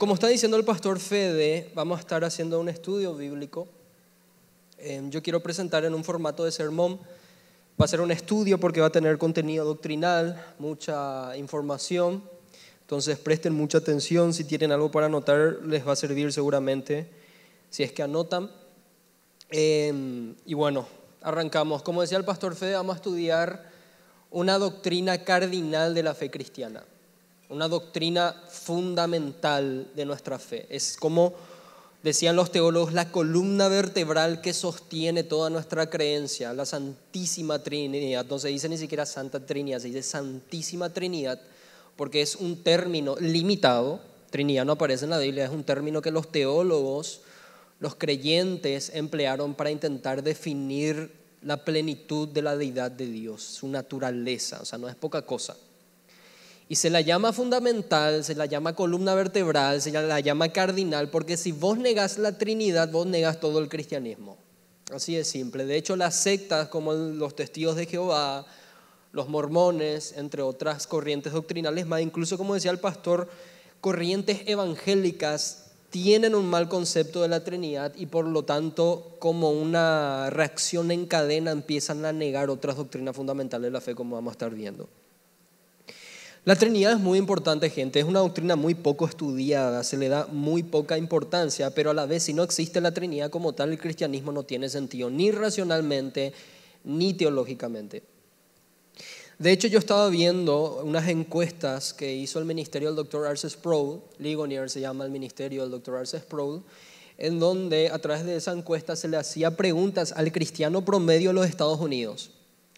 como está diciendo el pastor Fede, vamos a estar haciendo un estudio bíblico. Em, yo quiero presentar en un formato de sermón. Va a ser un estudio porque va a tener contenido doctrinal, mucha información. Entonces presten mucha atención. Si tienen algo para anotar, les va a servir seguramente. Si es que anotan. Em, y bueno, arrancamos. Como decía el pastor Fede, vamos a estudiar una doctrina cardinal de la fe cristiana una doctrina fundamental de nuestra fe. Es como decían los teólogos, la columna vertebral que sostiene toda nuestra creencia, la Santísima Trinidad. No se dice ni siquiera Santa Trinidad, se dice Santísima Trinidad, porque es un término limitado. Trinidad no aparece en la Biblia, es un término que los teólogos, los creyentes emplearon para intentar definir la plenitud de la deidad de Dios, su naturaleza, o sea, no es poca cosa. Y se la llama fundamental, se la llama columna vertebral, se la llama cardinal, porque si vos negás la Trinidad, vos negás todo el cristianismo. Así de simple. De hecho, las sectas como los testigos de Jehová, los mormones, entre otras corrientes doctrinales, más incluso, como decía el pastor, corrientes evangélicas tienen un mal concepto de la Trinidad y por lo tanto, como una reacción en cadena, empiezan a negar otras doctrinas fundamentales de la fe, como vamos a estar viendo. La Trinidad es muy importante, gente. Es una doctrina muy poco estudiada, se le da muy poca importancia, pero a la vez si no existe la Trinidad como tal, el cristianismo no tiene sentido, ni racionalmente, ni teológicamente. De hecho, yo estaba viendo unas encuestas que hizo el ministerio del doctor Arce Sproul, Ligonier se llama el ministerio del Dr. Arce Sproul, en donde a través de esa encuesta se le hacía preguntas al cristiano promedio de los Estados Unidos.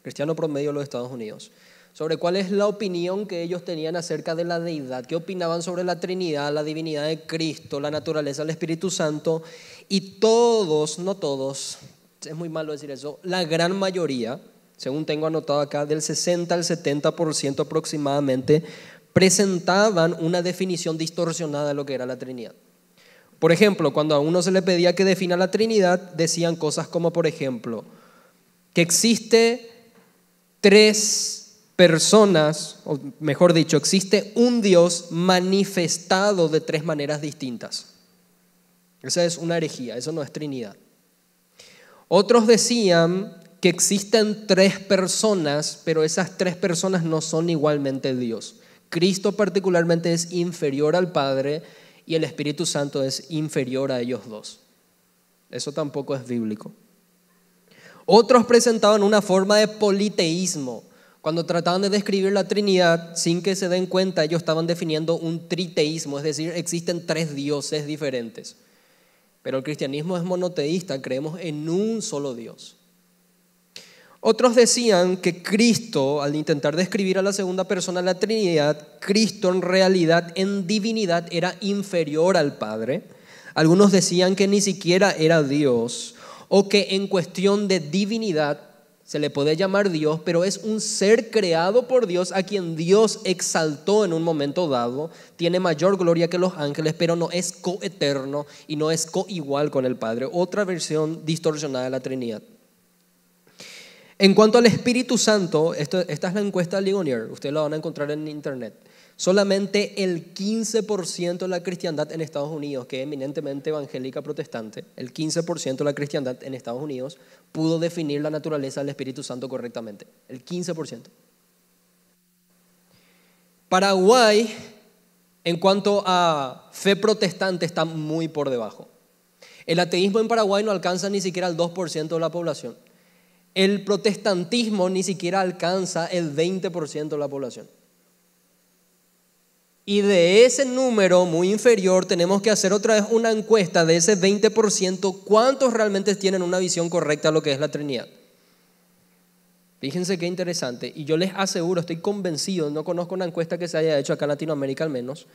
Cristiano promedio de los Estados Unidos sobre cuál es la opinión que ellos tenían acerca de la deidad, qué opinaban sobre la Trinidad, la divinidad de Cristo, la naturaleza del Espíritu Santo, y todos, no todos, es muy malo decir eso, la gran mayoría, según tengo anotado acá, del 60 al 70% aproximadamente, presentaban una definición distorsionada de lo que era la Trinidad. Por ejemplo, cuando a uno se le pedía que defina la Trinidad, decían cosas como, por ejemplo, que existe tres personas, o mejor dicho, existe un Dios manifestado de tres maneras distintas. Esa es una herejía, eso no es Trinidad. Otros decían que existen tres personas, pero esas tres personas no son igualmente Dios. Cristo particularmente es inferior al Padre y el Espíritu Santo es inferior a ellos dos. Eso tampoco es bíblico. Otros presentaban una forma de politeísmo, cuando trataban de describir la Trinidad, sin que se den cuenta, ellos estaban definiendo un triteísmo, es decir, existen tres dioses diferentes. Pero el cristianismo es monoteísta, creemos en un solo Dios. Otros decían que Cristo, al intentar describir a la segunda persona la Trinidad, Cristo en realidad, en divinidad, era inferior al Padre. Algunos decían que ni siquiera era Dios o que en cuestión de divinidad se le puede llamar Dios, pero es un ser creado por Dios a quien Dios exaltó en un momento dado, tiene mayor gloria que los ángeles, pero no es coeterno y no es coigual con el Padre. Otra versión distorsionada de la Trinidad. En cuanto al Espíritu Santo, esta es la encuesta de Ligonier, ustedes la van a encontrar en internet. Solamente el 15% de la cristiandad en Estados Unidos, que es eminentemente evangélica protestante, el 15% de la cristiandad en Estados Unidos pudo definir la naturaleza del Espíritu Santo correctamente. El 15%. Paraguay, en cuanto a fe protestante, está muy por debajo. El ateísmo en Paraguay no alcanza ni siquiera el 2% de la población. El protestantismo ni siquiera alcanza el 20% de la población. Y de ese número muy inferior tenemos que hacer otra vez una encuesta de ese 20%, cuántos realmente tienen una visión correcta de lo que es la Trinidad. Fíjense qué interesante. Y yo les aseguro, estoy convencido, no conozco una encuesta que se haya hecho acá en Latinoamérica al menos,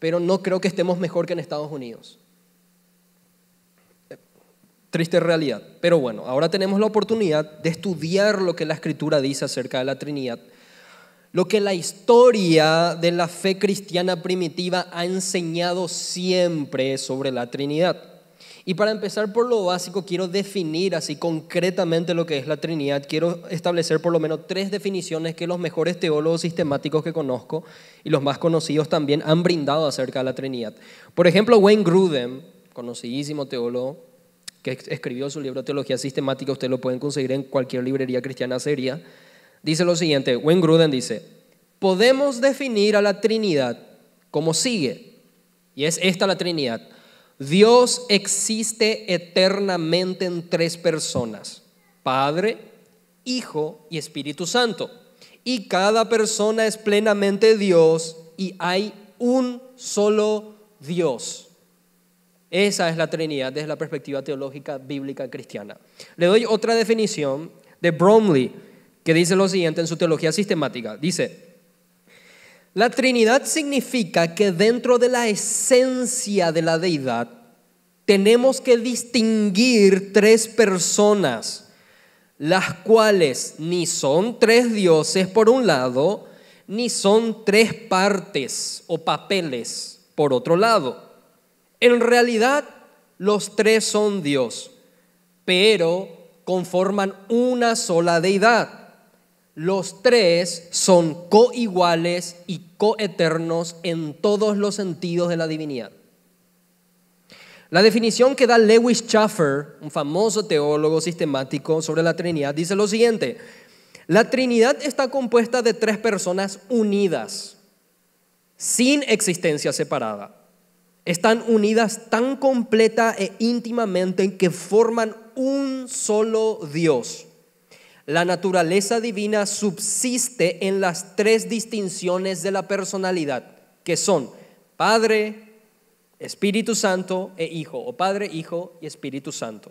pero no creo que estemos mejor que en Estados Unidos. Triste realidad. Pero bueno, ahora tenemos la oportunidad de estudiar lo que la Escritura dice acerca de la Trinidad lo que la historia de la fe cristiana primitiva ha enseñado siempre sobre la Trinidad. Y para empezar por lo básico, quiero definir así concretamente lo que es la Trinidad. Quiero establecer por lo menos tres definiciones que los mejores teólogos sistemáticos que conozco y los más conocidos también han brindado acerca de la Trinidad. Por ejemplo, Wayne Grudem, conocidísimo teólogo, que escribió su libro Teología Sistemática, usted lo pueden conseguir en cualquier librería cristiana seria dice lo siguiente, Wayne Gruden dice, podemos definir a la Trinidad como sigue, y es esta la Trinidad. Dios existe eternamente en tres personas, Padre, Hijo y Espíritu Santo. Y cada persona es plenamente Dios y hay un solo Dios. Esa es la Trinidad desde la perspectiva teológica bíblica cristiana. Le doy otra definición de Bromley que dice lo siguiente en su teología sistemática. Dice, la Trinidad significa que dentro de la esencia de la deidad tenemos que distinguir tres personas, las cuales ni son tres dioses por un lado, ni son tres partes o papeles por otro lado. En realidad, los tres son Dios, pero conforman una sola deidad los tres son coiguales y coeternos en todos los sentidos de la divinidad. La definición que da Lewis Schaffer, un famoso teólogo sistemático sobre la Trinidad, dice lo siguiente, la Trinidad está compuesta de tres personas unidas, sin existencia separada. Están unidas tan completa e íntimamente que forman un solo Dios la naturaleza divina subsiste en las tres distinciones de la personalidad, que son Padre, Espíritu Santo e Hijo, o Padre, Hijo y Espíritu Santo.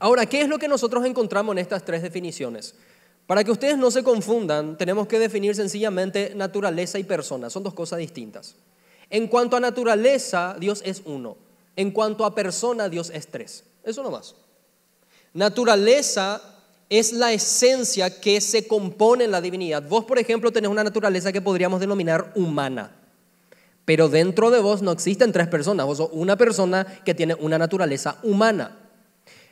Ahora, ¿qué es lo que nosotros encontramos en estas tres definiciones? Para que ustedes no se confundan, tenemos que definir sencillamente naturaleza y persona. Son dos cosas distintas. En cuanto a naturaleza, Dios es uno. En cuanto a persona, Dios es tres. Eso nomás. Naturaleza es la esencia que se compone en la divinidad. Vos, por ejemplo, tenés una naturaleza que podríamos denominar humana, pero dentro de vos no existen tres personas, vos sos una persona que tiene una naturaleza humana.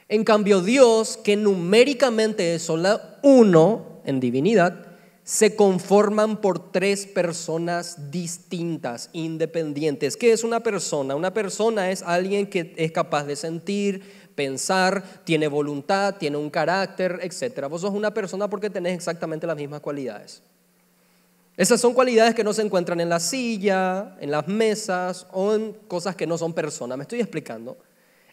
En cambio, Dios, que numéricamente es solo uno en divinidad, se conforman por tres personas distintas, independientes. ¿Qué es una persona? Una persona es alguien que es capaz de sentir, pensar, tiene voluntad, tiene un carácter, etc. Vos sos una persona porque tenés exactamente las mismas cualidades. Esas son cualidades que no se encuentran en la silla, en las mesas o en cosas que no son personas. Me estoy explicando.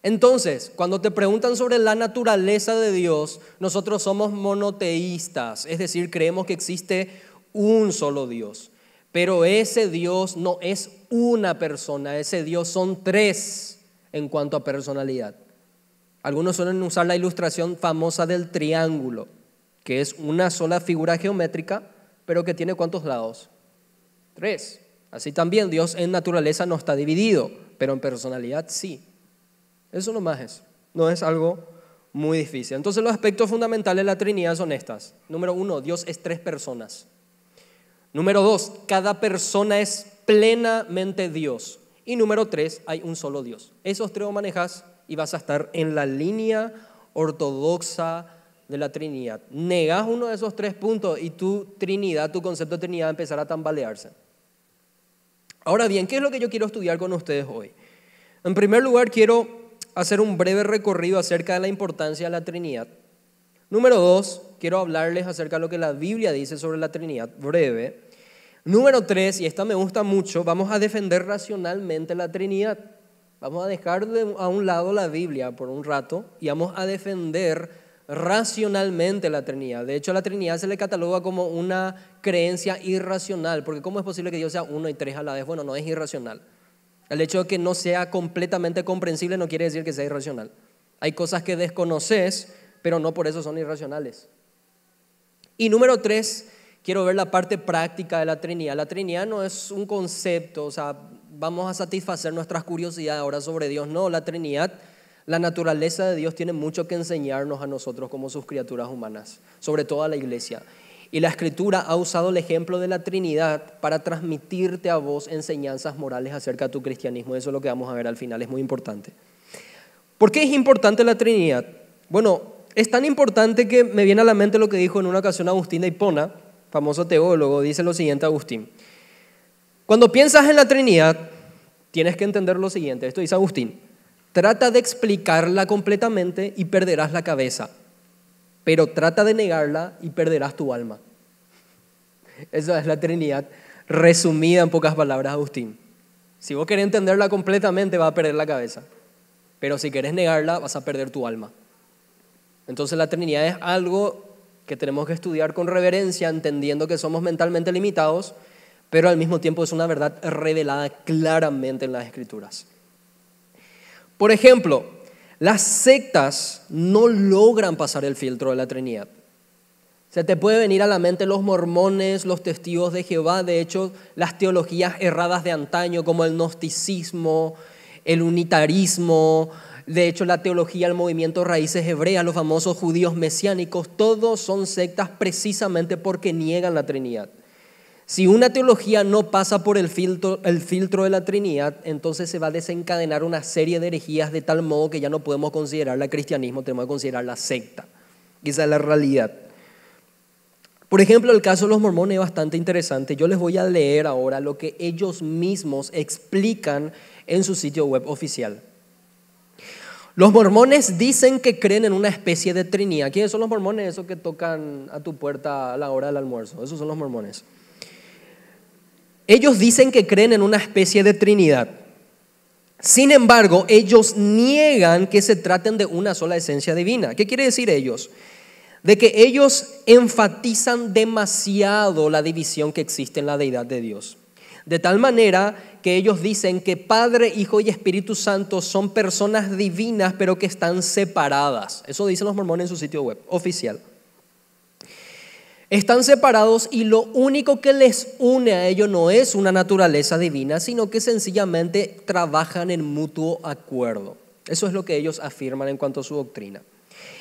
Entonces, cuando te preguntan sobre la naturaleza de Dios, nosotros somos monoteístas, es decir, creemos que existe un solo Dios. Pero ese Dios no es una persona, ese Dios son tres en cuanto a personalidad. Algunos suelen usar la ilustración famosa del triángulo, que es una sola figura geométrica, pero que tiene cuántos lados? Tres. Así también Dios en naturaleza no está dividido, pero en personalidad sí. Eso nomás es. No es algo muy difícil. Entonces los aspectos fundamentales de la Trinidad son estas. Número uno, Dios es tres personas. Número dos, cada persona es plenamente Dios. Y número tres, hay un solo Dios. Esos tres manejas y vas a estar en la línea ortodoxa de la Trinidad. Negas uno de esos tres puntos y tu Trinidad, tu concepto de Trinidad empezará a tambalearse. Ahora bien, ¿qué es lo que yo quiero estudiar con ustedes hoy? En primer lugar, quiero hacer un breve recorrido acerca de la importancia de la Trinidad. Número dos, quiero hablarles acerca de lo que la Biblia dice sobre la Trinidad, breve. Número tres, y esta me gusta mucho, vamos a defender racionalmente la Trinidad. Vamos a dejar a un lado la Biblia por un rato y vamos a defender racionalmente la Trinidad. De hecho, la Trinidad se le cataloga como una creencia irracional, porque ¿cómo es posible que Dios sea uno y tres a la vez? Bueno, no es irracional. El hecho de que no sea completamente comprensible no quiere decir que sea irracional. Hay cosas que desconoces, pero no por eso son irracionales. Y número tres, quiero ver la parte práctica de la Trinidad. La Trinidad no es un concepto, o sea, vamos a satisfacer nuestras curiosidades ahora sobre Dios. No, la Trinidad, la naturaleza de Dios tiene mucho que enseñarnos a nosotros como sus criaturas humanas, sobre todo a la iglesia. Y la escritura ha usado el ejemplo de la Trinidad para transmitirte a vos enseñanzas morales acerca de tu cristianismo. Eso es lo que vamos a ver al final, es muy importante. ¿Por qué es importante la Trinidad? Bueno, es tan importante que me viene a la mente lo que dijo en una ocasión Agustín de Hipona, famoso teólogo, dice lo siguiente Agustín. Cuando piensas en la Trinidad, tienes que entender lo siguiente, esto dice Agustín, trata de explicarla completamente y perderás la cabeza, pero trata de negarla y perderás tu alma. Esa es la Trinidad resumida en pocas palabras, Agustín. Si vos querés entenderla completamente, vas a perder la cabeza. Pero si querés negarla, vas a perder tu alma. Entonces la Trinidad es algo que tenemos que estudiar con reverencia, entendiendo que somos mentalmente limitados pero al mismo tiempo es una verdad revelada claramente en las escrituras. Por ejemplo, las sectas no logran pasar el filtro de la Trinidad. Se te puede venir a la mente los mormones, los testigos de Jehová, de hecho, las teologías erradas de antaño como el gnosticismo, el unitarismo, de hecho la teología, el movimiento raíces hebreas, los famosos judíos mesiánicos, todos son sectas precisamente porque niegan la Trinidad. Si una teología no pasa por el filtro, de la Trinidad, entonces se va a desencadenar una serie de herejías de tal modo que ya no podemos considerarla cristianismo, tenemos que considerarla secta. quizá la realidad. Por ejemplo, el caso de los mormones es bastante interesante. Yo les voy a leer ahora lo que ellos mismos explican en su sitio web oficial. Los mormones dicen que creen en una especie de trinidad. ¿Quiénes son los mormones? Esos que tocan a tu puerta a la hora del almuerzo. Esos son los mormones. Ellos dicen que creen en una especie de Trinidad. Sin embargo, ellos niegan que se traten de una sola esencia divina. ¿Qué quiere decir ellos? De que ellos enfatizan demasiado la división que existe en la deidad de Dios. De tal manera que ellos dicen que Padre, Hijo y Espíritu Santo son personas divinas, pero que están separadas. Eso dicen los mormones en su sitio web oficial. Están separados y lo único que les une a ellos no es una naturaleza divina, sino que sencillamente trabajan en mutuo acuerdo. Eso es lo que ellos afirman en cuanto a su doctrina.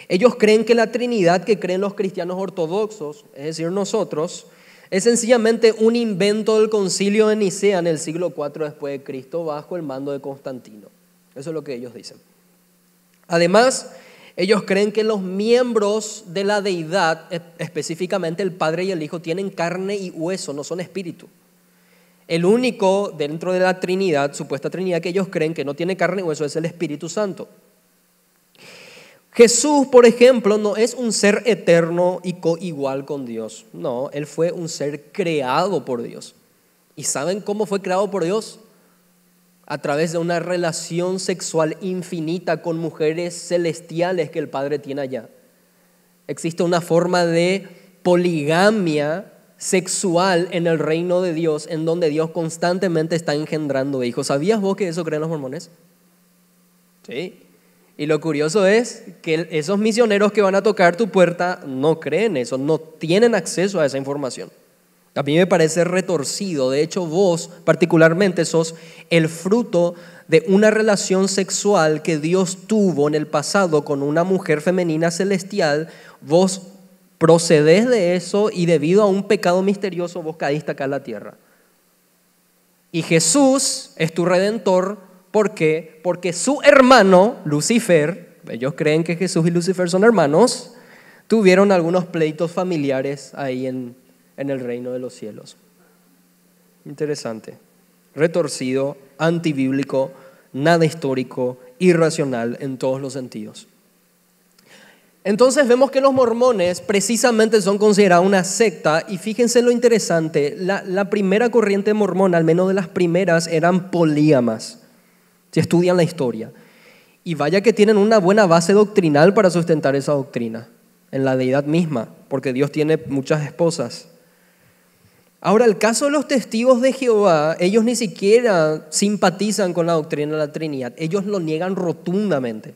Ellos creen que la Trinidad que creen los cristianos ortodoxos, es decir, nosotros, es sencillamente un invento del concilio de Nicea en el siglo IV después de Cristo bajo el mando de Constantino. Eso es lo que ellos dicen. Además, ellos creen que los miembros de la deidad, e, específicamente el Padre y el Hijo, tienen carne y hueso, no son espíritu. El único dentro de la Trinidad, supuesta Trinidad, que ellos creen que no tiene carne y hueso es el Espíritu Santo. Jesús, por ejemplo, no es un ser eterno y coigual con Dios. No, Él fue un ser creado por Dios. ¿Y saben cómo fue creado por Dios? a través de una relación sexual infinita con mujeres celestiales que el Padre tiene allá. Existe una forma de poligamia sexual en el reino de Dios, en donde Dios constantemente está engendrando hijos. ¿Sabías vos que eso creen los mormones? Sí. Y lo curioso es que esos misioneros que van a tocar tu puerta no creen eso, no tienen acceso a esa información. A mí me parece retorcido. De hecho, vos particularmente sos el fruto de una relación sexual que Dios tuvo en el pasado con una mujer femenina celestial. Vos procedés de eso y debido a un pecado misterioso vos caíste acá en la tierra. Y Jesús es tu redentor. ¿Por Porque su hermano, Lucifer, ellos creen que Jesús y Lucifer son hermanos, tuvieron algunos pleitos familiares ahí en en el reino de los cielos. Interesante. Retorcido, antibíblico, nada histórico, irracional en todos los sentidos. Entonces vemos que los mormones precisamente son considerados una secta y fíjense lo interesante, la, primera corriente mormona, al menos de las primeras, eran polígamas, si estudian la historia. Y vaya que tienen una buena base doctrinal para sustentar esa doctrina, en la deidad misma, porque Dios tiene muchas esposas. Ahora, el caso de los testigos de Jehová, ellos ni siquiera simpatizan con la doctrina de la Trinidad, ellos lo niegan rotundamente.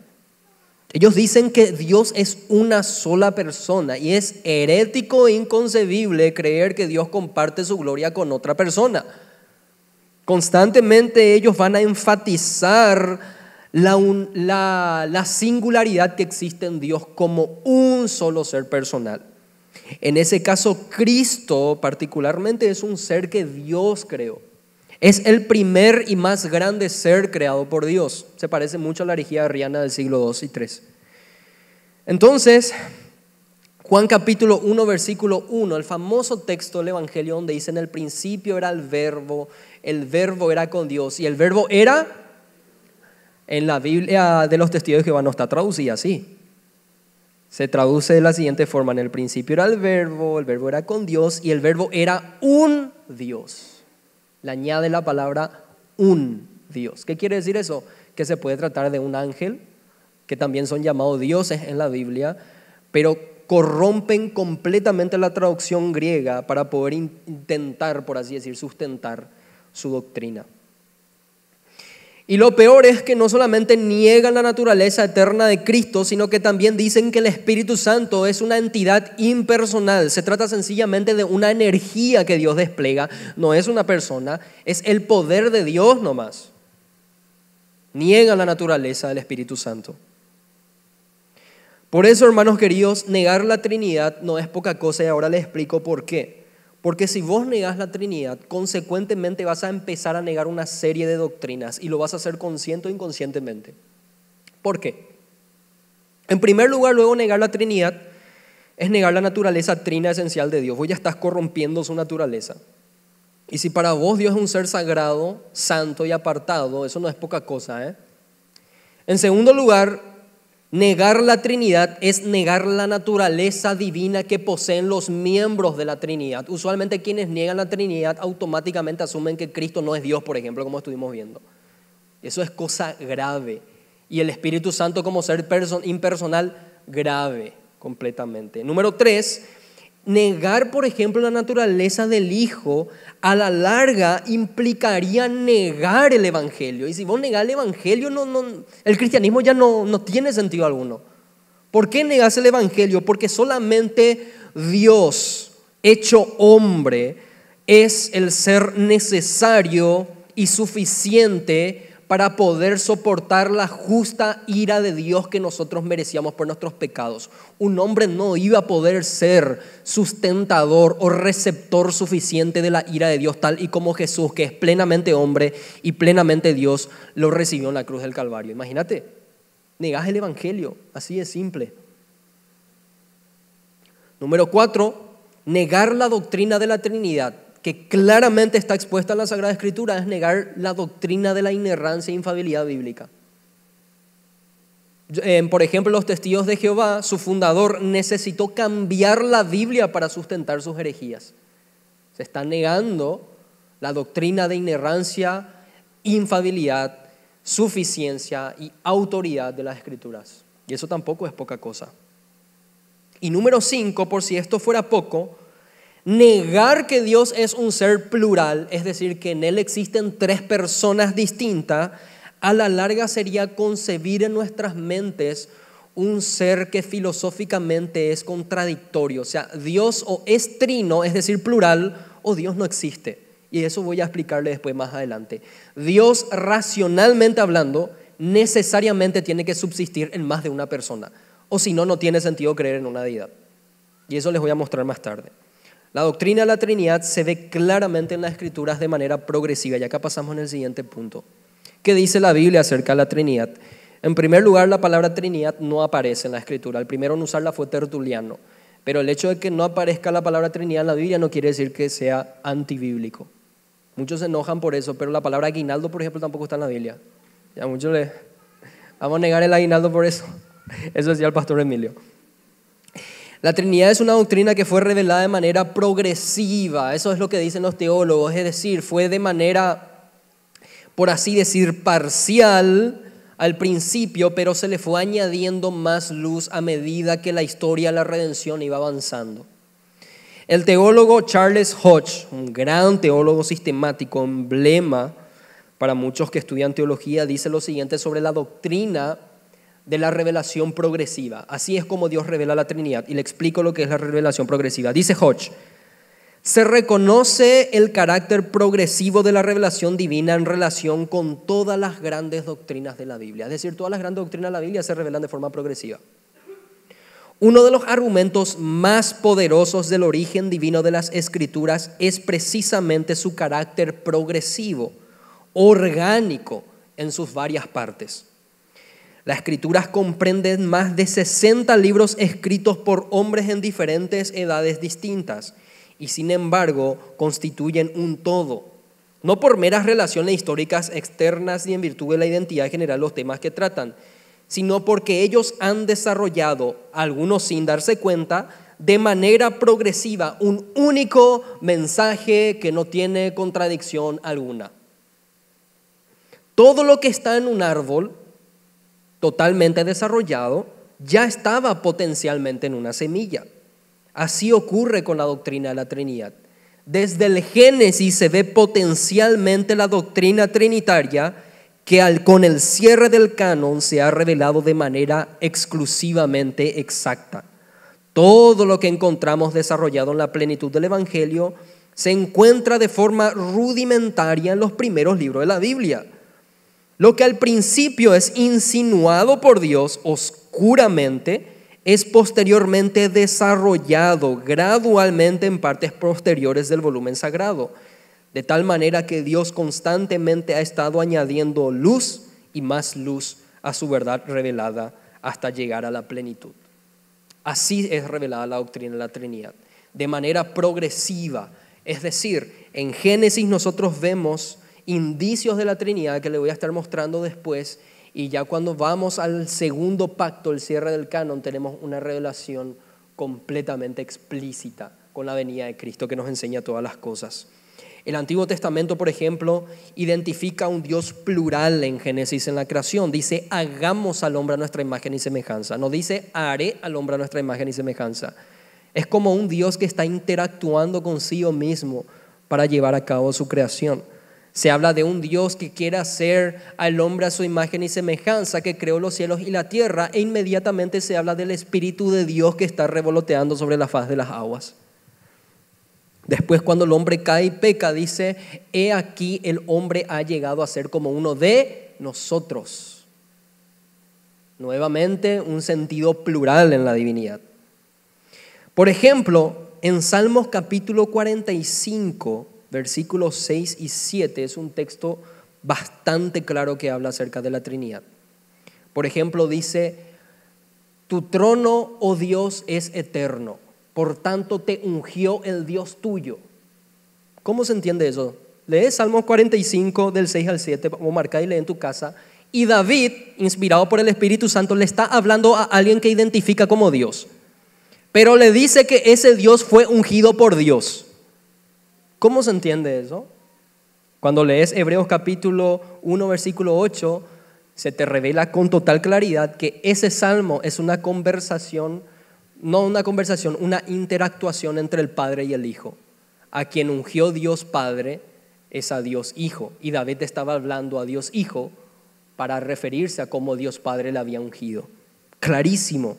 Ellos dicen que Dios es una sola persona y es herético e inconcebible creer que Dios comparte su gloria con otra persona. Constantemente ellos van a enfatizar la, singularidad que existe en Dios como un solo ser personal. En ese caso, Cristo particularmente es un ser que Dios creó. Es el primer y más grande ser creado por Dios. Se parece mucho a la herejía arriana del siglo II y III. Entonces, Juan capítulo 1, versículo 1, el famoso texto del Evangelio donde dice, en el principio era el verbo, el verbo era con Dios y el verbo era, en la Biblia de los testigos de Jehová no está traducida así, se traduce de la siguiente forma. En el principio era el verbo, el verbo era con Dios y el verbo era un Dios. Le añade la palabra un Dios. ¿Qué quiere decir eso? Que se puede tratar de un ángel, que también son llamados dioses en la Biblia, pero corrompen completamente la traducción griega para poder intentar, por así decir, sustentar su doctrina. Y lo peor es que no solamente niegan la naturaleza eterna de Cristo, sino que también dicen que el Espíritu Santo es una entidad impersonal. Se trata sencillamente de una energía que Dios despliega. No es una persona, es el poder de Dios nomás. Niegan la naturaleza del Espíritu Santo. Por eso, hermanos queridos, negar la Trinidad no es poca cosa y ahora les explico por qué. Porque si vos negás la Trinidad, consecuentemente vas a empezar a negar una serie de doctrinas y lo vas a hacer consciente o inconscientemente. ¿Por qué? En primer lugar, luego negar la Trinidad es negar la naturaleza trina esencial de Dios. Vos ya estás corrompiendo su naturaleza. Y si para vos Dios es un ser sagrado, santo y apartado, eso no es poca cosa. ¿eh? En segundo lugar, Negar la Trinidad es negar la naturaleza divina que poseen los miembros de la Trinidad. Usualmente quienes niegan la Trinidad automáticamente asumen que Cristo no es Dios, por ejemplo, como estuvimos viendo. Eso es cosa grave. Y el Espíritu Santo como ser impersonal, grave completamente. Número tres, Negar, por ejemplo, la naturaleza del Hijo a la larga implicaría negar el Evangelio. Y si vos negás el Evangelio, el cristianismo ya no, tiene sentido alguno. ¿Por qué negás el Evangelio? Porque solamente Dios, hecho hombre, es el ser necesario y suficiente para poder soportar la justa ira de Dios que nosotros merecíamos por nuestros pecados. Un hombre no iba a poder ser sustentador o receptor suficiente de la ira de Dios, tal y como Jesús, que es plenamente hombre y plenamente Dios, lo recibió en la cruz del Calvario. Imagínate, negás el Evangelio, así de simple. Número cuatro, negar la doctrina de la Trinidad que claramente está expuesta en la Sagrada Escritura es negar la doctrina de la inerrancia e infabilidad bíblica. Eh, por ejemplo, los testigos de Jehová, su fundador necesitó cambiar la Biblia para sustentar sus herejías. Se está negando la doctrina de inerrancia, infabilidad, suficiencia y autoridad de las escrituras. Y eso tampoco es poca cosa. Y número cinco, por si esto fuera poco, Negar que Dios es un ser plural, es decir, que en Él existen tres personas distintas, a la larga sería concebir en nuestras mentes un ser que filosóficamente es contradictorio. O sea, Dios o es trino, es decir, plural, o Dios no existe. Y eso voy a explicarle después más adelante. Dios, racionalmente hablando, necesariamente tiene que subsistir en más de una persona. O si no, no tiene sentido creer en una deidad. Y eso les voy a mostrar más tarde. La doctrina de la Trinidad se ve claramente en las Escrituras de manera progresiva. Y acá pasamos en el siguiente punto. ¿Qué dice la Biblia acerca de la Trinidad? En primer lugar, la palabra Trinidad no aparece en la Escritura. El primero en usarla fue Tertuliano. Pero el hecho de que no aparezca la palabra Trinidad en la Biblia no quiere decir que sea antibíblico. Muchos se enojan por eso, pero la palabra aguinaldo, por ejemplo, tampoco está en la Biblia. Ya muchos le... Vamos a negar el aguinaldo por eso. Eso decía el pastor Emilio. La Trinidad es una doctrina que fue revelada de manera progresiva, eso es lo que dicen los teólogos, es decir, fue de manera, por así decir, parcial al principio, pero se le fue añadiendo más luz a medida que la historia de la redención iba avanzando. El teólogo Charles Hodge, un gran teólogo sistemático, emblema para muchos que estudian teología, dice lo siguiente sobre la doctrina de la revelación progresiva. Así es como Dios revela la Trinidad. Y le explico lo que es la revelación progresiva. Dice Hodge, se reconoce el carácter progresivo de la revelación divina en relación con todas las grandes doctrinas de la Biblia. Es decir, todas las grandes doctrinas de la Biblia se revelan de forma progresiva. Uno de los argumentos más poderosos del origen divino de las escrituras es precisamente su carácter progresivo, orgánico en sus varias partes. Las escrituras comprenden más de 60 libros escritos por hombres en diferentes edades distintas y sin embargo constituyen un todo, no por meras relaciones históricas externas y en virtud de la identidad general los temas que tratan, sino porque ellos han desarrollado, algunos sin darse cuenta, de manera progresiva un único mensaje que no tiene contradicción alguna. Todo lo que está en un árbol totalmente desarrollado, ya estaba potencialmente en una semilla. Así ocurre con la doctrina de la Trinidad. Desde el Génesis se ve potencialmente la doctrina trinitaria que con el cierre del canon se ha revelado de manera exclusivamente exacta. Todo lo que encontramos desarrollado en la plenitud del Evangelio se encuentra de forma rudimentaria en los primeros libros de la Biblia lo que al principio es insinuado por Dios oscuramente, es posteriormente desarrollado gradualmente en partes posteriores del volumen sagrado, de tal manera que Dios constantemente ha estado añadiendo luz y más luz a su verdad revelada hasta llegar a la plenitud. Así es revelada la doctrina de la Trinidad, de manera progresiva. Es decir, en Génesis nosotros vemos indicios de la Trinidad que le voy a estar mostrando después. Y ya cuando vamos al segundo pacto, el cierre del canon, tenemos una revelación completamente explícita con la venida de Cristo que nos enseña todas las cosas. El Antiguo Testamento, por ejemplo, identifica un Dios plural en Génesis, en la creación. Dice, hagamos al hombre a nuestra imagen y semejanza. No dice, haré al hombre a nuestra imagen y semejanza. Es como un Dios que está interactuando consigo mismo para llevar a cabo su creación. Se habla de un Dios que quiere hacer al hombre a su imagen y semejanza, que creó los cielos y la tierra, e inmediatamente se habla del Espíritu de Dios que está revoloteando sobre la faz de las aguas. Después, cuando el hombre cae y peca, dice, he aquí el hombre ha llegado a ser como uno de nosotros. Nuevamente, un sentido plural en la divinidad. Por ejemplo, en Salmos capítulo 45, versículos 6 y 7 es un texto bastante claro que habla acerca de la Trinidad. Por ejemplo, dice, tu trono, oh Dios, es eterno, por tanto te ungió el Dios tuyo. ¿Cómo se entiende eso? Lee Salmos 45 del 6 al 7, marca y lee en tu casa. Y David, inspirado por el Espíritu Santo, le está hablando a alguien que identifica como Dios. Pero le dice que ese Dios fue ungido por Dios. ¿Cómo se entiende eso? Cuando lees Hebreos capítulo 1, versículo 8, se te revela con total claridad que ese salmo es una conversación, no una conversación, una interactuación entre el Padre y el Hijo. A quien ungió Dios Padre es a Dios Hijo. Y David estaba hablando a Dios Hijo para referirse a cómo Dios Padre le había ungido. Clarísimo.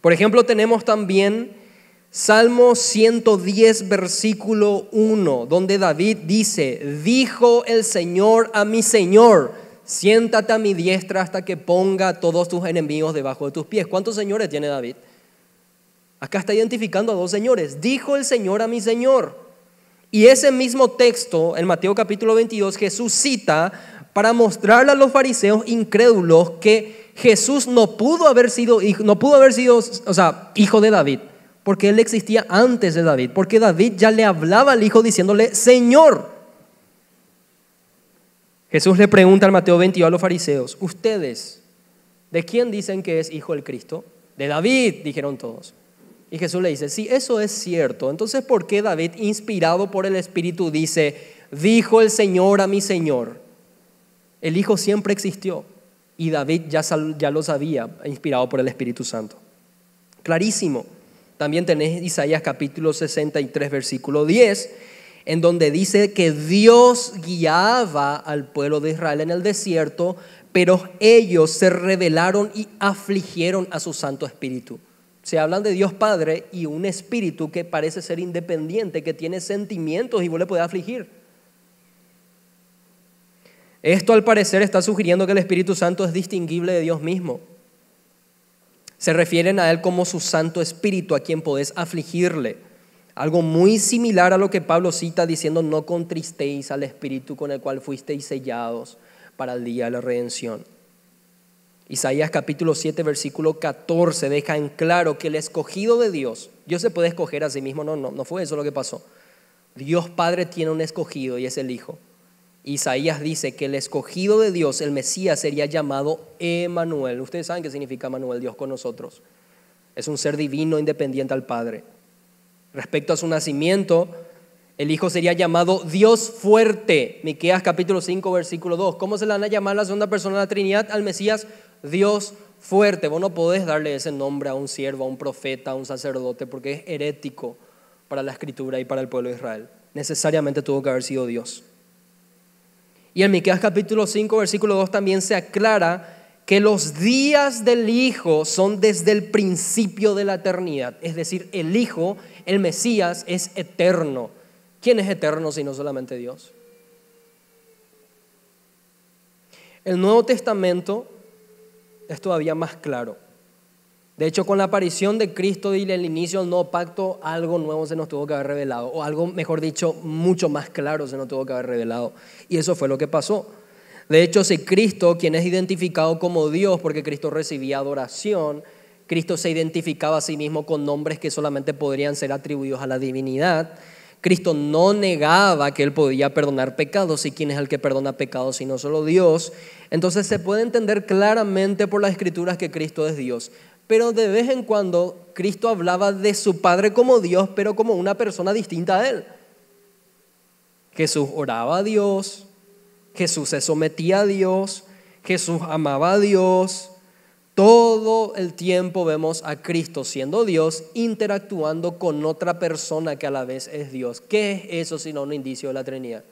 Por ejemplo, tenemos también Salmo 110, versículo 1, donde David dice, dijo el Señor a mi Señor, siéntate a mi diestra hasta que ponga todos tus enemigos debajo de tus pies. ¿Cuántos señores tiene David? Acá está identificando a dos señores. Dijo el Señor a mi Señor. Y ese mismo texto, en Mateo capítulo 22, Jesús cita para mostrarle a los fariseos incrédulos que Jesús no pudo haber sido, no pudo haber sido, o sea, hijo de David porque él existía antes de David, porque David ya le hablaba al hijo diciéndole, Señor. Jesús le pregunta al Mateo 22 a los fariseos, ustedes, ¿de quién dicen que es hijo el Cristo? De David, dijeron todos. Y Jesús le dice, si eso es cierto, entonces ¿por qué David, inspirado por el Espíritu, dice, dijo el Señor a mi Señor? El Hijo siempre existió y David ya, ya lo sabía, inspirado por el Espíritu Santo. Clarísimo. También tenés Isaías capítulo 63, versículo 10, en donde dice que Dios guiaba al pueblo de Israel en el desierto, pero ellos se rebelaron y afligieron a su Santo Espíritu. Se hablan de Dios Padre y un espíritu que parece ser independiente, que tiene sentimientos y vos le podés afligir. Esto al parecer está sugiriendo que el Espíritu Santo es distinguible de Dios mismo. Se refieren a Él como su Santo Espíritu, a quien podés afligirle. Algo muy similar a lo que Pablo cita diciendo, no contristéis al Espíritu con el cual fuisteis sellados para el día de la redención. Isaías capítulo 7, versículo 14 deja en claro que el escogido de Dios, Dios se puede escoger a sí mismo, no, no, no fue eso lo que pasó. Dios Padre tiene un escogido y es el Hijo. Isaías dice que el escogido de Dios, el Mesías, sería llamado Emanuel. Ustedes saben qué significa Emanuel, Dios con nosotros. Es un ser divino independiente al Padre. Respecto a su nacimiento, el hijo sería llamado Dios fuerte. Miqueas capítulo 5 versículo 2. ¿Cómo se le van a llamar la segunda persona de la Trinidad al Mesías? Dios fuerte. Vos no podés darle ese nombre a un siervo, a un profeta, a un sacerdote porque es herético para la escritura y para el pueblo de Israel. Necesariamente tuvo que haber sido Dios. Y en Miqueas capítulo 5, versículo 2 también se aclara que los días del Hijo son desde el principio de la eternidad. Es decir, el Hijo, el Mesías, es eterno. ¿Quién es eterno si no solamente Dios? El Nuevo Testamento es todavía más claro. De hecho, con la aparición de Cristo y el inicio del nuevo pacto, algo nuevo se nos tuvo que haber revelado, o algo, mejor dicho, mucho más claro se nos tuvo que haber revelado. Y eso fue lo que pasó. De hecho, si Cristo, quien es identificado como Dios, porque Cristo recibía adoración, Cristo se identificaba a sí mismo con nombres que solamente podrían ser atribuidos a la divinidad. Cristo no negaba que él podía perdonar pecados y quién es el que perdona pecados no solo Dios. Entonces se puede entender claramente por las escrituras que Cristo es Dios pero de vez en cuando Cristo hablaba de su Padre como Dios, pero como una persona distinta a Él. Jesús oraba a Dios, Jesús se sometía a Dios, Jesús amaba a Dios. Todo el tiempo vemos a Cristo siendo Dios interactuando con otra persona que a la vez es Dios. ¿Qué es eso sino un indicio de la Trinidad?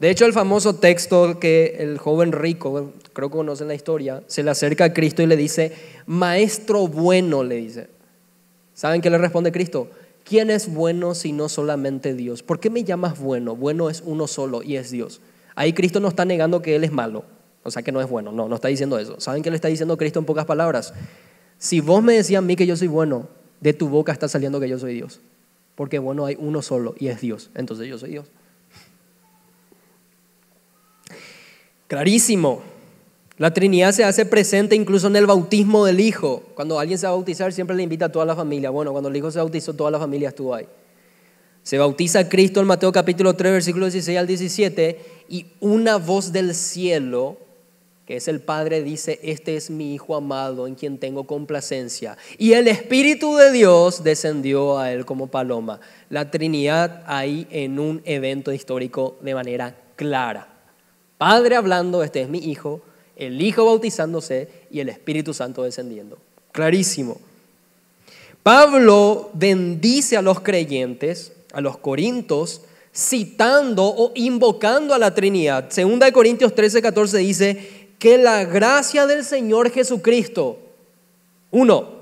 De hecho, el famoso texto que el joven rico, creo que conocen la historia, se le acerca a Cristo y le dice, Maestro bueno, le dice. ¿Saben qué le responde Cristo? ¿Quién es bueno si no solamente Dios? ¿Por qué me llamas bueno? Bueno es uno solo y es Dios. Ahí Cristo no está negando que Él es malo, o sea que no es bueno, no, no está diciendo eso. ¿Saben qué le está diciendo Cristo en pocas palabras? Si vos me decías a mí que yo soy bueno, de tu boca está saliendo que yo soy Dios. Porque bueno hay uno solo y es Dios, entonces yo soy Dios. Clarísimo. La Trinidad se hace presente incluso en el bautismo del Hijo. Cuando alguien se va a bautizar, siempre le invita a toda la familia. Bueno, cuando el Hijo se bautizó, toda la familia estuvo ahí. Se bautiza Cristo en Mateo capítulo 3, versículo 16 al 17, y una voz del cielo, que es el Padre, dice, este es mi Hijo amado en quien tengo complacencia. Y el Espíritu de Dios descendió a él como paloma. La Trinidad ahí en un evento histórico de manera clara. Padre hablando, este es mi Hijo, el Hijo bautizándose y el Espíritu Santo descendiendo. Clarísimo. Pablo bendice a los creyentes, a los corintos, citando o invocando a la Trinidad. Segunda de Corintios 13, 14 dice que la gracia del Señor Jesucristo, uno,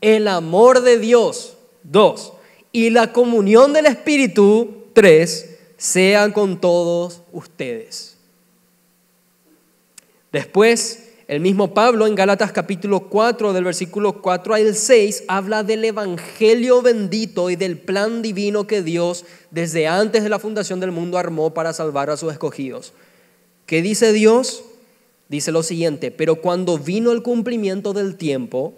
el amor de Dios, dos, y la comunión del Espíritu, tres, sean con todos ustedes. Después, el mismo Pablo en Galatas capítulo 4, del versículo 4 al 6, habla del Evangelio bendito y del plan divino que Dios desde antes de la fundación del mundo armó para salvar a sus escogidos. ¿Qué dice Dios? Dice lo siguiente, pero cuando vino el cumplimiento del tiempo,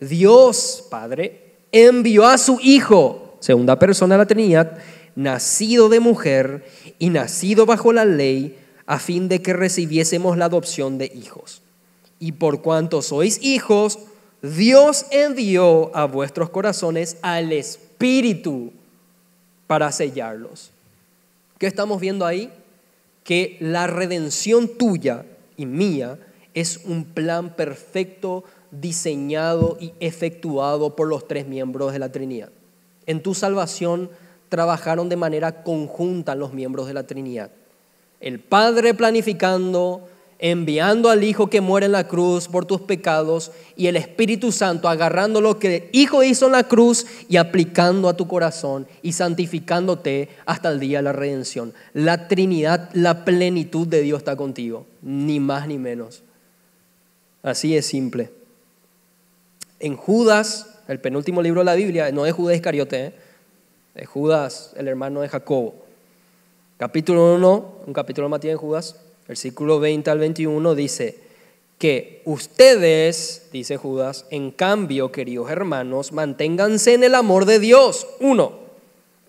Dios, Padre, envió a su Hijo, segunda persona la Trinidad, nacido de mujer y nacido bajo la ley, a fin de que recibiésemos la adopción de hijos. Y por cuanto sois hijos, Dios envió a vuestros corazones al Espíritu para sellarlos. ¿Qué estamos viendo ahí? Que la redención tuya y mía es un plan perfecto, diseñado y efectuado por los tres miembros de la Trinidad. En tu salvación trabajaron de manera conjunta los miembros de la Trinidad el Padre planificando, enviando al Hijo que muere en la cruz por tus pecados y el Espíritu Santo agarrando lo que el Hijo hizo en la cruz y aplicando a tu corazón y santificándote hasta el día de la redención. La Trinidad, la plenitud de Dios está contigo, ni más ni menos. Así es simple. En Judas, el penúltimo libro de la Biblia, no es Judas Iscariote, es ¿eh? Judas, el hermano de Jacobo. Capítulo 1, un capítulo de Matías en Judas, versículo 20 al 21 dice que ustedes, dice Judas, en cambio, queridos hermanos, manténganse en el amor de Dios. Uno,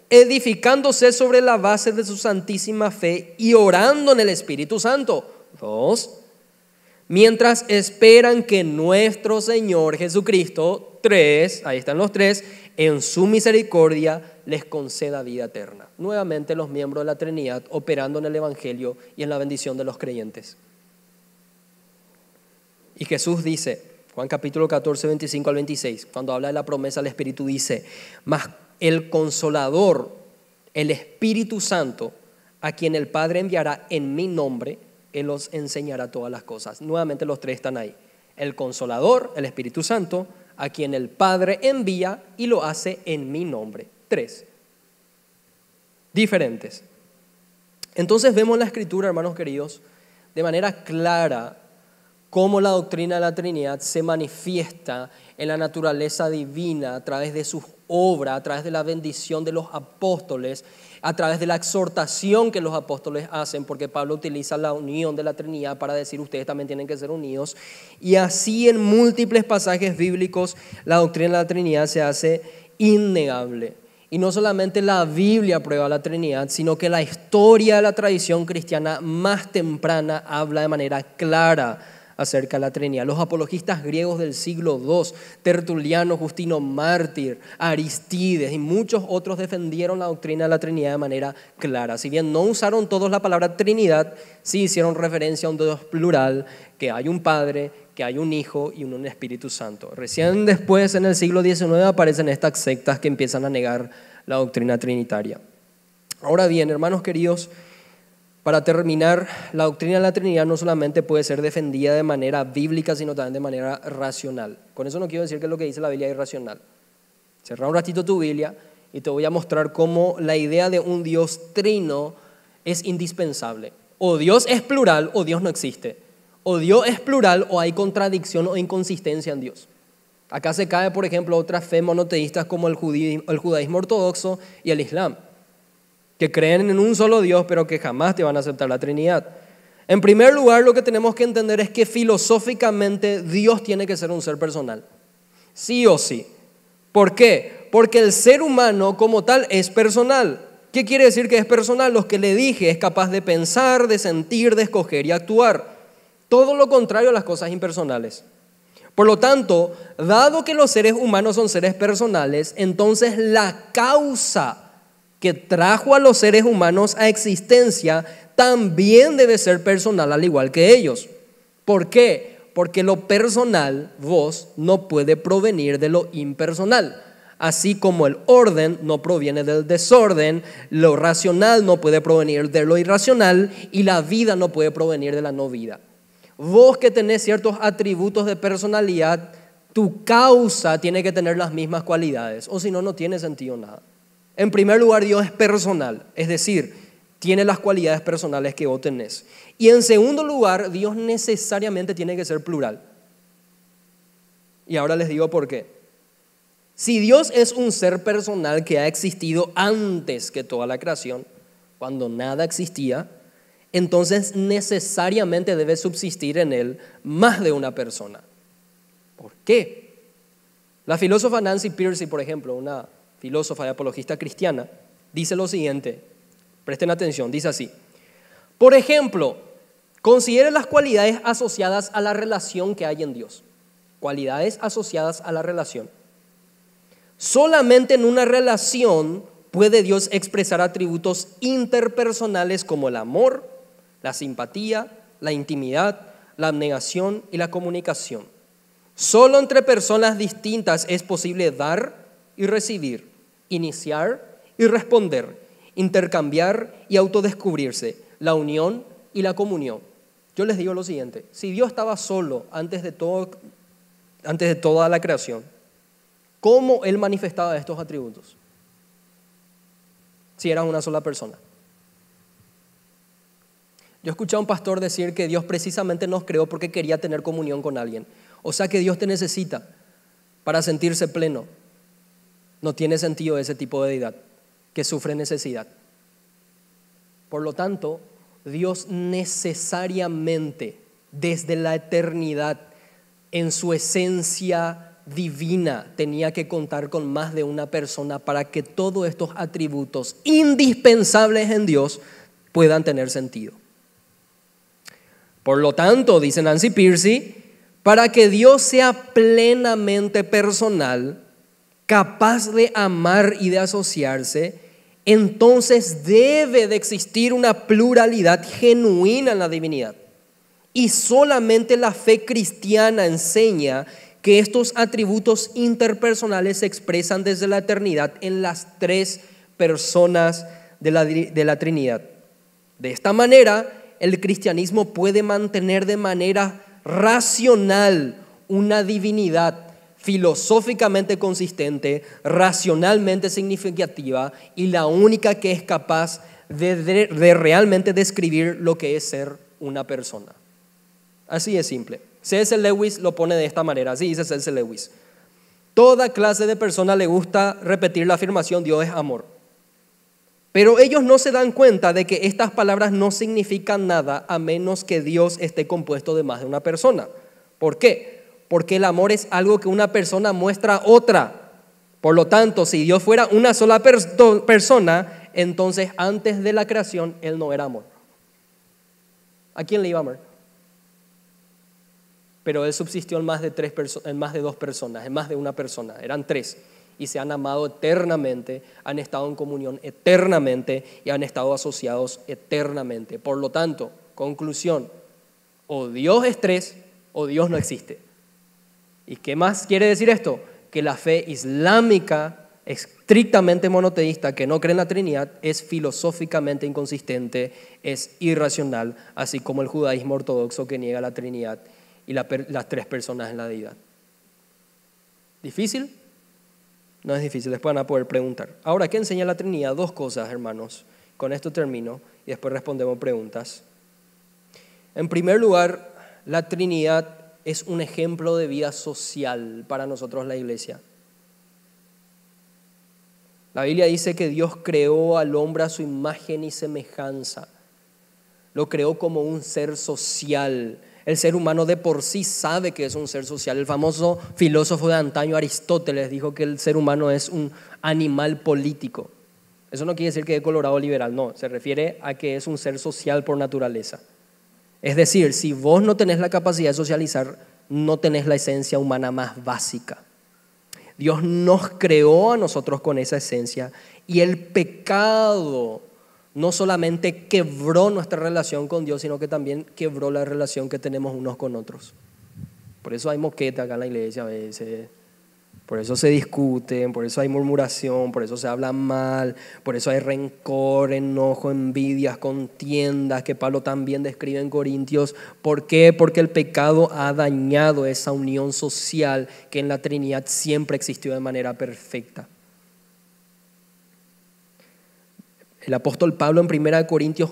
edificándose sobre la base de su santísima fe y orando en el Espíritu Santo. Dos, mientras esperan que nuestro Señor Jesucristo, 3, ahí están los tres, en su misericordia les conceda vida eterna. Nuevamente los miembros de la Trinidad operando en el Evangelio y en la bendición de los creyentes. Y Jesús dice, Juan capítulo 14, 25 al 26, cuando habla de la promesa al Espíritu dice, mas el consolador, el Espíritu Santo, a quien el Padre enviará en mi nombre, Él os enseñará todas las cosas. Nuevamente los tres están ahí. El consolador, el Espíritu Santo, a quien el Padre envía y lo hace en mi nombre. Tres. Diferentes. Entonces vemos la escritura, hermanos queridos, de manera clara cómo la doctrina de la Trinidad se manifiesta en la naturaleza divina a través de sus obras, a través de la bendición de los apóstoles a través de la exhortación que los apóstoles hacen, porque Pablo utiliza la unión de la Trinidad para decir ustedes también tienen que ser unidos. Y así en múltiples pasajes bíblicos la doctrina de la Trinidad se hace innegable. Y no solamente la Biblia prueba la Trinidad, sino que la historia de la tradición cristiana más temprana habla de manera clara acerca de la Trinidad. Los apologistas griegos del siglo II, Tertuliano, Justino Mártir, Aristides y muchos otros defendieron la doctrina de la Trinidad de manera clara. Si bien no usaron todos la palabra Trinidad, sí hicieron referencia a un Dios plural, que hay un Padre, que hay un Hijo y un Espíritu Santo. Recién después, en el siglo XIX, aparecen estas sectas que empiezan a negar la doctrina trinitaria. Ahora bien, hermanos queridos, para terminar, la doctrina de la Trinidad no solamente puede ser defendida de manera bíblica, sino también de manera racional. Con eso no quiero decir que lo que dice la Biblia es irracional. Cerra un ratito tu Biblia y te voy a mostrar cómo la idea de un Dios trino es indispensable. O Dios es plural o Dios no existe. O Dios es plural o hay contradicción o inconsistencia en Dios. Acá se cae, por ejemplo, otras fe monoteístas como el judaísmo ortodoxo y el Islam que creen en un solo Dios, pero que jamás te van a aceptar la Trinidad. En primer lugar, lo que tenemos que entender es que filosóficamente Dios tiene que ser un ser personal. Sí o sí. ¿Por qué? Porque el ser humano como tal es personal. ¿Qué quiere decir que es personal? Los que le dije, es capaz de pensar, de sentir, de escoger y actuar. Todo lo contrario a las cosas impersonales. Por lo tanto, dado que los seres humanos son seres personales, entonces la causa que trajo a los seres humanos a existencia también debe ser personal al igual que ellos. ¿Por qué? Porque lo personal, vos, no puede provenir de lo impersonal. Así como el orden no proviene del desorden, lo racional no puede provenir de lo irracional y la vida no puede provenir de la no vida. Vos que tenés ciertos atributos de personalidad, tu causa tiene que tener las mismas cualidades, o si no, no tiene sentido nada. En primer lugar, Dios es personal, es decir, tiene las cualidades personales que vos tenés. Y en segundo lugar, Dios necesariamente tiene que ser plural. Y ahora les digo por qué. Si Dios es un ser personal que ha existido antes que toda la creación, cuando nada existía, entonces necesariamente debe subsistir en él más de una persona. ¿Por qué? La filósofa Nancy Piercy, por ejemplo, una filósofa y apologista cristiana, dice lo siguiente, presten atención, dice así, por ejemplo, considere las cualidades asociadas a la relación que hay en Dios, cualidades asociadas a la relación. Solamente en una relación puede Dios expresar atributos interpersonales como el amor, la simpatía, la intimidad, la abnegación y la comunicación. Solo entre personas distintas es posible dar y recibir iniciar y responder, intercambiar y autodescubrirse, la unión y la comunión. Yo les digo lo siguiente, si Dios estaba solo antes de, todo, antes de toda la creación, ¿cómo Él manifestaba estos atributos? Si era una sola persona. Yo escuché a un pastor decir que Dios precisamente nos creó porque quería tener comunión con alguien. O sea que Dios te necesita para sentirse pleno, no tiene sentido ese tipo de deidad que sufre necesidad. Por lo tanto, Dios necesariamente, desde la eternidad, en su esencia divina, tenía que contar con más de una persona para que todos estos atributos indispensables en Dios puedan tener sentido. Por lo tanto, dice Nancy Piercy, para que Dios sea plenamente personal, capaz de amar y de asociarse, entonces debe de existir una pluralidad genuina en la divinidad. Y solamente la fe cristiana enseña que estos atributos interpersonales se expresan desde la eternidad en las tres personas de la, de la Trinidad. De esta manera, el cristianismo puede mantener de manera racional una divinidad filosóficamente consistente, racionalmente significativa y la única que es capaz de, realmente describir lo que es ser una persona. Así es simple. C.S. Lewis lo pone de esta manera, así dice C.S. Lewis. Toda clase de persona le gusta repetir la afirmación Dios es amor. Pero ellos no se dan cuenta de que estas palabras no significan nada a menos que Dios esté compuesto de más de una persona. ¿Por qué? porque el amor es algo que una persona muestra a otra. Por lo tanto, si Dios fuera una sola persona, entonces antes de la creación Él no era amor. ¿A quién le iba a amar? Pero Él subsistió en más de, tres en más de dos personas, en más de una persona, eran tres. Y se han amado eternamente, han estado en comunión eternamente y han estado asociados eternamente. Por lo tanto, conclusión, o Dios es tres o Dios no existe. ¿Y qué más quiere decir esto? Que la fe islámica, estrictamente monoteísta, que no cree en la Trinidad, es filosóficamente inconsistente, es irracional, así como el judaísmo ortodoxo que niega la Trinidad y las tres personas en la deidad. ¿Difícil? No es difícil, después van a poder preguntar. Ahora, ¿qué enseña la Trinidad? Dos cosas, hermanos. Con esto termino y después respondemos preguntas. En primer lugar, la Trinidad es un ejemplo de vida social para nosotros la iglesia. La Biblia dice que Dios creó al hombre a su imagen y semejanza. Lo creó como un ser social. El ser humano de por sí sabe que es un ser social. El famoso filósofo de antaño Aristóteles dijo que el ser humano es un animal político. Eso no quiere decir que es colorado liberal, no. Se refiere a que es un ser social por naturaleza. Es decir, si vos no tenés la capacidad de socializar, no tenés la esencia humana más básica. Dios nos creó a nosotros con esa esencia y el pecado no solamente quebró nuestra relación con Dios, sino que también quebró la relación que tenemos unos con otros. Por eso hay moqueta acá en la iglesia a veces por eso se discuten, por eso hay murmuración, por eso se habla mal, por eso hay rencor, enojo, envidias, contiendas que Pablo también describe en Corintios. ¿Por qué? Porque el pecado ha dañado esa unión social que en la Trinidad siempre existió de manera perfecta. El apóstol Pablo en 1 Corintios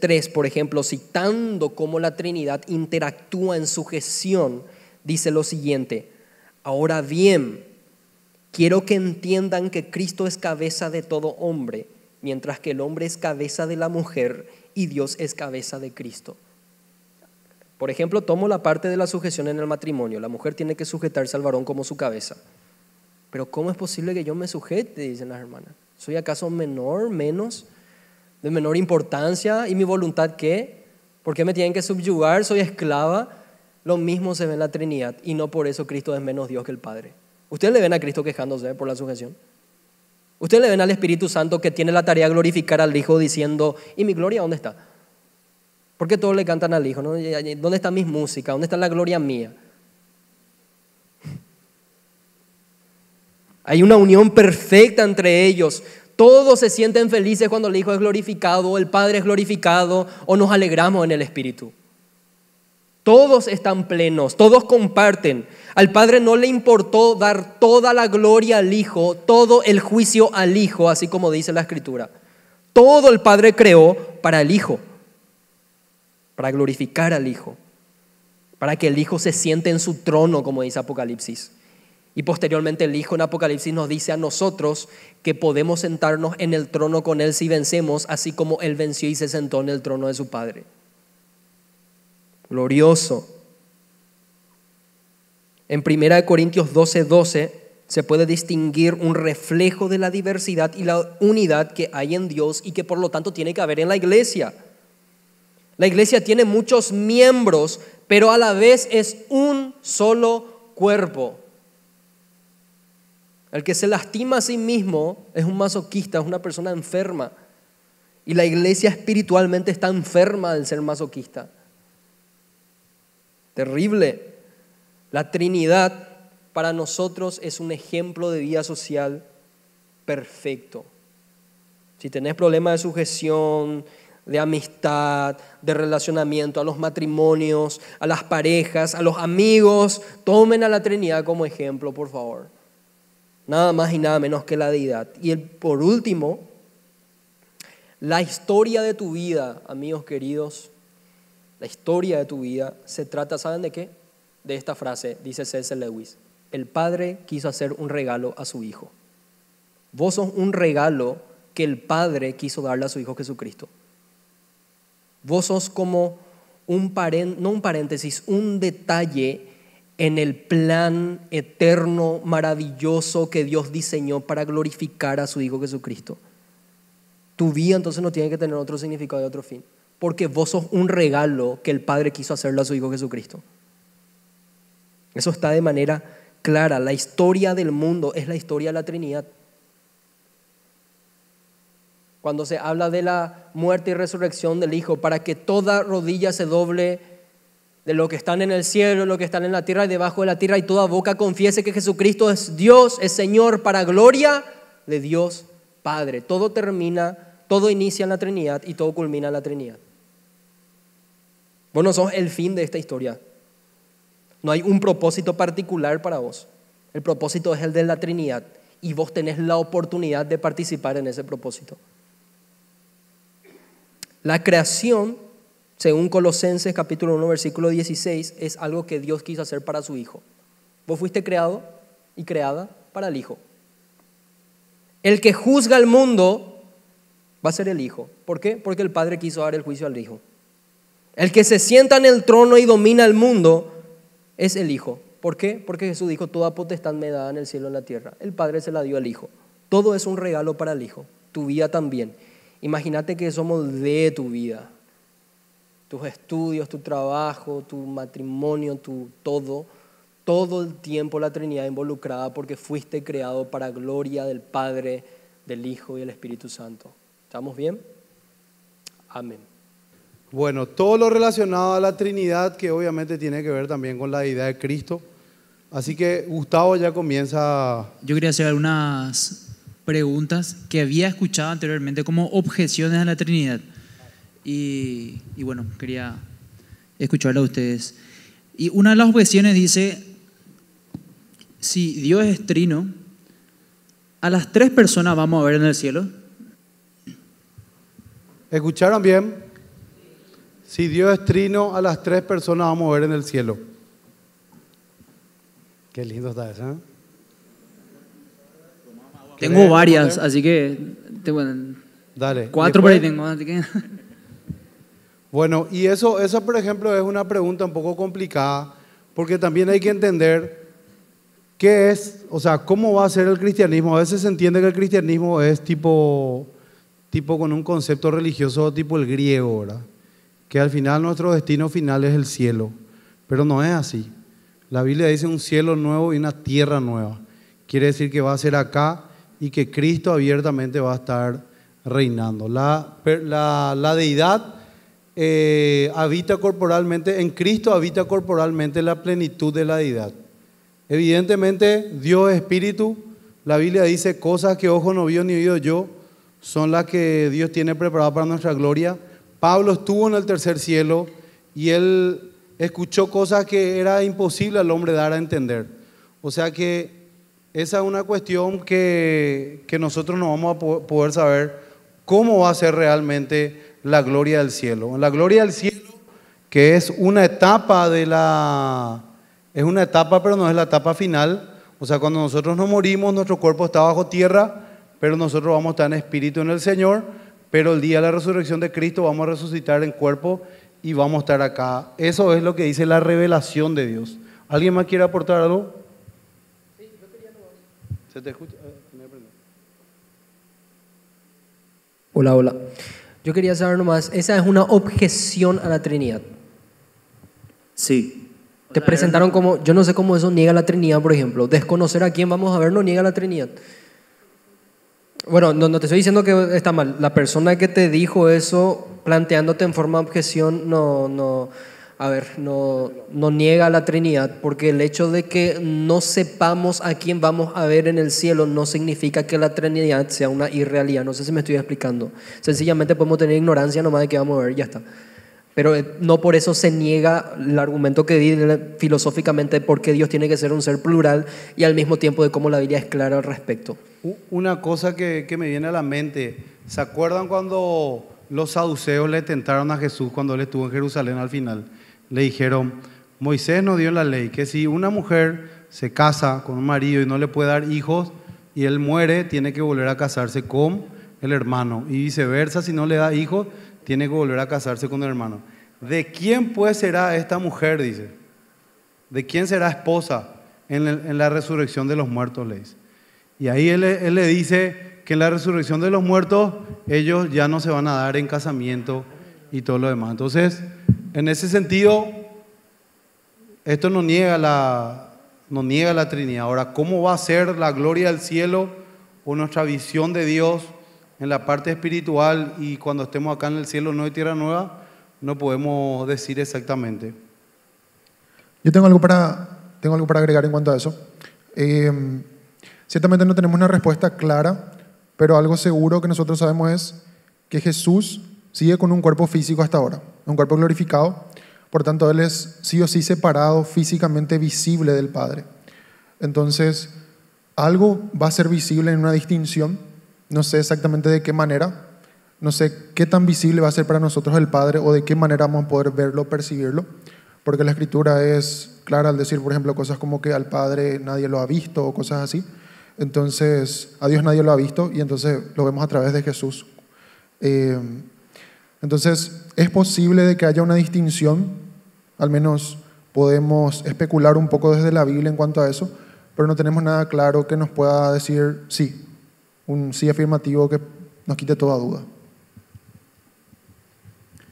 3, por ejemplo, citando cómo la Trinidad interactúa en su gestión, dice lo siguiente: Ahora bien, Quiero que entiendan que Cristo es cabeza de todo hombre, mientras que el hombre es cabeza de la mujer y Dios es cabeza de Cristo. Por ejemplo, tomo la parte de la sujeción en el matrimonio. La mujer tiene que sujetarse al varón como su cabeza. Pero ¿cómo es posible que yo me sujete? Dicen las hermanas. ¿Soy acaso menor, menos, de menor importancia? ¿Y mi voluntad qué? ¿Por qué me tienen que subyugar? ¿Soy esclava? Lo mismo se ve en la Trinidad y no por eso Cristo es menos Dios que el Padre. ¿Ustedes le ven a Cristo quejándose eh, por la sujeción? ¿Ustedes le ven al Espíritu Santo que tiene la tarea de glorificar al Hijo diciendo, ¿y mi gloria dónde está? ¿Por qué todos le cantan al Hijo? ¿Dónde está mi música? ¿Dónde está la gloria mía? Hay una unión perfecta entre ellos. Todos se sienten felices cuando el Hijo es glorificado, el Padre es glorificado o nos alegramos en el Espíritu. Todos están plenos, todos comparten. Al Padre no le importó dar toda la gloria al Hijo, todo el juicio al Hijo, así como dice la Escritura. Todo el Padre creó para el Hijo, para glorificar al Hijo, para que el Hijo se siente en su trono, como dice Apocalipsis. Y posteriormente el Hijo en Apocalipsis nos dice a nosotros que podemos sentarnos en el trono con Él si vencemos, así como Él venció y se sentó en el trono de su Padre glorioso. En 1 Corintios 12, 12 se puede distinguir un reflejo de la diversidad y la unidad que hay en Dios y que por lo tanto tiene que haber en la iglesia. La iglesia tiene muchos miembros, pero a la vez es un solo cuerpo. El que se lastima a sí mismo es un masoquista, es una persona enferma. Y la iglesia espiritualmente está enferma al ser masoquista terrible. La Trinidad para nosotros es un ejemplo de vida social perfecto. Si tenés problemas de sujeción, de amistad, de relacionamiento, a los matrimonios, a las parejas, a los amigos, tomen a la Trinidad como ejemplo, por favor. Nada más y nada menos que la deidad. Y el, por último, la historia de tu vida, amigos queridos, la historia de tu vida, se trata, ¿saben de qué? De esta frase, dice C.S. Lewis. El padre quiso hacer un regalo a su hijo. Vos sos un regalo que el padre quiso darle a su hijo Jesucristo. Vos sos como un paréntesis, no un paréntesis, un detalle en el plan eterno, maravilloso que Dios diseñó para glorificar a su Hijo Jesucristo. Tu vida entonces no tiene que tener otro significado y otro fin porque vos sos un regalo que el Padre quiso hacerle a su Hijo Jesucristo. Eso está de manera clara. La historia del mundo es la historia de la Trinidad. Cuando se habla de la muerte y resurrección del Hijo, para que toda rodilla se doble de lo que están en el cielo, lo que están en la tierra y debajo de la tierra, y toda boca confiese que Jesucristo es Dios, es Señor, para gloria de Dios Padre. Todo termina, todo inicia en la Trinidad y todo culmina en la Trinidad. Vos no sos el fin de esta historia. No hay un propósito particular para vos. El propósito es el de la Trinidad y vos tenés la oportunidad de participar en ese propósito. La creación, según Colosenses capítulo 1 versículo 16, es algo que Dios quiso hacer para su Hijo. Vos fuiste creado y creada para el Hijo. El que juzga al mundo va a ser el Hijo. ¿Por qué? Porque el Padre quiso dar el juicio al Hijo. El que se sienta en el trono y domina el mundo es el Hijo. ¿Por qué? Porque Jesús dijo, toda potestad me da en el cielo y en la tierra. El Padre se la dio al Hijo. Todo es un regalo para el Hijo, tu vida también. Imagínate que somos de tu vida. Tus estudios, tu trabajo, tu matrimonio, tu todo. Todo el tiempo la Trinidad involucrada porque fuiste creado para gloria del Padre, del Hijo y del Espíritu Santo. ¿Estamos bien? Amén. Bueno, todo lo relacionado a la Trinidad, que obviamente tiene que ver también con la idea de Cristo. Así que Gustavo ya comienza. Yo quería hacer algunas preguntas que había escuchado anteriormente como objeciones a la Trinidad. Y, y bueno, quería escucharla a ustedes. Y una de las objeciones dice, si Dios es trino, a las tres personas vamos a ver en el cielo. ¿Escucharon bien? Si Dios es trino, a las tres personas vamos a ver en el cielo. Qué lindo está eso. ¿eh? Tengo varias, así que. Te, bueno, Dale. Cuatro por tengo, Bueno, y eso, eso, por ejemplo, es una pregunta un poco complicada, porque también hay que entender qué es, o sea, cómo va a ser el cristianismo. A veces se entiende que el cristianismo es tipo, tipo con un concepto religioso tipo el griego, ¿verdad? que al final nuestro destino final es el cielo. Pero no es así. La Biblia dice un cielo nuevo y una tierra nueva. Quiere decir que va a ser acá y que Cristo abiertamente va a estar reinando. La, deidad eh, habita corporalmente, en Cristo habita corporalmente la plenitud de la deidad. Evidentemente, Dios es espíritu. La Biblia dice cosas que ojo no vio ni oído yo, son las que Dios tiene preparadas para nuestra gloria Pablo estuvo en el tercer cielo y él escuchó cosas que era imposible al hombre dar a entender. O sea que esa es una cuestión que, que nosotros no vamos a poder saber cómo va a ser realmente la gloria del cielo. La gloria del cielo, que es una etapa de la... Es una etapa, pero no es la etapa final. O sea, cuando nosotros nos morimos, nuestro cuerpo está bajo tierra, pero nosotros vamos a estar en espíritu en el Señor pero el día de la resurrección de Cristo vamos a resucitar en cuerpo y vamos a estar acá. Eso es lo que dice la revelación de Dios. ¿Alguien más quiere aportar algo? Sí, yo quería ¿Se te escucha? Eh, hola, hola. Yo quería saber nomás, esa es una objeción a la Trinidad. Sí. Te presentaron como, yo no sé cómo eso niega la Trinidad, por ejemplo. Desconocer a quién vamos a ver no niega la Trinidad. Bueno, no, te estoy diciendo que está mal. La persona que te dijo eso, planteándote en forma de objeción, no, no, a ver, no, no niega la Trinidad, porque el hecho de que no sepamos a quién vamos a ver en el cielo no significa que la Trinidad sea una irrealidad. No sé si me estoy explicando. Sencillamente podemos tener ignorancia nomás de qué vamos a ver, ya está. Pero eh, no por eso se niega el argumento que di filosóficamente de por qué Dios tiene que ser un ser plural y al mismo tiempo de cómo la Biblia es clara al respecto. Una cosa que, que me viene a la mente, ¿se acuerdan cuando los saduceos le tentaron a Jesús cuando él estuvo en Jerusalén al final? Le dijeron, Moisés nos dio la ley que si una mujer se casa con un marido y no le puede dar hijos y él muere, tiene que volver a casarse con el hermano y viceversa, si no le da hijos, tiene que volver a casarse con el hermano. ¿De quién pues será esta mujer? Dice. ¿De quién será esposa en, la resurrección de los muertos? Le dice. Y ahí él, le dice que en la resurrección de los muertos ellos ya no se van a dar en casamiento y todo lo demás. Entonces, en ese sentido, esto no niega la, no niega la Trinidad. Ahora, ¿cómo va a ser la gloria del cielo o nuestra visión de Dios? en la parte espiritual y cuando estemos acá en el cielo no hay tierra nueva, no podemos decir exactamente. Yo tengo algo para, tengo algo para agregar en cuanto a eso. Em, ciertamente no tenemos una respuesta clara, pero algo seguro que nosotros sabemos es que Jesús sigue con un cuerpo físico hasta ahora, un cuerpo glorificado, por tanto Él es sí o sí separado físicamente visible del Padre. Entonces, algo va a ser visible en una distinción no sé exactamente de qué manera, no sé qué tan visible va a ser para nosotros el Padre o de qué manera vamos a poder verlo, percibirlo, porque la Escritura es clara al decir, por ejemplo, cosas como que al Padre nadie lo ha visto o cosas así. Entonces, a Dios nadie lo ha visto y entonces lo vemos a través de Jesús. Eh, entonces, es posible de que haya una distinción, al menos podemos especular un poco desde la Biblia en cuanto a eso, pero no tenemos nada claro que nos pueda decir, sí, un sí afirmativo que nos quite toda duda.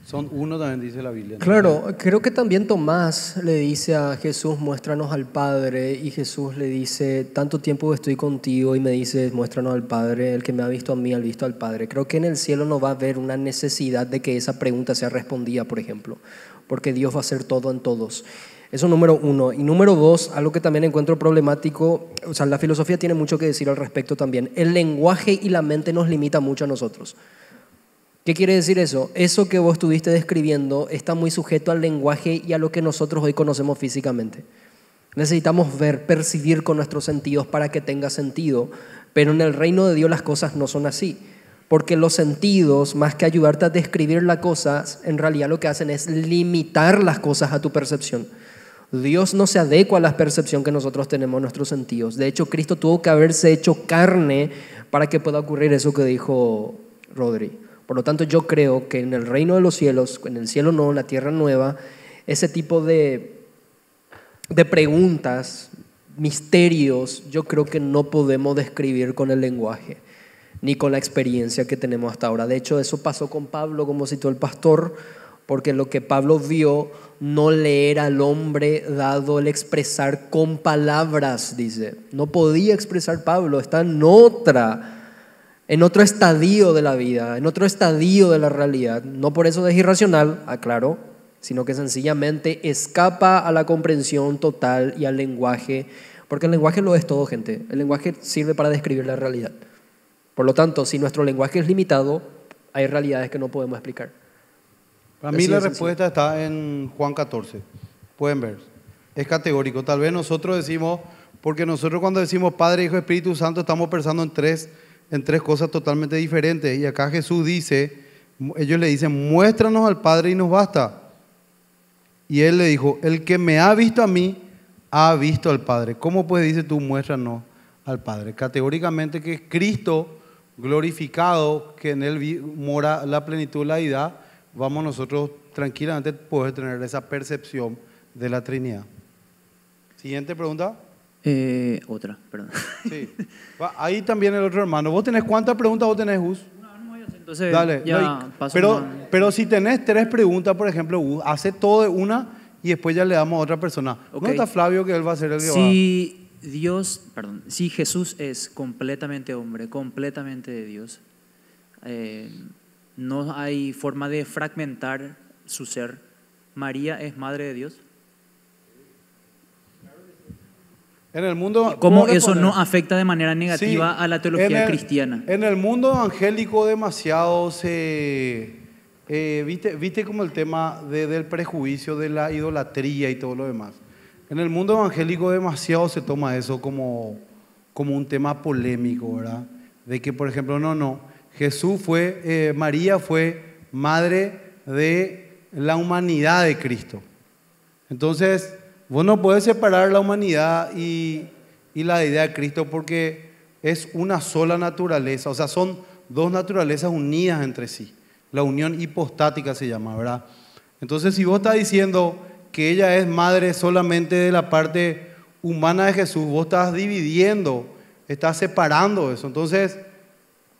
Son uno también dice la Biblia. Claro, creo que también Tomás le dice a Jesús, muéstranos al Padre, y Jesús le dice, tanto tiempo estoy contigo y me dice, muéstranos al Padre, el que me ha visto a mí, ha visto al Padre. Creo que en el cielo no va a haber una necesidad de que esa pregunta sea respondida, por ejemplo, porque Dios va a hacer todo en todos. Eso número uno. Y número dos, algo que también encuentro problemático, o sea, la filosofía tiene mucho que decir al respecto también. El lenguaje y la mente nos limita mucho a nosotros. ¿Qué quiere decir eso? Eso que vos estuviste describiendo está muy sujeto al lenguaje y a lo que nosotros hoy conocemos físicamente. Necesitamos ver, percibir con nuestros sentidos para que tenga sentido, pero en el reino de Dios las cosas no son así, porque los sentidos, más que ayudarte a describir las cosas, en realidad lo que hacen es limitar las cosas a tu percepción. Dios no se adecua a la percepción que nosotros tenemos en nuestros sentidos. De hecho, Cristo tuvo que haberse hecho carne para que pueda ocurrir eso que dijo Rodri. Por lo tanto, yo creo que en el reino de los cielos, en el cielo no, en la tierra nueva, ese tipo de, de preguntas, misterios, yo creo que no podemos describir con el lenguaje ni con la experiencia que tenemos hasta ahora. De hecho, eso pasó con Pablo, como citó el pastor, porque lo que Pablo vio no leer al hombre dado el expresar con palabras, dice. No podía expresar Pablo, está en otra en otro estadio de la vida, en otro estadio de la realidad. No por eso es irracional, aclaro, sino que sencillamente escapa a la comprensión total y al lenguaje, porque el lenguaje lo es todo, gente. El lenguaje sirve para describir la realidad. Por lo tanto, si nuestro lenguaje es limitado, hay realidades que no podemos explicar. Para mí la respuesta está en Juan 14. Pueden ver. Es categórico. Tal vez nosotros decimos, porque nosotros cuando decimos Padre, Hijo, Espíritu Santo, estamos pensando en tres, en tres cosas totalmente diferentes. Y acá Jesús dice, ellos le dicen, muéstranos al Padre y nos basta. Y él le dijo, el que me ha visto a mí, ha visto al Padre. ¿Cómo pues dice tú, muéstranos al Padre? Categóricamente que es Cristo glorificado, que en él mora la plenitud de la deidad vamos nosotros tranquilamente poder tener esa percepción de la Trinidad. Siguiente pregunta. Eh, otra, perdón. Sí. Ahí también el otro hermano. ¿Vos tenés cuántas preguntas vos tenés, Gus? Entonces, Dale, ya pero, pero si tenés tres preguntas, por ejemplo, Gus, hace todo de una y después ya le damos a otra persona. Okay. está Flavio que él va a ser el que si Dios, perdón, si Jesús es completamente hombre, completamente de Dios, eh, no hay forma de fragmentar su ser. María es madre de Dios. En el mundo, ¿Cómo, eso no afecta de manera negativa a la teología cristiana? En el mundo evangélico demasiado se... Eh, viste, viste como el tema del prejuicio, de la idolatría y todo lo demás. En el mundo evangélico demasiado se toma eso como, como un tema polémico, ¿verdad? De que, por ejemplo, no, no, Jesús fue, eh, María fue madre de la humanidad de Cristo. Entonces, vos no podés separar la humanidad y, y la idea de Cristo porque es una sola naturaleza, o sea, son dos naturalezas unidas entre sí. La unión hipostática se llama, ¿verdad? Entonces, si vos estás diciendo que ella es madre solamente de la parte humana de Jesús, vos estás dividiendo, estás separando eso. Entonces,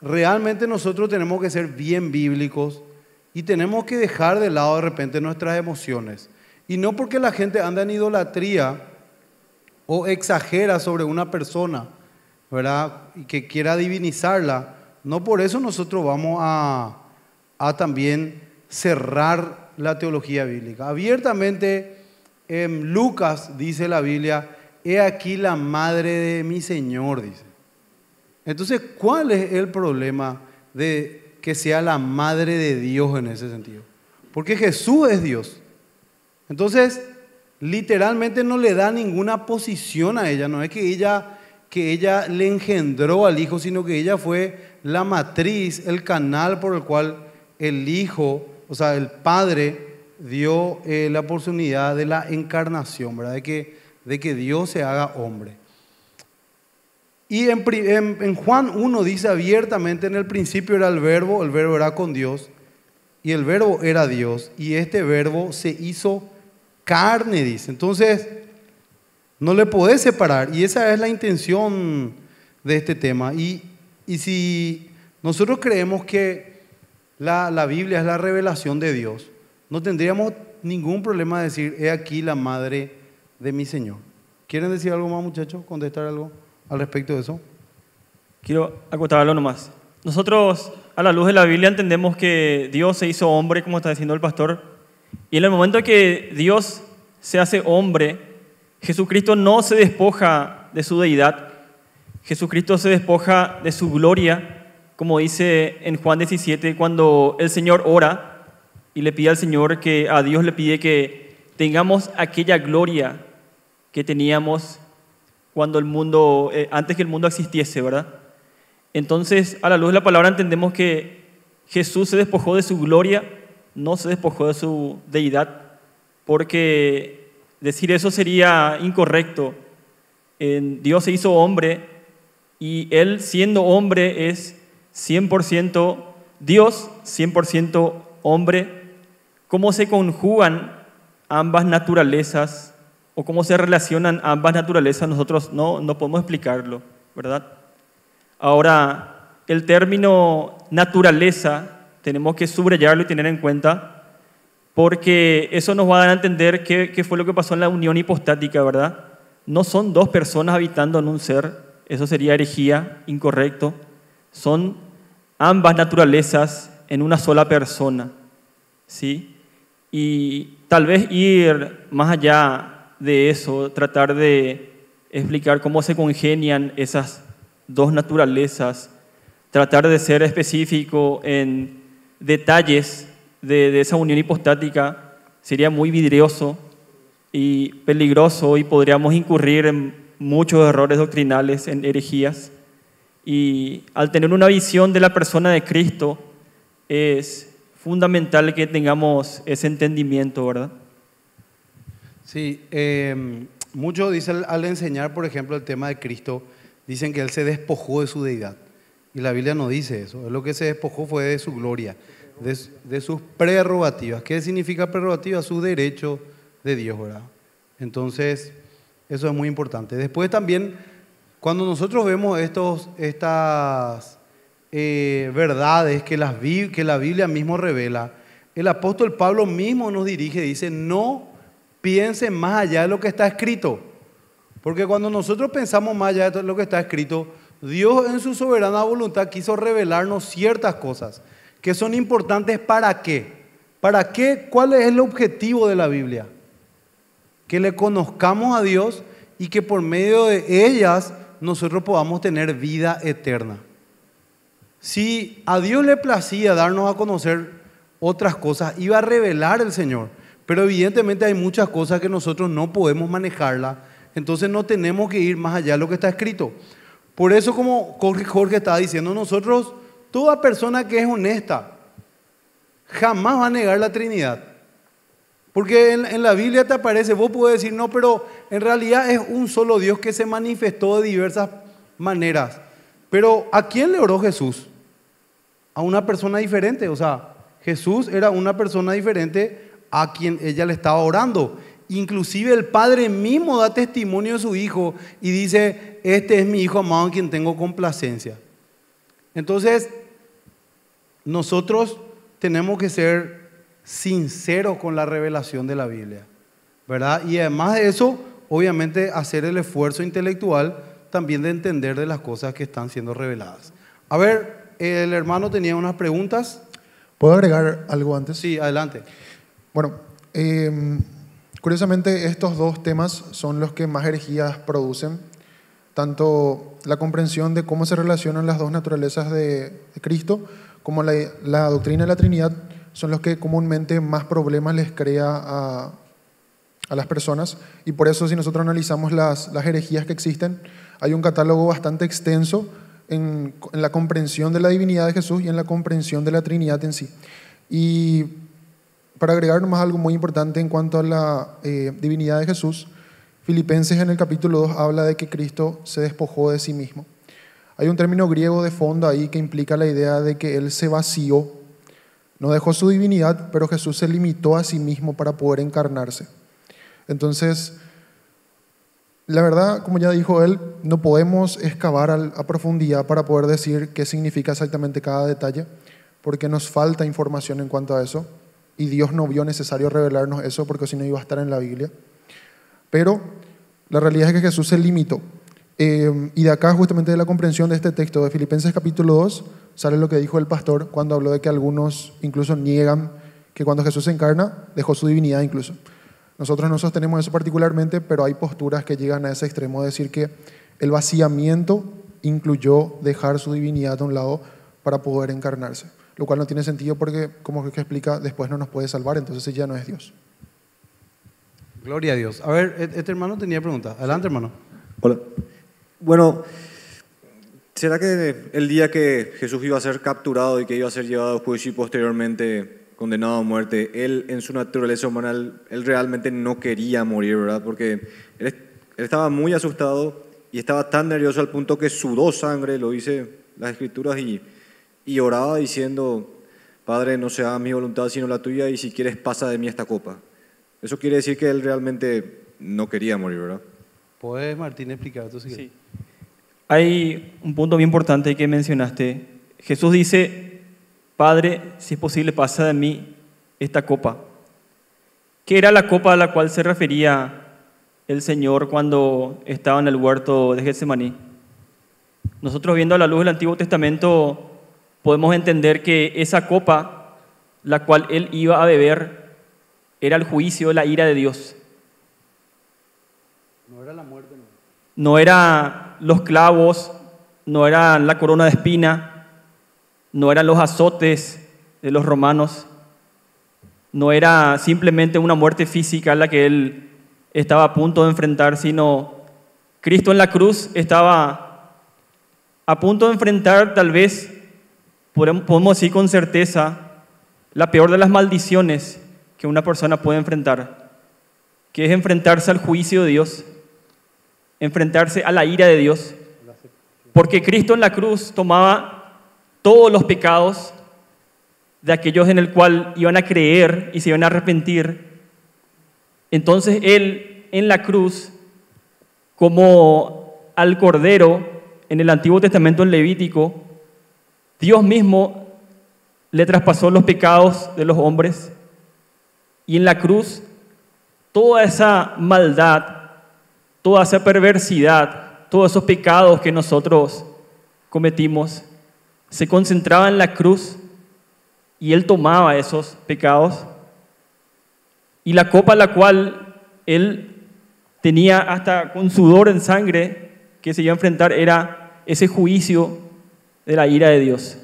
realmente nosotros tenemos que ser bien bíblicos y tenemos que dejar de lado de repente nuestras emociones. Y no porque la gente anda en idolatría o exagera sobre una persona, ¿verdad? Y que quiera divinizarla, no por eso nosotros vamos a, a también cerrar la teología bíblica. Abiertamente, en Lucas dice la Biblia, he aquí la madre de mi Señor, dice. Entonces, ¿cuál es el problema de que sea la madre de Dios en ese sentido? Porque Jesús es Dios. Entonces, literalmente no le da ninguna posición a ella, no es que ella que ella le engendró al hijo, sino que ella fue la matriz, el canal por el cual el hijo, o sea, el padre dio eh, la oportunidad de la encarnación, ¿verdad? De que, de que Dios se haga hombre. Y en, Juan 1 dice abiertamente, en el principio era el verbo, el verbo era con Dios, y el verbo era Dios, y este verbo se hizo carne, dice. Entonces, no le podés separar, y esa es la intención de este tema. Y, y si nosotros creemos que la, la Biblia es la revelación de Dios, no tendríamos ningún problema de decir, he aquí la madre de mi Señor. ¿Quieren decir algo más, muchachos? ¿Contestar algo? al respecto de eso? Quiero acotarlo nomás. Nosotros, a la luz de la Biblia, entendemos que Dios se hizo hombre, como está diciendo el pastor, y en el momento que Dios se hace hombre, Jesucristo no se despoja de su deidad, Jesucristo se despoja de su gloria, como dice en Juan 17, cuando el Señor ora y le pide al Señor que a Dios le pide que tengamos aquella gloria que teníamos el mundo, eh, antes que el mundo existiese, ¿verdad? Entonces, a la luz de la palabra entendemos que Jesús se despojó de su gloria, no se despojó de su deidad, porque decir eso sería incorrecto. en Dios se hizo hombre y Él siendo hombre es 100% Dios, 100% hombre. ¿Cómo se conjugan ambas naturalezas o cómo se relacionan ambas naturalezas, nosotros no, no podemos explicarlo, ¿verdad? Ahora, el término naturaleza tenemos que subrayarlo y tener en cuenta, porque eso nos va a dar a entender qué, qué fue lo que pasó en la unión hipostática, ¿verdad? No son dos personas habitando en un ser, eso sería herejía, incorrecto. Son ambas naturalezas en una sola persona, ¿sí? Y tal vez ir más allá de eso, tratar de explicar cómo se congenian esas dos naturalezas, tratar de ser específico en detalles de, de esa unión hipostática, sería muy vidrioso y peligroso y podríamos incurrir en muchos errores doctrinales, en herejías. Y al tener una visión de la persona de Cristo, es fundamental que tengamos ese entendimiento, ¿verdad? Sí, em, Muchos dicen al enseñar, por ejemplo, el tema de Cristo, dicen que Él se despojó de su deidad. Y la Biblia no dice eso. lo que se despojó fue de su gloria, de, sus prerrogativas. ¿Qué significa prerrogativa? Su derecho de Dios, ¿verdad? Entonces, eso es muy importante. Después también, cuando nosotros vemos estos, estas eh, verdades que, la Biblia mismo revela, el apóstol Pablo mismo nos dirige, dice, no Piense más allá de lo que está escrito. Porque cuando nosotros pensamos más allá de lo que está escrito, Dios en su soberana voluntad quiso revelarnos ciertas cosas que son importantes para qué. ¿Para qué? ¿Cuál es el objetivo de la Biblia? Que le conozcamos a Dios y que por medio de ellas nosotros podamos tener vida eterna. Si a Dios le placía darnos a conocer otras cosas, iba a revelar el Señor. Pero evidentemente hay muchas cosas que nosotros no podemos manejarla, entonces no tenemos que ir más allá de lo que está escrito. Por eso, como Jorge está diciendo, nosotros, toda persona que es honesta, jamás va a negar la Trinidad. Porque en, la Biblia te aparece, vos puedes decir, no, pero en realidad es un solo Dios que se manifestó de diversas maneras. Pero ¿a quién le oró Jesús? A una persona diferente. O sea, Jesús era una persona diferente a quien ella le estaba orando. Inclusive el padre mismo da testimonio de su hijo y dice, este es mi hijo amado en quien tengo complacencia. Entonces, nosotros tenemos que ser sinceros con la revelación de la Biblia, ¿verdad? Y además de eso, obviamente hacer el esfuerzo intelectual también de entender de las cosas que están siendo reveladas. A ver, el hermano tenía unas preguntas. ¿Puedo agregar algo antes? Sí, adelante. Bueno, em, curiosamente estos dos temas son los que más herejías producen, tanto la comprensión de cómo se relacionan las dos naturalezas de, Cristo como la, doctrina de la Trinidad son los que comúnmente más problemas les crea a, las personas y por eso si nosotros analizamos las, herejías que existen, hay un catálogo bastante extenso en, en, la comprensión de la divinidad de Jesús y en la comprensión de la Trinidad en sí. Y para agregar más algo muy importante en cuanto a la eh, divinidad de Jesús, Filipenses en el capítulo 2 habla de que Cristo se despojó de sí mismo. Hay un término griego de fondo ahí que implica la idea de que Él se vació, no dejó su divinidad, pero Jesús se limitó a sí mismo para poder encarnarse. Entonces, la verdad, como ya dijo él, no podemos excavar a profundidad para poder decir qué significa exactamente cada detalle, porque nos falta información en cuanto a eso y Dios no vio necesario revelarnos eso porque si no iba a estar en la Biblia. Pero la realidad es que Jesús se limitó. Eh, y de acá, justamente de la comprensión de este texto de Filipenses capítulo 2, sale lo que dijo el pastor cuando habló de que algunos incluso niegan que cuando Jesús se encarna, dejó su divinidad incluso. Nosotros no sostenemos eso particularmente, pero hay posturas que llegan a ese extremo de decir que el vaciamiento incluyó dejar su divinidad a un lado para poder encarnarse lo cual no tiene sentido porque, como que explica, después no nos puede salvar, entonces ya no es Dios. Gloria a Dios. A ver, e-, este hermano tenía pregunta. Adelante, hermano. Hola. Bueno, ¿será que el día que Jesús iba a ser capturado y que iba a ser llevado a juicio y posteriormente condenado a muerte, él en su naturaleza humana, él realmente no quería morir, ¿verdad? Porque él, él estaba muy asustado y estaba tan nervioso al punto que sudó sangre, lo dice las escrituras, y y oraba diciendo, Padre, no sea mi voluntad sino la tuya, y si quieres pasa de mí esta copa. Eso quiere decir que él realmente no quería morir, ¿verdad? ¿Puedes, Martín, explicar tú? Sí. Hay un punto muy importante que mencionaste. Jesús dice, Padre, si es posible, pasa de mí esta copa. ¿Qué era la copa a la cual se refería el Señor cuando estaba en el huerto de Getsemaní? Nosotros viendo a la luz del Antiguo Testamento podemos entender que esa copa, la cual él iba a beber, era el juicio, la ira de Dios. No era la muerte. No, eran los clavos, no era la corona de espina, no eran los azotes de los romanos, no era simplemente una muerte física la que él estaba a punto de enfrentar, sino Cristo en la cruz estaba a punto de enfrentar tal vez podemos decir con certeza la peor de las maldiciones que una persona puede enfrentar, que es enfrentarse al juicio de Dios, enfrentarse a la ira de Dios, porque Cristo en la cruz tomaba todos los pecados de aquellos en el cual iban a creer y se iban a arrepentir. Entonces Él en la cruz, como al Cordero en el Antiguo Testamento en Levítico, Dios mismo le traspasó los pecados de los hombres y en la cruz toda esa maldad, toda esa perversidad, todos esos pecados que nosotros cometimos, se concentraba en la cruz y Él tomaba esos pecados y la copa la cual Él tenía hasta con sudor en sangre que se iba a enfrentar era ese juicio de la ira de Dios.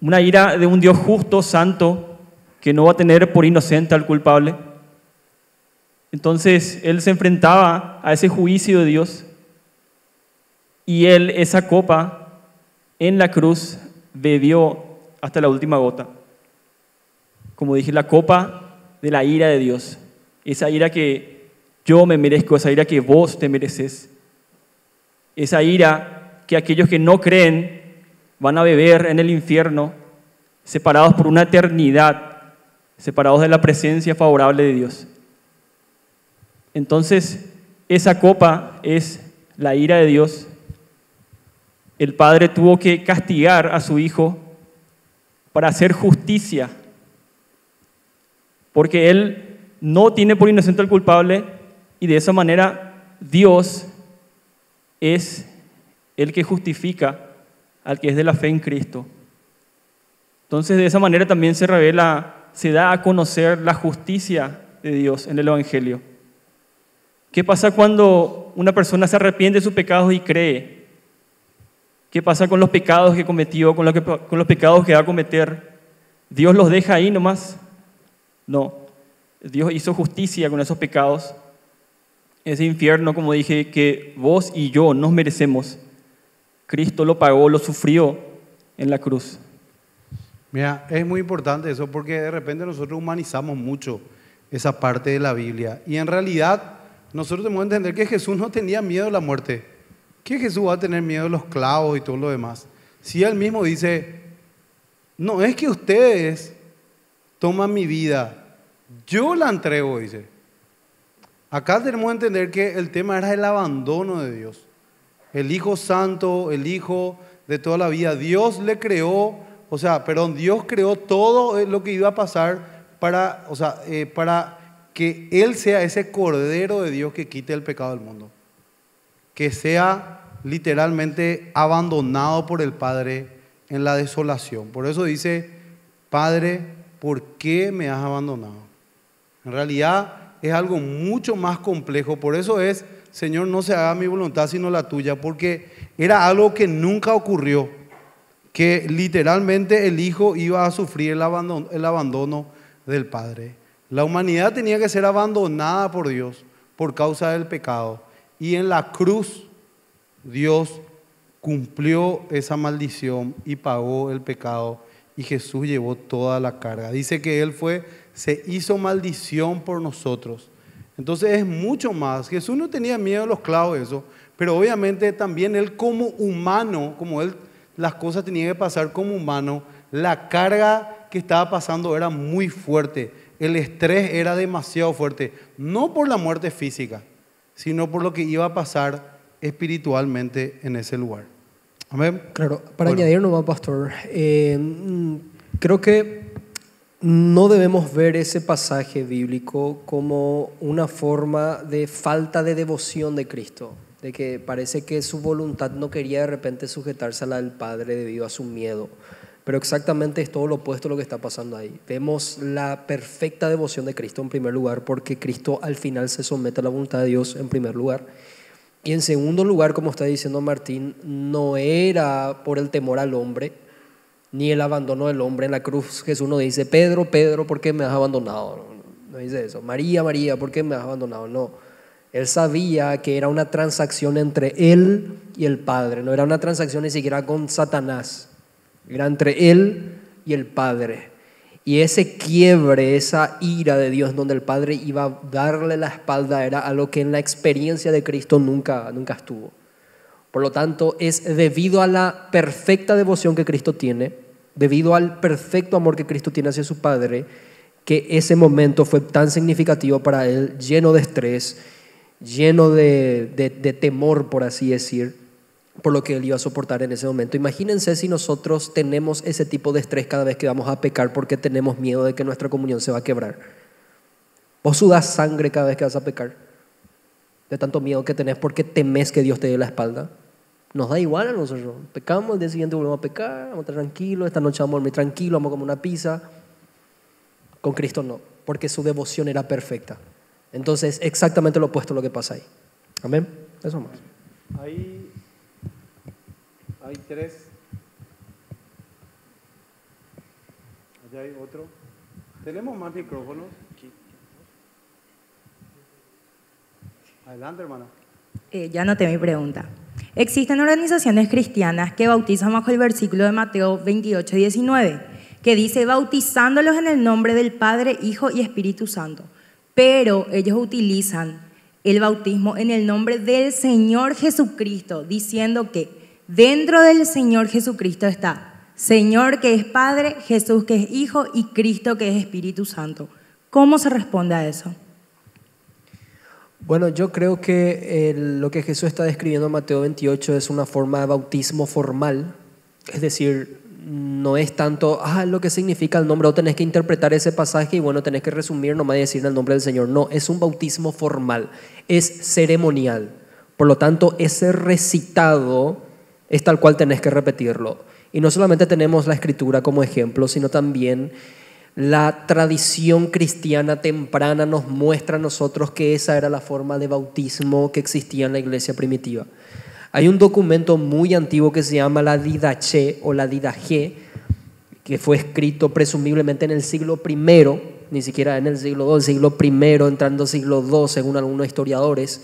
Una ira de un Dios justo, santo, que no va a tener por inocente al culpable. Entonces él se enfrentaba a ese juicio de Dios y él esa copa en la cruz bebió hasta la última gota. Como dije, la copa de la ira de Dios. Esa ira que yo me merezco, esa ira que vos te mereces. Esa ira que aquellos que no creen van a beber en el infierno, separados por una eternidad, separados de la presencia favorable de Dios. Entonces, esa copa es la ira de Dios. El Padre tuvo que castigar a su Hijo para hacer justicia, porque Él no tiene por inocente al culpable y de esa manera Dios es el que justifica al que es de la fe en Cristo. Entonces de esa manera también se revela, se da a conocer la justicia de Dios en el Evangelio. ¿Qué pasa cuando una persona se arrepiente de sus pecados y cree? ¿Qué pasa con los pecados que cometió, con, los pecados que va a cometer? ¿Dios los deja ahí nomás? No. Dios hizo justicia con esos pecados. Ese infierno, como dije, que vos y yo nos merecemos. Cristo lo pagó, lo sufrió en la cruz. Mira, es muy importante eso porque de repente nosotros humanizamos mucho esa parte de la Biblia. Y en realidad nosotros tenemos que entender que Jesús no tenía miedo a la muerte. ¿Qué Jesús va a tener miedo a los clavos y todo lo demás? Si él mismo dice, no es que ustedes toman mi vida, yo la entrego, dice. Acá tenemos que entender que el tema era el abandono de Dios el Hijo Santo, el Hijo de toda la vida. Dios le creó, o sea, perdón, Dios creó todo lo que iba a pasar para, o sea, eh, para que Él sea ese Cordero de Dios que quite el pecado del mundo. Que sea literalmente abandonado por el Padre en la desolación. Por eso dice, Padre, ¿por qué me has abandonado? En realidad es algo mucho más complejo. Por eso es Señor, no se haga mi voluntad sino la tuya, porque era algo que nunca ocurrió, que literalmente el hijo iba a sufrir el abandono, del Padre. La humanidad tenía que ser abandonada por Dios por causa del pecado. Y en la cruz Dios cumplió esa maldición y pagó el pecado y Jesús llevó toda la carga. Dice que Él fue, se hizo maldición por nosotros entonces es mucho más. Jesús no tenía miedo a los clavos, eso, pero obviamente también él como humano, como él las cosas tenía que pasar como humano, la carga que estaba pasando era muy fuerte, el estrés era demasiado fuerte, no por la muerte física, sino por lo que iba a pasar espiritualmente en ese lugar. Amén. Claro, para añadirlo, añadir nomás, pastor, eh, mm, creo que no debemos ver ese pasaje bíblico como una forma de falta de devoción de Cristo, de que parece que su voluntad no quería de repente sujetarse a la del Padre debido a su miedo. Pero exactamente es todo lo opuesto lo que está pasando ahí. Vemos la perfecta devoción de Cristo en primer lugar, porque Cristo al final se somete a la voluntad de Dios en primer lugar. Y en segundo lugar, como está diciendo Martín, no era por el temor al hombre, ni el abandono del hombre en la cruz. Jesús no dice, Pedro, Pedro, ¿por qué me has abandonado? No, dice eso. María, María, ¿por qué me has abandonado? No. Él sabía que era una transacción entre él y el Padre. No era una transacción ni siquiera con Satanás. Era entre él y el Padre. Y ese quiebre, esa ira de Dios donde el Padre iba a darle la espalda era lo que en la experiencia de Cristo nunca, nunca estuvo. Por lo tanto, es debido a la perfecta devoción que Cristo tiene, debido al perfecto amor que Cristo tiene hacia su Padre, que ese momento fue tan significativo para él, lleno de estrés, lleno de, temor, por así decir, por lo que él iba a soportar en ese momento. Imagínense si nosotros tenemos ese tipo de estrés cada vez que vamos a pecar porque tenemos miedo de que nuestra comunión se va a quebrar. Vos sudas sangre cada vez que vas a pecar, de tanto miedo que tenés porque temes que Dios te dé la espalda. Nos da igual a nosotros. Pecamos, el día siguiente volvemos a pecar, vamos a esta noche vamos a dormir tranquilos, vamos a comer una pizza. Con Cristo no, porque su devoción era perfecta. Entonces, exactamente lo opuesto a lo que pasa ahí. Amén. Eso más. Hay, hay tres. Allá hay otro. ¿Tenemos más micrófonos? Adelante, hermana. Eh, ya ya te mi pregunta. Existen organizaciones cristianas que bautizan bajo el versículo de Mateo 28, 19, que dice, bautizándolos en el nombre del Padre, Hijo y Espíritu Santo. Pero ellos utilizan el bautismo en el nombre del Señor Jesucristo, diciendo que dentro del Señor Jesucristo está Señor que es Padre, Jesús que es Hijo y Cristo que es Espíritu Santo. ¿Cómo se responde a eso? Bueno, yo creo que lo que Jesús está describiendo en Mateo 28 es una forma de bautismo formal, es decir, no es tanto, ah, lo que significa el nombre, o tenés que interpretar ese pasaje y bueno, tenés que resumir nomás y decir el nombre del Señor. No, es un bautismo formal, es ceremonial. Por lo tanto, ese recitado es tal cual tenés que repetirlo. Y no solamente tenemos la escritura como ejemplo, sino también la tradición cristiana temprana nos muestra a nosotros que esa era la forma de bautismo que existía en la iglesia primitiva. Hay un documento muy antiguo que se llama la Didache o la g que fue escrito presumiblemente en el siglo I, ni siquiera en el siglo II, siglo I, entrando siglo II, según algunos historiadores,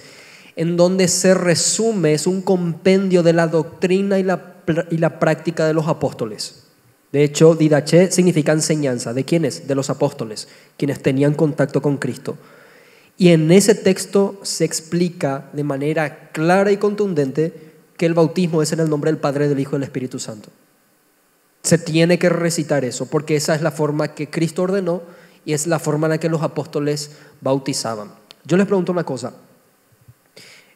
en donde se resume, es un compendio de la doctrina y la práctica de los apóstoles. De hecho, didache significa enseñanza. ¿De quiénes? De los apóstoles, quienes tenían contacto con Cristo. Y en ese texto se explica de manera clara y contundente que el bautismo es en el nombre del Padre, del Hijo y del Espíritu Santo. Se tiene que recitar eso, porque esa es la forma que Cristo ordenó y es la forma en la que los apóstoles bautizaban. Yo les pregunto una cosa,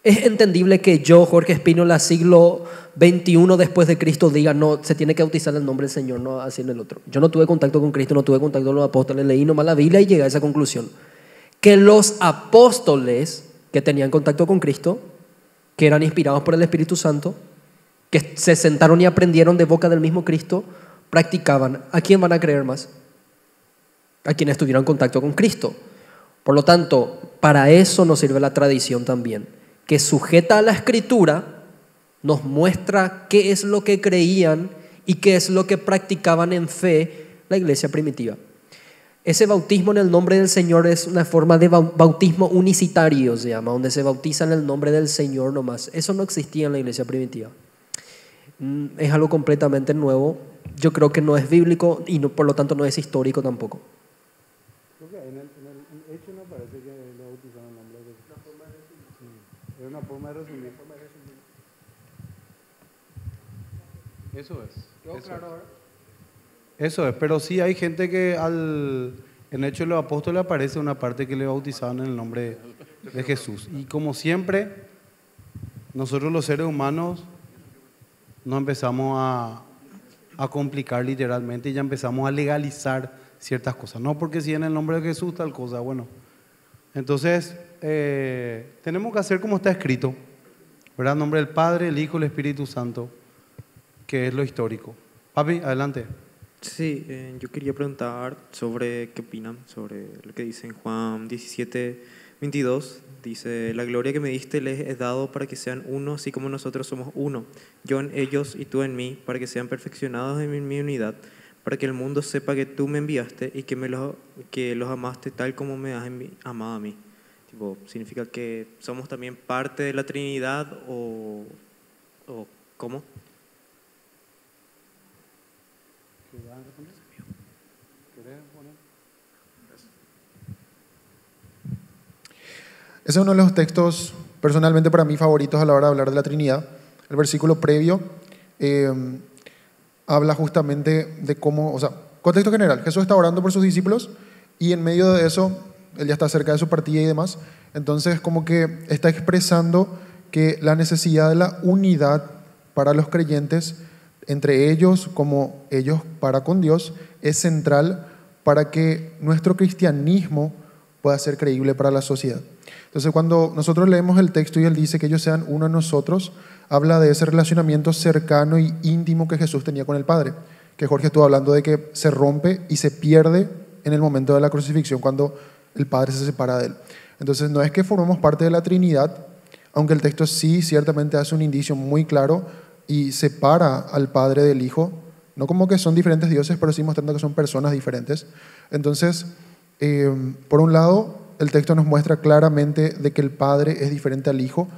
es entendible que yo, Jorge Espínola, siglo XXI después de Cristo, diga, no, se tiene que bautizar el nombre del Señor, no así en el otro. Yo no tuve contacto con Cristo, no tuve contacto con los apóstoles, leí nomás la Biblia y llegué a esa conclusión. Que los apóstoles que tenían contacto con Cristo, que eran inspirados por el Espíritu Santo, que se sentaron y aprendieron de boca del mismo Cristo, practicaban. ¿A quién van a creer más? A quienes tuvieron contacto con Cristo. Por lo tanto, para eso nos sirve la tradición también que sujeta a la escritura nos muestra qué es lo que creían y qué es lo que practicaban en fe la iglesia primitiva. Ese bautismo en el nombre del Señor es una forma de bautismo unicitario, se llama, donde se bautiza en el nombre del Señor nomás. Eso no existía en la iglesia primitiva. Mm, es algo completamente nuevo. Yo creo que no es bíblico y no, por lo tanto no es histórico tampoco. Eso es. Eso, es. pero sí hay gente que al, en Hechos de los Apóstoles aparece una parte que le bautizaban en el nombre de Jesús. Y como siempre, nosotros los seres humanos nos empezamos a, a complicar literalmente y ya empezamos a legalizar ciertas cosas. No porque si en el nombre de Jesús tal cosa, bueno. Entonces, eh, tenemos que hacer como está escrito, ¿verdad? En nombre del Padre, el Hijo, el Espíritu Santo, que es lo histórico. Papi, adelante. Sí, eh, yo quería preguntar sobre qué opinan, sobre lo que dice en Juan 17, 22. Dice, la gloria que me diste les he dado para que sean uno, así como nosotros somos uno, yo en ellos y tú en mí, para que sean perfeccionados en mi unidad, para que el mundo sepa que tú me enviaste y que, me los, que los amaste tal como me has amado a mí. ¿Significa que somos también parte de la Trinidad o, cómo? Ese es uno de los textos personalmente para mí favoritos a la hora de hablar de la Trinidad. El versículo previo em, habla justamente de cómo, o sea, contexto general, Jesús está orando por sus discípulos y en medio de eso él ya está cerca de su partida y demás. Entonces, como que está expresando que la necesidad de la unidad para los creyentes, entre ellos como ellos para con Dios, es central para que nuestro cristianismo pueda ser creíble para la sociedad. Entonces, cuando nosotros leemos el texto y él dice que ellos sean uno a nosotros, habla de ese relacionamiento cercano y íntimo que Jesús tenía con el Padre, que Jorge estuvo hablando de que se rompe y se pierde en el momento de la crucifixión, cuando el Padre se separa de él. Entonces no es que formemos parte de la Trinidad, aunque el texto sí ciertamente hace un indicio muy claro y separa al Padre del Hijo, no como que son diferentes dioses, pero sí mostrando que son personas diferentes. Entonces, eh, por un lado, el texto nos muestra claramente de que el Padre es diferente al Hijo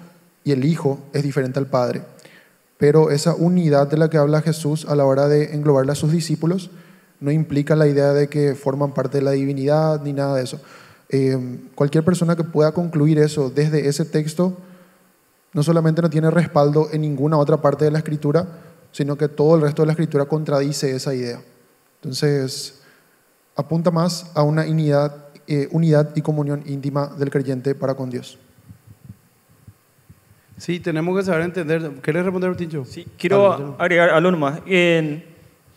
y el Hijo es diferente al Padre. Pero esa unidad de la que habla Jesús a la hora de englobarle a sus discípulos no implica la idea de que forman parte de la divinidad ni nada de eso. Em, cualquier persona que pueda concluir eso desde ese texto, no solamente no tiene respaldo en ninguna otra parte de la escritura, sino que todo el resto de la escritura contradice esa idea. Entonces, apunta más a una unidad, eh, unidad y comunión íntima del creyente para con Dios. Sí, tenemos que saber entender. ¿Quieres responder, Tincho? Sí, quiero agregar algo más. En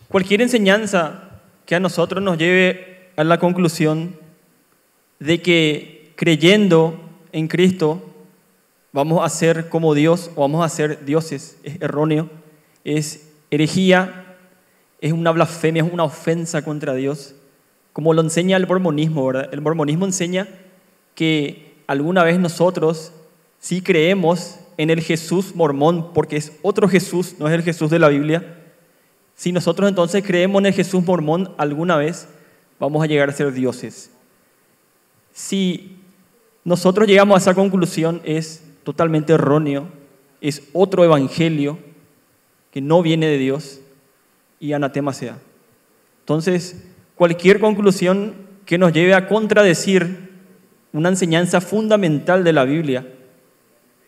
cualquier enseñanza que a nosotros nos lleve a la conclusión de que creyendo en Cristo vamos a ser como Dios o vamos a ser dioses. Es erróneo, es herejía, es una blasfemia, es una ofensa contra Dios, como lo enseña el mormonismo, ¿verdad? El mormonismo enseña que alguna vez nosotros si creemos en el Jesús mormón, porque es otro Jesús, no es el Jesús de la Biblia. Si nosotros entonces creemos en el Jesús mormón alguna vez, vamos a llegar a ser dioses si nosotros llegamos a esa conclusión es totalmente erróneo, es otro evangelio que no viene de Dios y anatema sea. Entonces, cualquier conclusión que nos lleve a contradecir una enseñanza fundamental de la Biblia,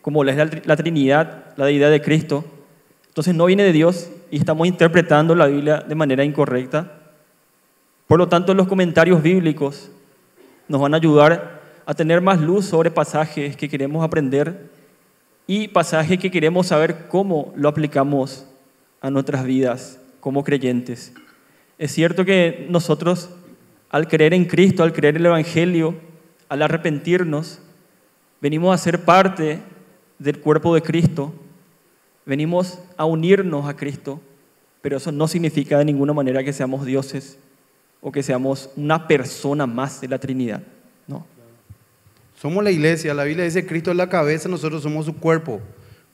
como la es la Trinidad, la deidad de Cristo, entonces no viene de Dios y estamos interpretando la Biblia de manera incorrecta. Por lo tanto, los comentarios bíblicos nos van a ayudar a tener más luz sobre pasajes que queremos aprender y pasajes que queremos saber cómo lo aplicamos a nuestras vidas como creyentes. Es cierto que nosotros, al creer en Cristo, al creer en el Evangelio, al arrepentirnos, venimos a ser parte del cuerpo de Cristo, venimos a unirnos a Cristo, pero eso no significa de ninguna manera que seamos dioses o que seamos una persona más de la Trinidad. No. Somos la iglesia, la Biblia dice Cristo es la cabeza, nosotros somos su cuerpo,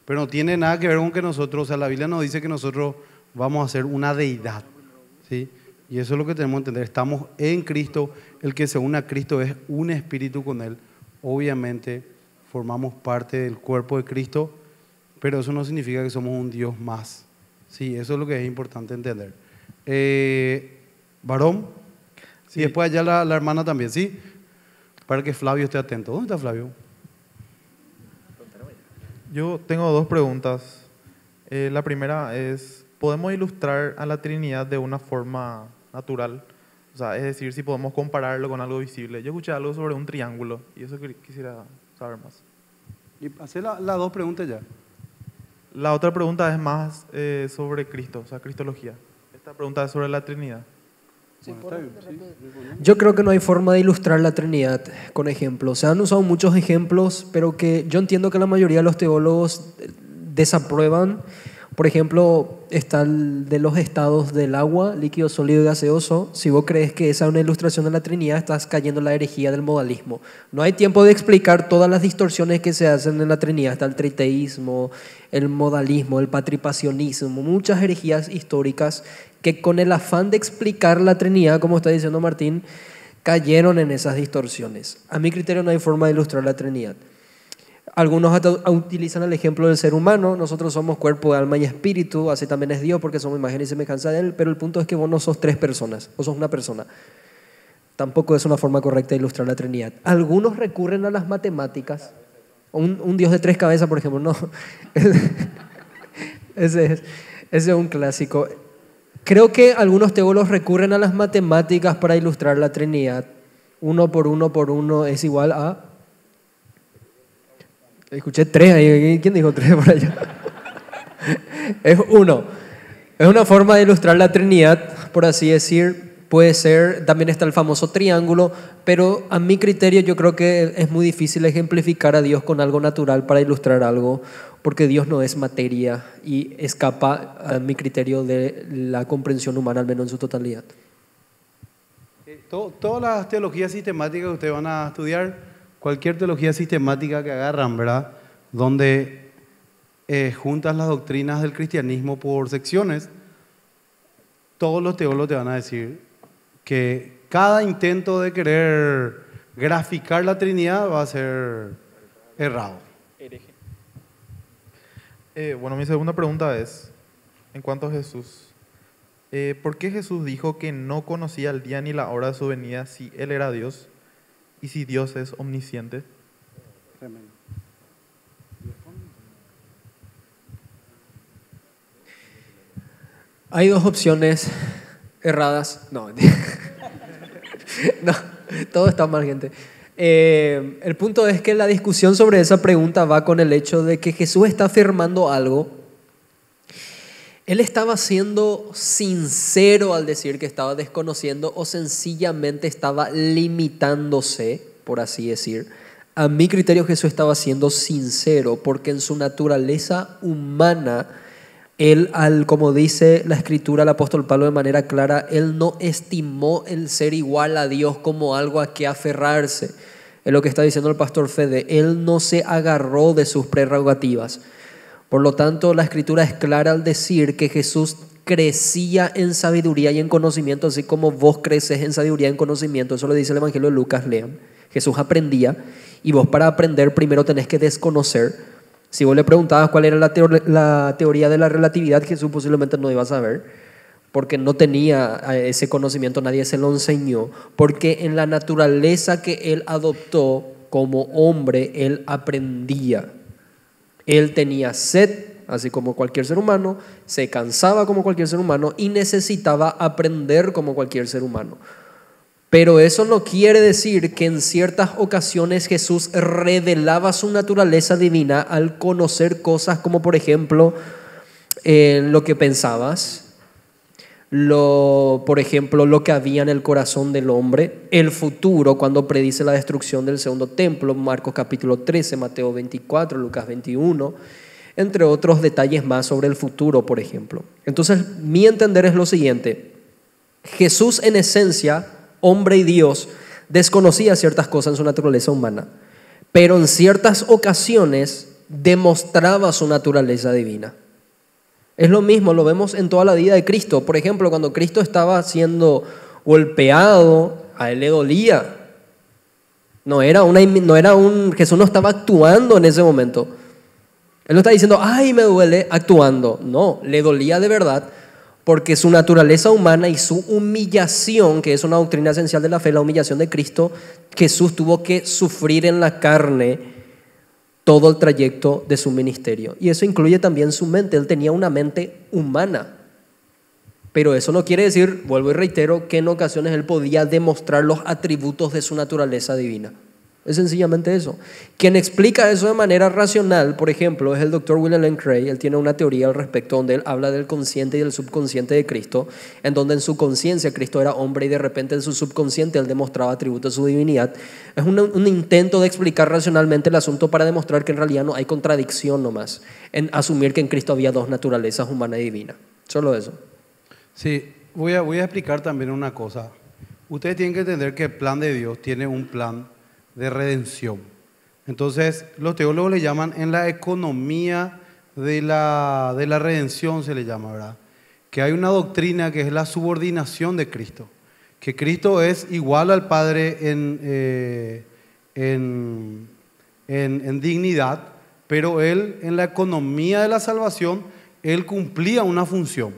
pero no tiene nada que ver con que nosotros, o sea, la Biblia nos dice que nosotros vamos a ser una deidad. ¿sí? Y eso es lo que tenemos que entender, estamos en Cristo, el que se une a Cristo es un espíritu con Él, obviamente formamos parte del cuerpo de Cristo, pero eso no significa que somos un Dios más. Sí, eso es lo que es importante entender. Eh, varón, Sí. Y después allá la, hermana también, ¿sí? Para que Flavio esté atento. ¿Dónde está Flavio? Yo tengo dos preguntas. Eh, la primera es, ¿podemos ilustrar a la Trinidad de una forma natural? O sea, es decir, si podemos compararlo con algo visible. Yo escuché algo sobre un triángulo y eso quisiera saber más. Y hacer las dos preguntas ya. La otra pregunta es más eh, sobre Cristo, o sea, Cristología. Esta pregunta es sobre la Trinidad yo creo que no hay forma de ilustrar la Trinidad con ejemplos. Se han usado muchos ejemplos, pero que yo entiendo que la mayoría de los teólogos eh, desaprueban. Por ejemplo, está el de los estados del agua, líquido, sólido y gaseoso. Si vos crees que esa es una ilustración de la Trinidad, estás cayendo en la herejía del modalismo. No hay tiempo de explicar todas las distorsiones que se hacen en la Trinidad. Está el triteísmo, el modalismo, el patripacionismo, muchas herejías históricas que con el afán de explicar la Trinidad, como está diciendo Martín, cayeron en esas distorsiones. A mi criterio no hay forma de ilustrar la Trinidad. Algunos utilizan el ejemplo del ser humano, nosotros somos cuerpo, alma y espíritu, así también es Dios porque somos imagen y semejanza de Él, pero el punto es que vos no sos tres personas, vos sos una persona. Tampoco es una forma correcta de ilustrar la Trinidad. Algunos recurren a las matemáticas, un, Dios de tres cabezas, por ejemplo, no. ese es un clásico. Creo que algunos teólogos recurren a las matemáticas para ilustrar la Trinidad. Uno por uno por uno es igual a... Escuché tres ¿Quién dijo tres por allá? es uno. Es una forma de ilustrar la Trinidad, por así decir. Puede ser, también está el famoso triángulo, pero a mi criterio yo creo que es muy difícil ejemplificar a Dios con algo natural para ilustrar algo porque Dios no es materia y escapa a mi criterio de la comprensión humana, al menos en su totalidad. Eh, todas las teologías sistemáticas que ustedes van a estudiar, cualquier teología sistemática que agarran, ¿verdad? Donde eh, juntas las doctrinas del cristianismo por secciones, todos los teólogos te van a decir que cada intento de querer graficar la Trinidad va a ser errado. Eh, bueno, mi segunda pregunta es, en cuanto a Jesús, eh, ¿por qué Jesús dijo que no conocía el día ni la hora de su venida si Él era Dios y si Dios es omnisciente? Hay dos opciones erradas. No, no todo está mal, gente. Eh, el punto es que la discusión sobre esa pregunta va con el hecho de que Jesús está afirmando algo. Él estaba siendo sincero al decir que estaba desconociendo o sencillamente estaba limitándose, por así decir. A mi criterio Jesús estaba siendo sincero porque en su naturaleza humana él, al, como dice la escritura, el apóstol Pablo de manera clara, él no estimó el ser igual a Dios como algo a que aferrarse. Es lo que está diciendo el pastor Fede. Él no se agarró de sus prerrogativas. Por lo tanto, la escritura es clara al decir que Jesús crecía en sabiduría y en conocimiento, así como vos creces en sabiduría y en conocimiento. Eso lo dice el Evangelio de Lucas, lean. Jesús aprendía y vos para aprender primero tenés que desconocer si vos le preguntabas cuál era la, teoría de la relatividad, Jesús posiblemente no iba a saber, porque no tenía eh, ese conocimiento, nadie se lo enseñó, porque en la naturaleza que él adoptó como hombre, él aprendía. Él tenía sed, así como cualquier ser humano, se cansaba como cualquier ser humano y necesitaba aprender como cualquier ser humano. Pero eso no quiere decir que en ciertas ocasiones Jesús revelaba su naturaleza divina al conocer cosas como por ejemplo eh, lo que pensabas, lo, por ejemplo, lo que había en el corazón del hombre, el futuro cuando predice la destrucción del segundo templo, Marcos capítulo 13, Mateo 24, Lucas 21, entre otros detalles más sobre el futuro, por ejemplo. Entonces, mi entender es lo siguiente, Jesús en esencia hombre y Dios, desconocía ciertas cosas en su naturaleza humana, pero en ciertas ocasiones demostraba su naturaleza divina. Es lo mismo, lo vemos en toda la vida de Cristo. Por ejemplo, cuando Cristo estaba siendo golpeado, a él le dolía. No era, una, no era un. Jesús no estaba actuando en ese momento. Él no está diciendo, ay, me duele, actuando. No, le dolía de verdad porque su naturaleza humana y su humillación, que es una doctrina esencial de la fe, la humillación de Cristo, Jesús tuvo que sufrir en la carne todo el trayecto de su ministerio. Y eso incluye también su mente, él tenía una mente humana. Pero eso no quiere decir, vuelvo y reitero, que en ocasiones él podía demostrar los atributos de su naturaleza divina. Es sencillamente eso. Quien explica eso de manera racional, por ejemplo, es el doctor William Lane Craig. Él tiene una teoría al respecto donde él habla del consciente y del subconsciente de Cristo, en donde en su conciencia Cristo era hombre y de repente en su subconsciente él demostraba atributos de su divinidad. Es un, intento de explicar racionalmente el asunto para demostrar que en realidad no hay contradicción nomás en asumir que en Cristo había dos naturalezas, humana y divina. Solo eso. Sí, voy a, voy a explicar también una cosa. Ustedes tienen que entender que el plan de Dios tiene un plan de redención. Entonces, los teólogos le llaman en la economía de la, redención, se le llama, ¿verdad? Que hay una doctrina que es la subordinación de Cristo, que Cristo es igual al Padre eh, en, en, en dignidad, pero Él en la economía de la salvación, Él cumplía una función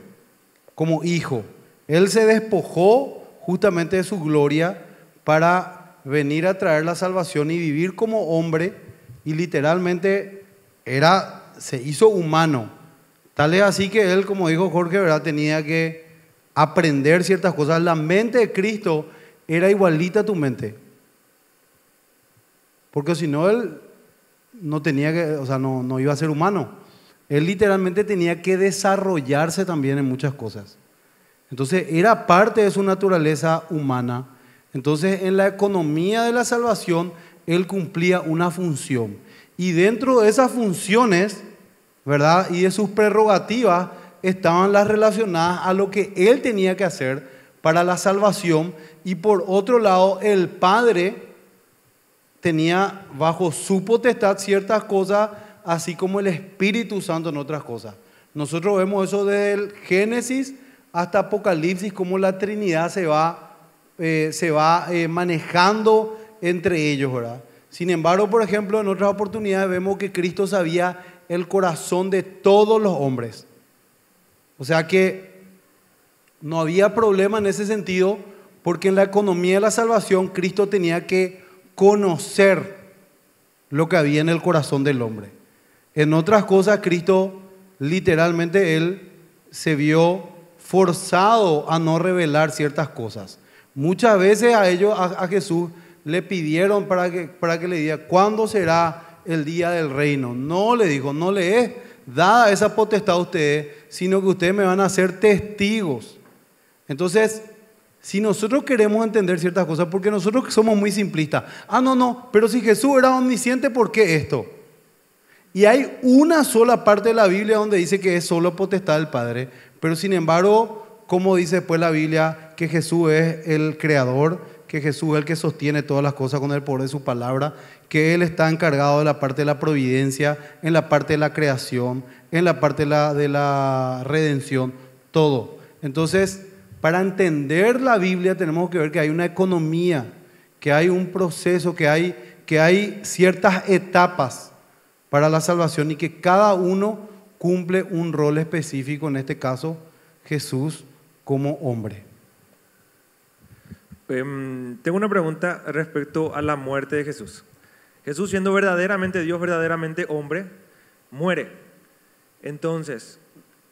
como hijo. Él se despojó justamente de su gloria para venir a traer la salvación y vivir como hombre y literalmente era, se hizo humano. Tal es así que él, como dijo Jorge, ¿verdad? tenía que aprender ciertas cosas. La mente de Cristo era igualita a tu mente. Porque si no, él no tenía que, o sea, no, no iba a ser humano. Él literalmente tenía que desarrollarse también en muchas cosas. Entonces era parte de su naturaleza humana entonces, en la economía de la salvación, Él cumplía una función. Y dentro de esas funciones, ¿verdad? Y de sus prerrogativas, estaban las relacionadas a lo que Él tenía que hacer para la salvación. Y por otro lado, el Padre tenía bajo su potestad ciertas cosas, así como el Espíritu Santo en otras cosas. Nosotros vemos eso del Génesis hasta Apocalipsis, cómo la Trinidad se va eh, se va eh, manejando entre ellos, ¿verdad? Sin embargo, por ejemplo, en otras oportunidades vemos que Cristo sabía el corazón de todos los hombres. O sea que no había problema en ese sentido, porque en la economía de la salvación Cristo tenía que conocer lo que había en el corazón del hombre. En otras cosas, Cristo literalmente él se vio forzado a no revelar ciertas cosas. Muchas veces a ellos, a, Jesús, le pidieron para que, para que le diga, ¿cuándo será el día del reino? No le dijo, no le es dada esa potestad a ustedes, sino que ustedes me van a ser testigos. Entonces, si nosotros queremos entender ciertas cosas, porque nosotros somos muy simplistas, ah, no, no, pero si Jesús era omnisciente, ¿por qué esto? Y hay una sola parte de la Biblia donde dice que es solo potestad del Padre, pero sin embargo como dice después pues, la Biblia que Jesús es el creador, que Jesús es el que sostiene todas las cosas con el poder de su palabra, que Él está encargado de la parte de la providencia, en la parte de la creación, en la parte de la, de la redención, todo? Entonces, para entender la Biblia tenemos que ver que hay una economía, que hay un proceso, que hay, que hay ciertas etapas para la salvación y que cada uno cumple un rol específico, en este caso Jesús como hombre. Em, tengo una pregunta respecto a la muerte de Jesús. Jesús siendo verdaderamente Dios, verdaderamente hombre, muere. Entonces,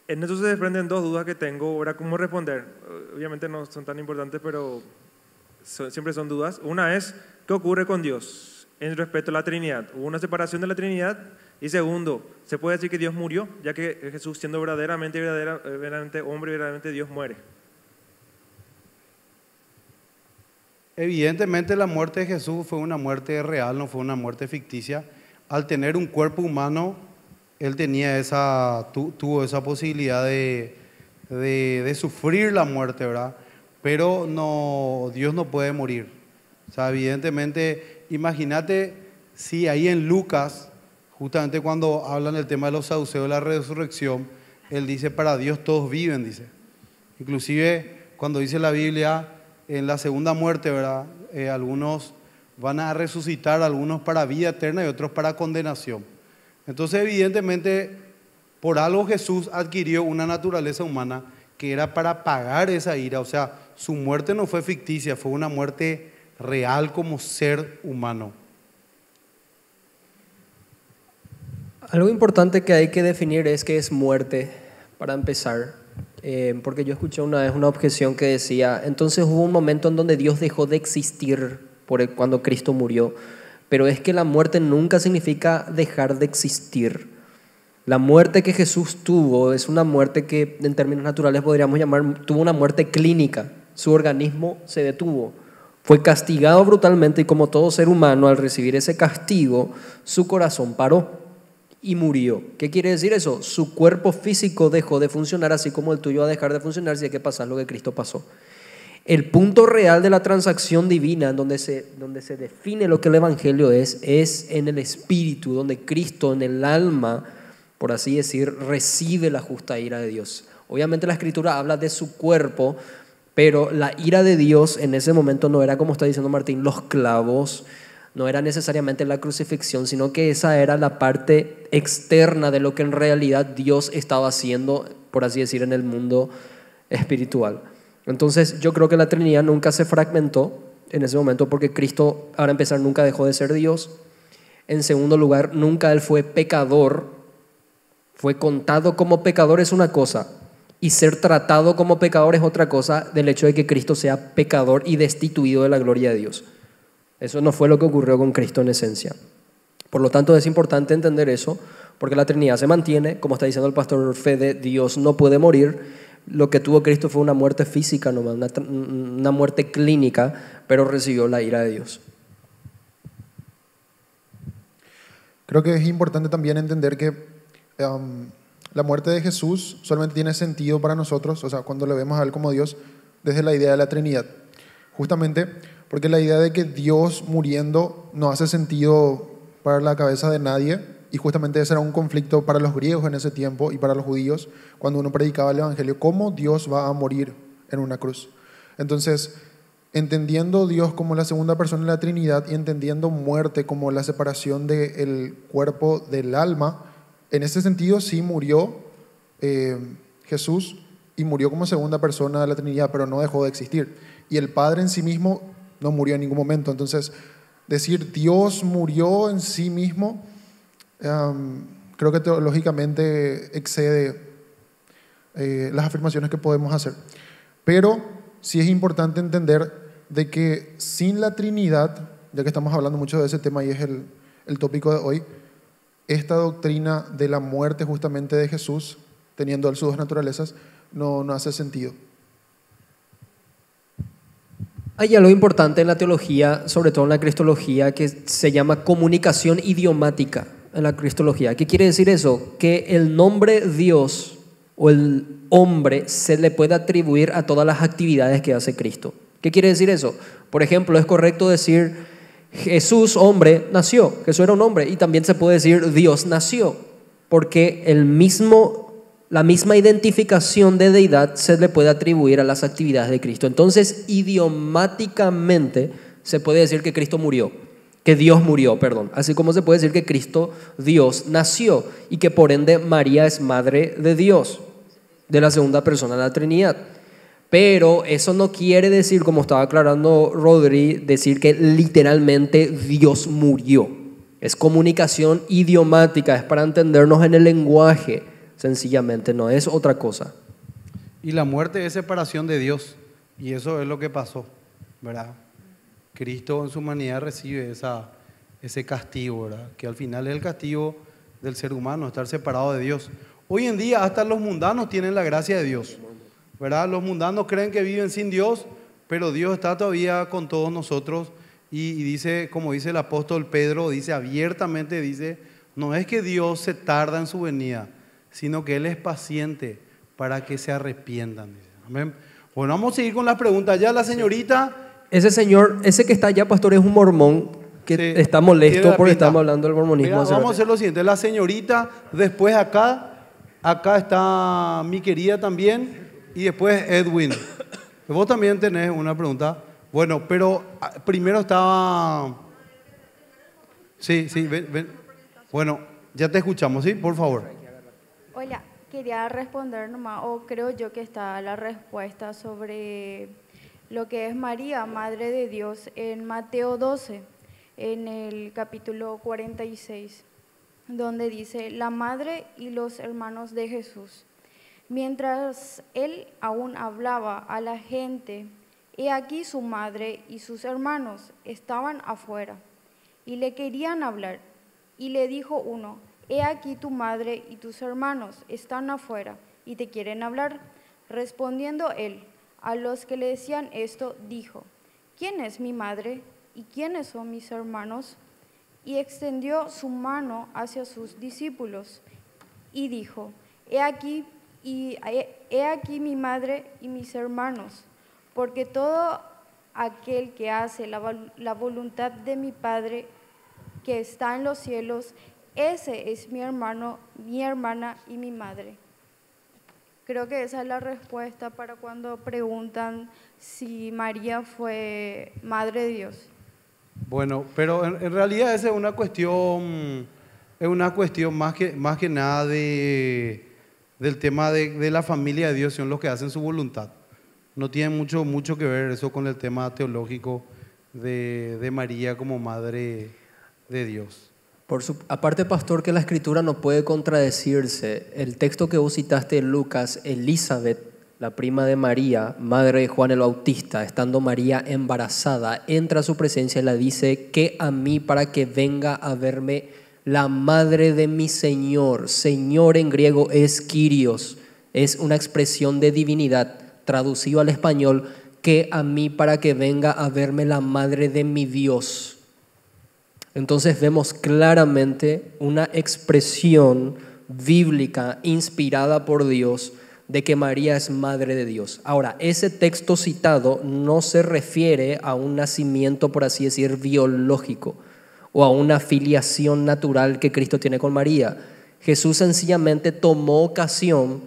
en eso se desprenden dos dudas que tengo ahora cómo responder. Obviamente no son tan importantes, pero siempre son dudas. Una es, ¿qué ocurre con Dios? en respecto a la Trinidad. Hubo una separación de la Trinidad. Y segundo, se puede decir que Dios murió, ya que Jesús, siendo verdaderamente, verdaderamente hombre verdaderamente Dios, muere. Evidentemente la muerte de Jesús fue una muerte real, no fue una muerte ficticia. Al tener un cuerpo humano, él tenía esa, tuvo esa posibilidad de, sufrir la muerte, ¿verdad? Pero no, Dios no puede morir. O sea, evidentemente Imagínate si ahí en Lucas, justamente cuando hablan del tema de los de la resurrección, él dice, para Dios todos viven, dice. Inclusive cuando dice la Biblia, en la segunda muerte, ¿verdad? Eh, algunos van a resucitar, algunos para vida eterna y otros para condenación. Entonces, evidentemente, por algo Jesús adquirió una naturaleza humana que era para pagar esa ira. O sea, su muerte no fue ficticia, fue una muerte real como ser humano. Algo importante que hay que definir es que es muerte, para empezar, eh, porque yo escuché una vez una objeción que decía, entonces hubo un momento en donde Dios dejó de existir por e, cuando Cristo murió, pero es que la muerte nunca significa dejar de existir. La muerte que Jesús tuvo es una muerte que en términos naturales podríamos llamar, tuvo una muerte clínica, su organismo se detuvo. Fue castigado brutalmente y como todo ser humano, al recibir ese castigo, su corazón paró y murió. ¿Qué quiere decir eso? Su cuerpo físico dejó de funcionar así como el tuyo va a dejar de funcionar si hay que pasar lo que Cristo pasó. El punto real de la transacción divina, donde se, donde se define lo que el Evangelio es, es en el espíritu, donde Cristo en el alma, por así decir, recibe la justa ira de Dios. Obviamente la escritura habla de su cuerpo, pero la ira de Dios en ese momento no era, como está diciendo Martín, los clavos, no era necesariamente la crucifixión, sino que esa era la parte externa de lo que en realidad Dios estaba haciendo, por así decir, en el mundo espiritual. Entonces yo creo que la Trinidad nunca se fragmentó en ese momento porque Cristo, ahora empezar, nunca dejó de ser Dios. En segundo lugar, nunca Él fue pecador. Fue contado como pecador es una cosa, y ser tratado como pecador es otra cosa del hecho de que Cristo sea pecador y destituido de la gloria de Dios. Eso no fue lo que ocurrió con Cristo en esencia. Por lo tanto, es importante entender eso, porque la Trinidad se mantiene, como está diciendo el pastor Fede, Dios no puede morir. Lo que tuvo Cristo fue una muerte física nomás, una, muerte clínica, pero recibió la ira de Dios. Creo que es importante también entender que em, la muerte de Jesús solamente tiene sentido para nosotros, o sea, cuando le vemos a Él como Dios, desde la idea de la Trinidad. Justamente porque la idea de que Dios muriendo no hace sentido para la cabeza de nadie, y justamente ese era un conflicto para los griegos en ese tiempo y para los judíos, cuando uno predicaba el Evangelio, cómo Dios va a morir en una cruz. Entonces, entendiendo Dios como la segunda persona de la Trinidad y entendiendo muerte como la separación del cuerpo del alma, en este sentido, sí murió eh, Jesús y murió como segunda persona de la Trinidad, pero no dejó de existir. Y el Padre en sí mismo no murió en ningún momento. Entonces, decir Dios murió en sí mismo, em, creo que teológicamente excede eh, las afirmaciones que podemos hacer. Pero sí es importante entender de que sin la Trinidad, ya que estamos hablando mucho de ese tema y es el tópico de hoy, esta doctrina de la muerte justamente de Jesús, teniendo él sus dos naturalezas, no, no hace sentido. Hay algo importante en la teología, sobre todo en la cristología, que se llama comunicación idiomática en la cristología. ¿Qué quiere decir eso? Que el nombre Dios o el hombre se le puede atribuir a todas las actividades que hace Cristo. ¿Qué quiere decir eso? Por ejemplo, es correcto decir Jesús, hombre, nació. Jesús era un hombre. Y también se puede decir Dios nació, porque el mismo, la misma identificación de deidad se le puede atribuir a las actividades de Cristo. Entonces, idiomáticamente se puede decir que Cristo murió, que Dios murió, perdón. Así como se puede decir que Cristo, Dios, nació y que por ende María es madre de Dios, de la segunda persona de la Trinidad. Pero eso no quiere decir, como estaba aclarando Rodri, decir que literalmente Dios murió. Es comunicación idiomática, es para entendernos en el lenguaje, sencillamente, no es otra cosa. Y la muerte es separación de Dios, y eso es lo que pasó, ¿verdad? Cristo en su humanidad recibe esa, ese castigo, ¿verdad? Que al final es el castigo del ser humano, estar separado de Dios. Hoy en día hasta los mundanos tienen la gracia de Dios. ¿verdad? Los mundanos creen que viven sin Dios, pero Dios está todavía con todos nosotros y, dice, como dice el apóstol Pedro, dice abiertamente, dice, no es que Dios se tarda en su venida, sino que Él es paciente para que se arrepientan. Bueno, vamos a seguir con las preguntas. Ya la señorita. Ese señor, ese que está allá, pastor, es un mormón que está molesto porque estamos hablando del mormonismo. vamos a hacer lo siguiente. La señorita, después acá, acá está mi querida también. Y después Edwin, vos también tenés una pregunta. Bueno, pero ah, primero estaba... Sí, sí, ven, Bueno, ya te escuchamos, ¿sí? Por favor. Hola, quería responder nomás, o creo yo que está la respuesta sobre lo que es María, Madre de Dios, en Mateo 12, en el capítulo 46, donde dice, la madre y los hermanos de Jesús. Mientras él aún hablaba a la gente, he aquí su madre y sus hermanos estaban afuera y le querían hablar. Y le dijo uno, he aquí tu madre y tus hermanos están afuera y te quieren hablar. Respondiendo él a los que le decían esto, dijo, ¿quién es mi madre y quiénes son mis hermanos? Y extendió su mano hacia sus discípulos y dijo, he aquí y he aquí mi madre y mis hermanos, porque todo aquel que hace la, voluntad de mi Padre que está en los cielos, ese es mi hermano, mi hermana y mi madre. Creo que esa es la respuesta para cuando preguntan si María fue madre de Dios. Bueno, pero en, realidad esa es una cuestión, es una cuestión más que, más que nada de del tema de, la familia de Dios, son los que hacen su voluntad. No tiene mucho, mucho que ver eso con el tema teológico de, María como madre de Dios. Por su, aparte, pastor, que la escritura no puede contradecirse. El texto que vos citaste en Lucas, Elizabeth, la prima de María, madre de Juan el Bautista, estando María embarazada, entra a su presencia y la dice, que a mí para que venga a verme la madre de mi Señor. Señor en griego es Kyrios, es una expresión de divinidad traducido al español, que a mí para que venga a verme la madre de mi Dios. Entonces vemos claramente una expresión bíblica inspirada por Dios de que María es madre de Dios. Ahora, ese texto citado no se refiere a un nacimiento, por así decir, biológico o a una filiación natural que Cristo tiene con María. Jesús sencillamente tomó ocasión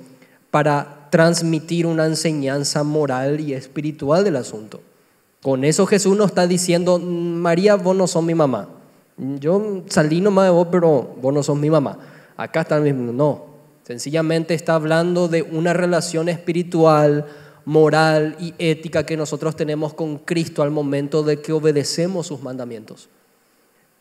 para transmitir una enseñanza moral y espiritual del asunto. Con eso Jesús no está diciendo, María, vos no sos mi mamá. Yo salí nomás de vos, pero vos no sos mi mamá. Acá está el mismo. No, sencillamente está hablando de una relación espiritual, moral y ética que nosotros tenemos con Cristo al momento de que obedecemos sus mandamientos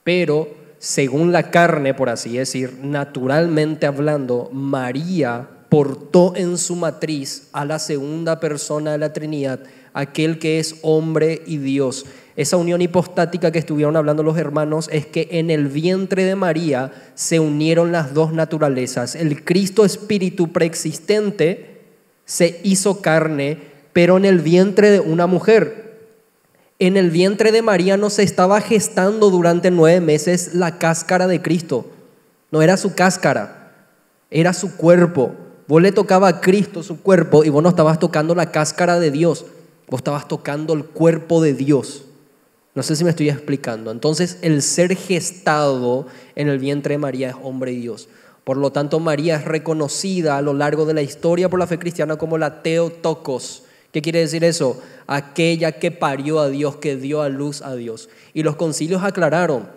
pero según la carne, por así decir, naturalmente hablando, María portó en su matriz a la segunda persona de la Trinidad, aquel que es hombre y Dios. Esa unión hipostática que estuvieron hablando los hermanos es que en el vientre de María se unieron las dos naturalezas. El Cristo espíritu preexistente se hizo carne, pero en el vientre de una mujer. En el vientre de María no se estaba gestando durante nueve meses la cáscara de Cristo. No era su cáscara, era su cuerpo. Vos le tocaba a Cristo su cuerpo y vos no estabas tocando la cáscara de Dios, vos estabas tocando el cuerpo de Dios. No sé si me estoy explicando. Entonces, el ser gestado en el vientre de María es hombre y Dios. Por lo tanto, María es reconocida a lo largo de la historia por la fe cristiana como la Teotocos, ¿Qué quiere decir eso? Aquella que parió a Dios, que dio a luz a Dios. Y los concilios aclararon,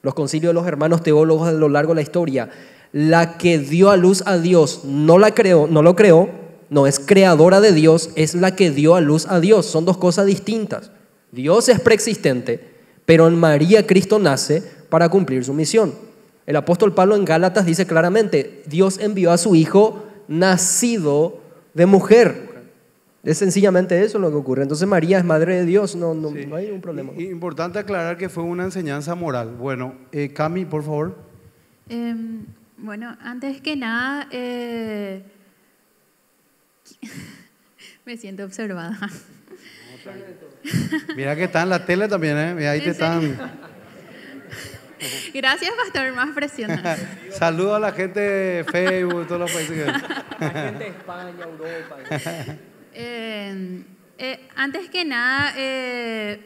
los concilios de los hermanos teólogos a lo largo de la historia, la que dio a luz a Dios no, la creó, no lo creó, no es creadora de Dios, es la que dio a luz a Dios. Son dos cosas distintas. Dios es preexistente, pero en María Cristo nace para cumplir su misión. El apóstol Pablo en Gálatas dice claramente, Dios envió a su Hijo nacido de mujer. Es sencillamente eso lo que ocurre. Entonces María es madre de Dios, no, hay un problema. importante aclarar que fue una enseñanza moral. Bueno, eh, Cami, por favor. Em, bueno, antes que nada, eh, me siento observada. Mira que está en la tele también, ¿eh? ahí te están. Gracias, Pastor, más preciosa Saludo a la gente de Facebook, todos los países la gente de España, Europa. Eh, eh, antes que nada, eh,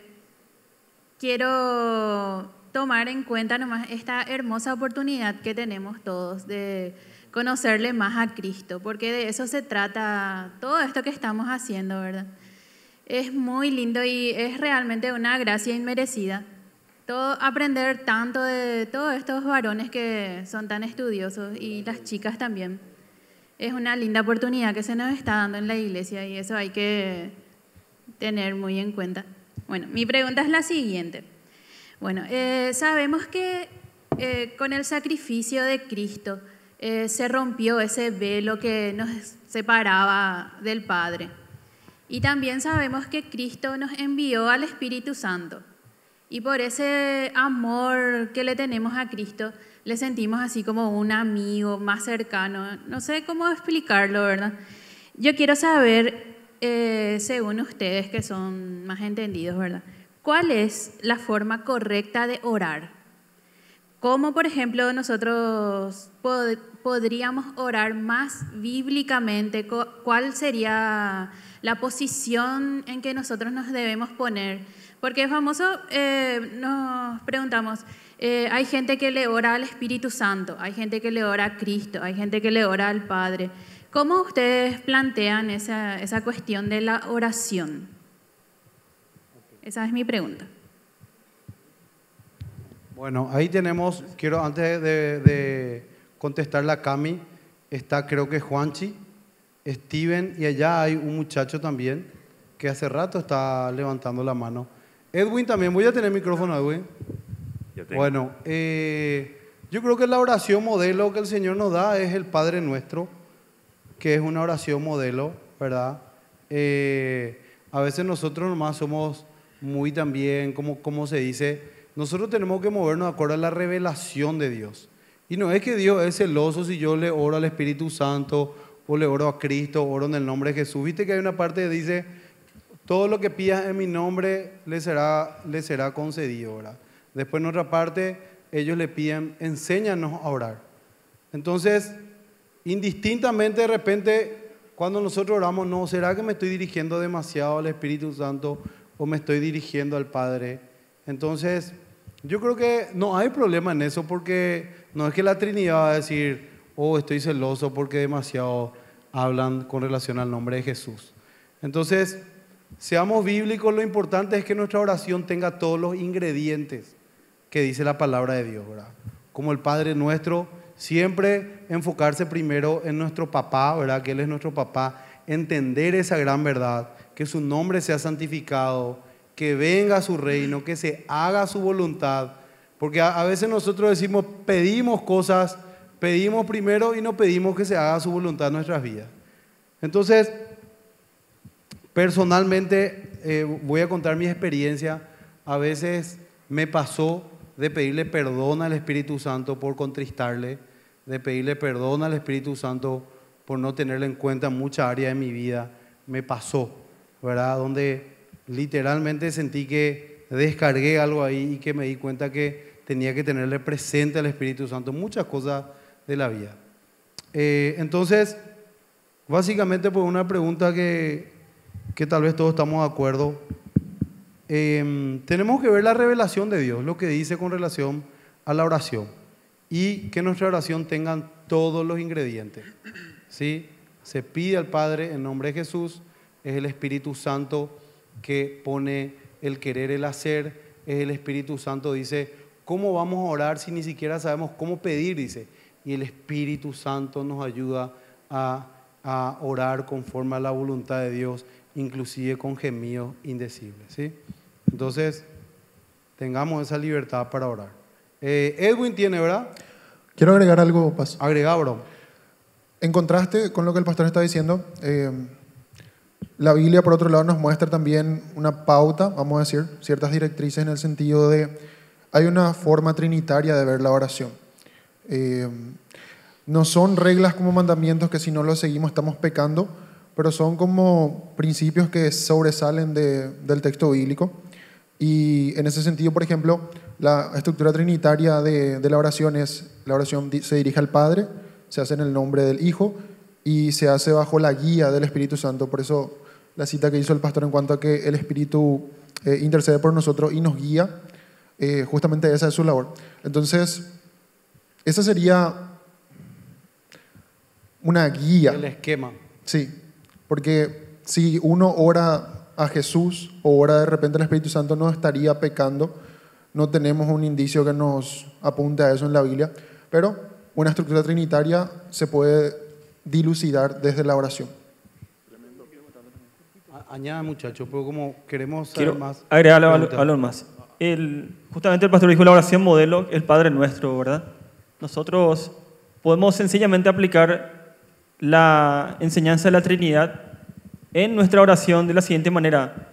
quiero tomar en cuenta nomás esta hermosa oportunidad que tenemos todos de conocerle más a Cristo, porque de eso se trata todo esto que estamos haciendo, ¿verdad? Es muy lindo y es realmente una gracia inmerecida. Todo, aprender tanto de todos estos varones que son tan estudiosos y las chicas también es una linda oportunidad que se nos está dando en la iglesia y eso hay que tener muy en cuenta. Bueno, mi pregunta es la siguiente. Bueno, eh, sabemos que eh, con el sacrificio de Cristo eh, se rompió ese velo que nos separaba del Padre. Y también sabemos que Cristo nos envió al Espíritu Santo. Y por ese amor que le tenemos a Cristo, le sentimos así como un amigo más cercano. No sé cómo explicarlo, ¿verdad? Yo quiero saber, eh, según ustedes que son más entendidos, ¿verdad? ¿Cuál es la forma correcta de orar? ¿Cómo, por ejemplo, nosotros podríamos orar más bíblicamente? ¿Cuál sería la posición en que nosotros nos debemos poner? Porque es famoso, eh, nos preguntamos, eh, hay gente que le ora al Espíritu Santo, hay gente que le ora a Cristo, hay gente que le ora al Padre. ¿Cómo ustedes plantean esa, cuestión de la oración? Esa es mi pregunta. Bueno, ahí tenemos, quiero antes de, de contestar la Cami, está creo que Juanchi, Steven y allá hay un muchacho también que hace rato está levantando la mano. Edwin también, voy a tener micrófono, Edwin. Bueno, eh, yo creo que la oración modelo que el Señor nos da es el Padre Nuestro, que es una oración modelo, ¿verdad? Eh, a veces nosotros nomás somos muy también, como, se dice, nosotros tenemos que movernos de acuerdo a la revelación de Dios. Y no es que Dios es celoso si yo le oro al Espíritu Santo o le oro a Cristo, oro en el nombre de Jesús. Viste que hay una parte que dice, todo lo que pidas en mi nombre le será, le será concedido, ¿verdad? Después en otra parte, ellos le piden, enséñanos a orar. Entonces, indistintamente de repente, cuando nosotros oramos, no, ¿será que me estoy dirigiendo demasiado al Espíritu Santo o me estoy dirigiendo al Padre? Entonces, yo creo que no hay problema en eso porque no es que la Trinidad va a decir, oh, estoy celoso porque demasiado hablan con relación al nombre de Jesús. Entonces, seamos bíblicos, lo importante es que nuestra oración tenga todos los ingredientes que dice la palabra de Dios, ¿verdad? Como el Padre nuestro, siempre enfocarse primero en nuestro papá, ¿verdad? Que Él es nuestro papá, entender esa gran verdad, que su nombre sea santificado, que venga su reino, que se haga su voluntad, porque a, veces nosotros decimos, pedimos cosas, pedimos primero y no pedimos que se haga su voluntad en nuestras vidas. Entonces, personalmente eh, voy a contar mi experiencia. A veces me pasó de pedirle perdón al Espíritu Santo por contristarle, de pedirle perdón al Espíritu Santo por no tenerle en cuenta mucha área de mi vida. Me pasó, ¿verdad? Donde literalmente sentí que descargué algo ahí y que me di cuenta que tenía que tenerle presente al Espíritu Santo muchas cosas de la vida. Eh, entonces, básicamente por una pregunta que, que tal vez todos estamos de acuerdo, Em, tenemos que ver la revelación de Dios, lo que dice con relación a la oración y que nuestra oración tenga todos los ingredientes. ¿sí? Se pide al Padre en nombre de Jesús, es el Espíritu Santo que pone el querer, el hacer, es el Espíritu Santo, dice, ¿cómo vamos a orar si ni siquiera sabemos cómo pedir? Dice, y el Espíritu Santo nos ayuda a, a orar conforme a la voluntad de Dios inclusive con gemidos indecible ¿sí? Entonces, tengamos esa libertad para orar. Eh, Edwin tiene, ¿verdad? Quiero agregar algo, Pastor. Agrega, bro. En contraste con lo que el pastor está diciendo, eh, la Biblia, por otro lado, nos muestra también una pauta, vamos a decir, ciertas directrices en el sentido de, hay una forma trinitaria de ver la oración. Eh, no son reglas como mandamientos que si no lo seguimos estamos pecando, pero son como principios que sobresalen del texto bíblico. Y en ese sentido, por ejemplo, la estructura trinitaria de, la oración es, la oración se dirige al Padre, se hace en el nombre del Hijo y se hace bajo la guía del Espíritu Santo. Por eso la cita que hizo el pastor en cuanto a que el Espíritu eh, intercede por nosotros y nos guía, eh, justamente esa es su labor. Entonces, esa sería una guía. El esquema. Sí, porque si uno ora a Jesús o ora de repente al Espíritu Santo, no estaría pecando. No tenemos un indicio que nos apunte a eso en la Biblia. Pero una estructura trinitaria se puede dilucidar desde la oración. Añada, muchachos, pues como queremos saber Quiero más. Agregarle algo más. El, justamente el pastor dijo la oración modelo, el Padre nuestro, ¿verdad? Nosotros podemos sencillamente aplicar la enseñanza de la Trinidad en nuestra oración de la siguiente manera.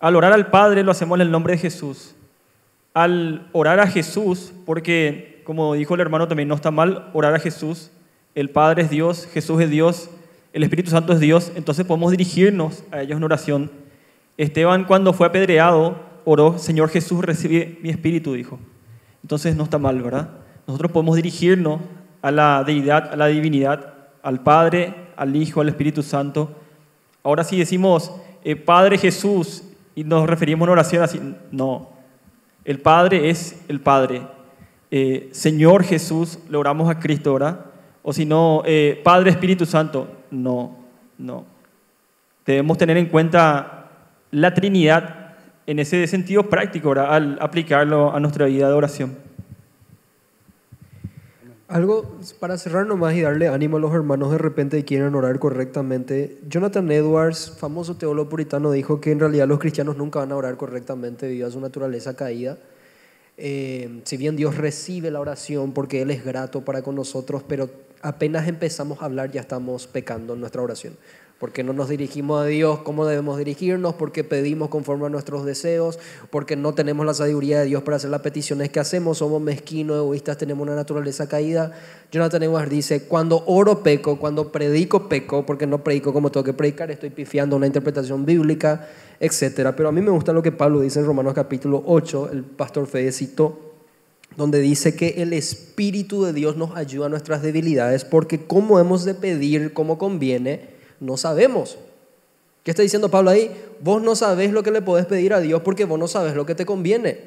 Al orar al Padre lo hacemos en el nombre de Jesús. Al orar a Jesús, porque como dijo el hermano también, no está mal orar a Jesús. El Padre es Dios, Jesús es Dios, el Espíritu Santo es Dios, entonces podemos dirigirnos a ellos en oración. Esteban cuando fue apedreado, oró, Señor Jesús, recibe mi espíritu, dijo. Entonces no está mal, ¿verdad? Nosotros podemos dirigirnos a la deidad, a la divinidad, al Padre, al Hijo, al Espíritu Santo Ahora si decimos, eh, Padre Jesús, y nos referimos a una oración así, no. El Padre es el Padre. Eh, Señor Jesús, le oramos a Cristo, ¿verdad? O si no, eh, Padre Espíritu Santo, no, no. Debemos tener en cuenta la Trinidad en ese sentido práctico, Al aplicarlo a nuestra vida de oración. Algo para cerrar nomás y darle ánimo a los hermanos de repente que quieren orar correctamente. Jonathan Edwards, famoso teólogo puritano, dijo que en realidad los cristianos nunca van a orar correctamente debido a su naturaleza caída. Eh, si bien Dios recibe la oración porque Él es grato para con nosotros, pero apenas empezamos a hablar ya estamos pecando en nuestra oración porque no nos dirigimos a Dios como debemos dirigirnos, porque pedimos conforme a nuestros deseos, porque no tenemos la sabiduría de Dios para hacer las peticiones que hacemos, somos mezquinos, egoístas, tenemos una naturaleza caída. Jonathan Edwards dice, cuando oro peco, cuando predico peco, porque no predico como tengo que predicar, estoy pifiando una interpretación bíblica, etc. Pero a mí me gusta lo que Pablo dice en Romanos capítulo 8, el pastor Fede citó, donde dice que el Espíritu de Dios nos ayuda a nuestras debilidades, porque cómo hemos de pedir como conviene, no sabemos. ¿Qué está diciendo Pablo ahí? Vos no sabés lo que le podés pedir a Dios porque vos no sabés lo que te conviene.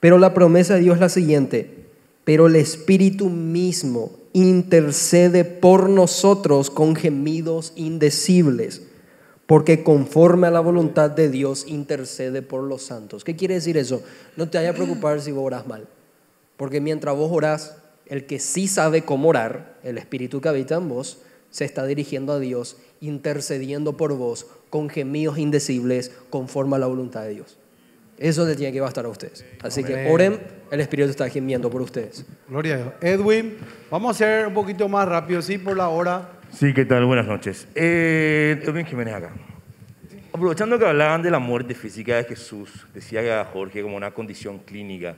Pero la promesa de Dios es la siguiente. Pero el Espíritu mismo intercede por nosotros con gemidos indecibles, porque conforme a la voluntad de Dios intercede por los santos. ¿Qué quiere decir eso? No te vayas a preocupar si vos orás mal, porque mientras vos orás, el que sí sabe cómo orar, el Espíritu que habita en vos, se está dirigiendo a Dios, intercediendo por vos, con gemidos indecibles, conforme a la voluntad de Dios. Eso le tiene que bastar a ustedes. Así que oren, el Espíritu está gimiendo por ustedes. Gloria a Dios. Edwin, vamos a ser un poquito más rápido, ¿sí? Por la hora. Sí, ¿qué tal? Buenas noches. Eh, Edwin Jiménez acá. Aprovechando que hablaban de la muerte física de Jesús, decía Jorge como una condición clínica.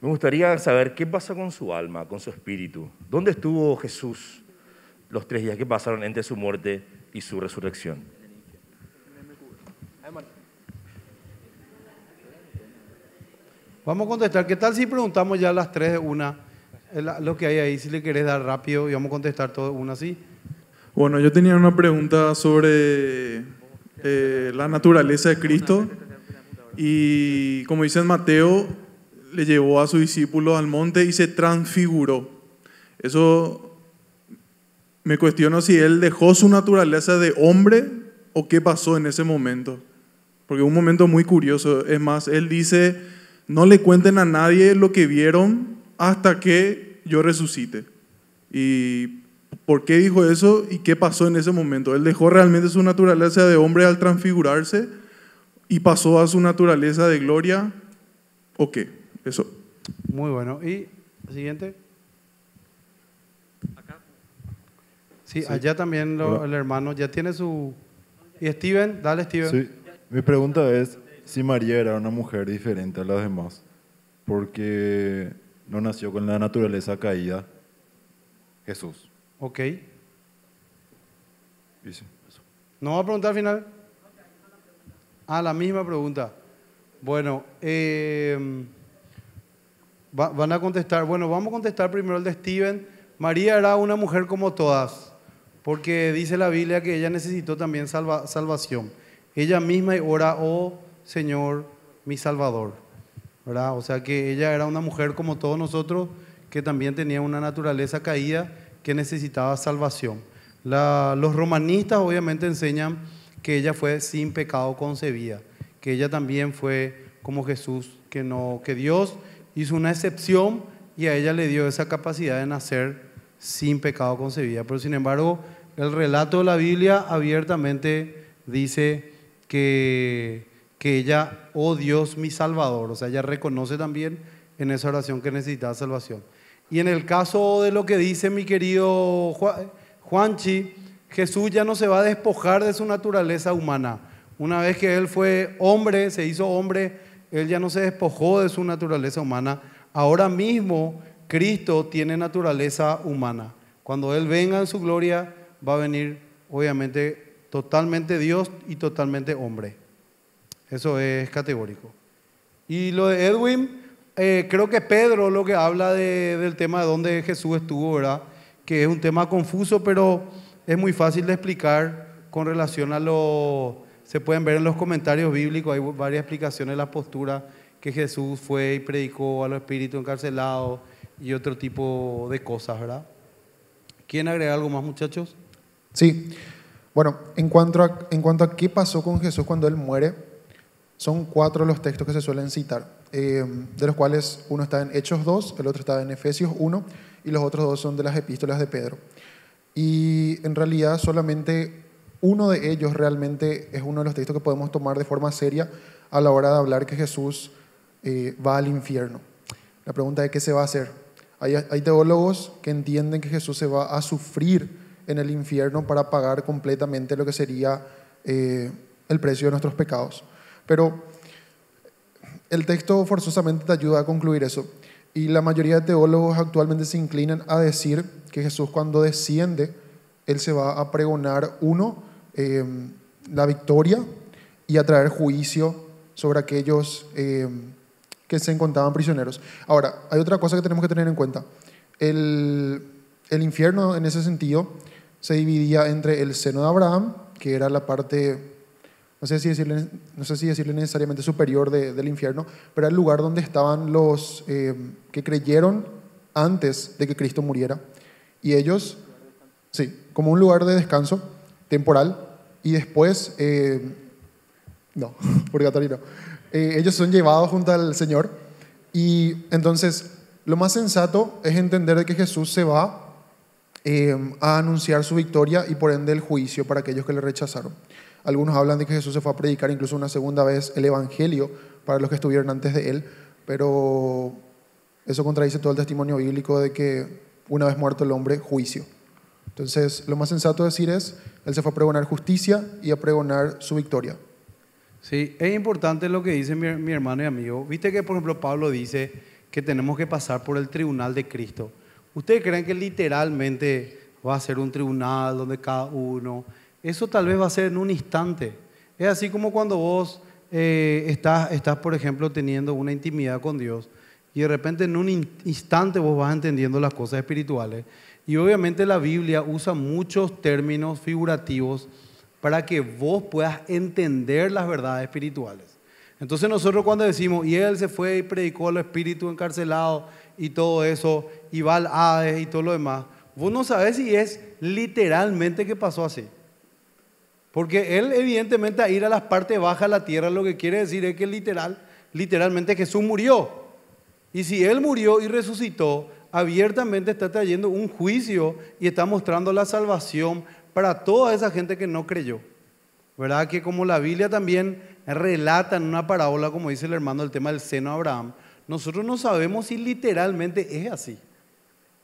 Me gustaría saber qué pasa con su alma, con su espíritu. ¿Dónde estuvo Jesús los tres días que pasaron entre su muerte y su resurrección. Vamos a contestar. ¿Qué tal si preguntamos ya las tres una lo que hay ahí? Si le querés dar rápido y vamos a contestar todo una así. Bueno, yo tenía una pregunta sobre eh, la naturaleza de Cristo y como dice Mateo, le llevó a su discípulo al monte y se transfiguró. Eso me cuestiono si él dejó su naturaleza de hombre o qué pasó en ese momento. Porque un momento muy curioso, es más, él dice, no le cuenten a nadie lo que vieron hasta que yo resucite. ¿Y por qué dijo eso y qué pasó en ese momento? Él dejó realmente su naturaleza de hombre al transfigurarse y pasó a su naturaleza de gloria o qué? Eso. Muy bueno. ¿Y siguiente? Sí, allá también el hermano ya tiene su... ¿Y Steven? Dale, Steven. Sí. Mi pregunta es si María era una mujer diferente a las demás, porque no nació con la naturaleza caída Jesús. Ok. ¿No va a preguntar al final? Ah, la misma pregunta. Bueno, eh, van a contestar. Bueno, vamos a contestar primero el de Steven. María era una mujer como todas. Porque dice la Biblia que ella necesitó también salvación. Ella misma ora, oh Señor, mi Salvador. ¿Verdad? O sea que ella era una mujer como todos nosotros, que también tenía una naturaleza caída, que necesitaba salvación. los romanistas obviamente enseñan que ella fue sin pecado concebida, que ella también fue como Jesús, que, no, que Dios hizo una excepción y a ella le dio esa capacidad de nacer sin pecado concebida. Pero sin embargo, el relato de la Biblia abiertamente dice que, que ella, oh Dios, mi Salvador, o sea, ella reconoce también en esa oración que necesita salvación. Y en el caso de lo que dice mi querido Juanchi, Jesús ya no se va a despojar de su naturaleza humana. Una vez que Él fue hombre, se hizo hombre, Él ya no se despojó de su naturaleza humana. Ahora mismo Cristo tiene naturaleza humana. Cuando Él venga en su gloria, va a venir, obviamente, totalmente Dios y totalmente hombre. Eso es categórico. Y lo de Edwin, eh, creo que Pedro lo que habla del tema de dónde Jesús estuvo, ¿verdad? Que es un tema confuso, pero es muy fácil de explicar con relación a lo... Se pueden ver en los comentarios bíblicos, hay varias explicaciones de la postura que Jesús fue y predicó a los espíritus encarcelados, y otro tipo de cosas, ¿verdad? ¿Quién agrega algo más, muchachos? Sí. Bueno, en cuanto, a, en cuanto a qué pasó con Jesús cuando él muere, son cuatro los textos que se suelen citar, eh, de los cuales uno está en Hechos 2, el otro está en Efesios 1 y los otros dos son de las epístolas de Pedro. Y en realidad solamente uno de ellos realmente es uno de los textos que podemos tomar de forma seria a la hora de hablar que Jesús eh, va al infierno. La pregunta es qué se va a hacer, hay, teólogos que entienden que Jesús se va a sufrir en el infierno para pagar completamente lo que sería eh, el precio de nuestros pecados. Pero el texto forzosamente te ayuda a concluir eso. Y la mayoría de teólogos actualmente se inclinan a decir que Jesús cuando desciende, Él se va a pregonar, uno, em, la victoria y a traer juicio sobre aquellos em, que se encontraban prisioneros. Ahora, hay otra cosa que tenemos que tener en cuenta. El, el infierno, en ese sentido, se dividía entre el seno de Abraham, que era la parte, no sé si decirle, no sé si decirle necesariamente superior del infierno, pero era el lugar donde estaban los eh, que creyeron antes de que Cristo muriera. Y ellos, sí, como un lugar de descanso temporal, y después, eh, no, purgatorio no eh, ellos son llevados junto al Señor. Y entonces, lo más sensato es entender de que Jesús se va eh, a anunciar su victoria y por ende el juicio para aquellos que le rechazaron. Algunos hablan de que Jesús se fue a predicar incluso una segunda vez el Evangelio para los que estuvieron antes de él, pero eso contradice todo el testimonio bíblico de que una vez muerto el hombre, juicio. Entonces, lo más sensato decir es, él se fue a pregonar justicia y a pregonar su victoria. Sí, es importante lo que dice mi, hermano y amigo. Viste que, por ejemplo, Pablo dice que tenemos que pasar por el tribunal de Cristo. ¿Ustedes creen que literalmente va a ser un tribunal donde cada uno? Eso tal vez va a ser en un instante. Es así como cuando vos eh, estás, estás, por ejemplo, teniendo una intimidad con Dios y de repente en un instante vos vas entendiendo las cosas espirituales. Y obviamente la Biblia usa muchos términos figurativos para que vos puedas entender las verdades espirituales. Entonces nosotros cuando decimos, y él se fue y predicó al espíritu encarcelado y todo eso, y va al Hades y todo lo demás, vos no sabes si es literalmente que pasó así. Porque él evidentemente a ir a las partes bajas de la tierra lo que quiere decir es que literal, literalmente Jesús murió. Y si él murió y resucitó, abiertamente está trayendo un juicio y está mostrando la salvación para toda esa gente que no creyó. ¿Verdad? Que como la Biblia también relata en una parábola, como dice el hermano, el tema del seno de Abraham, nosotros no sabemos si literalmente es así.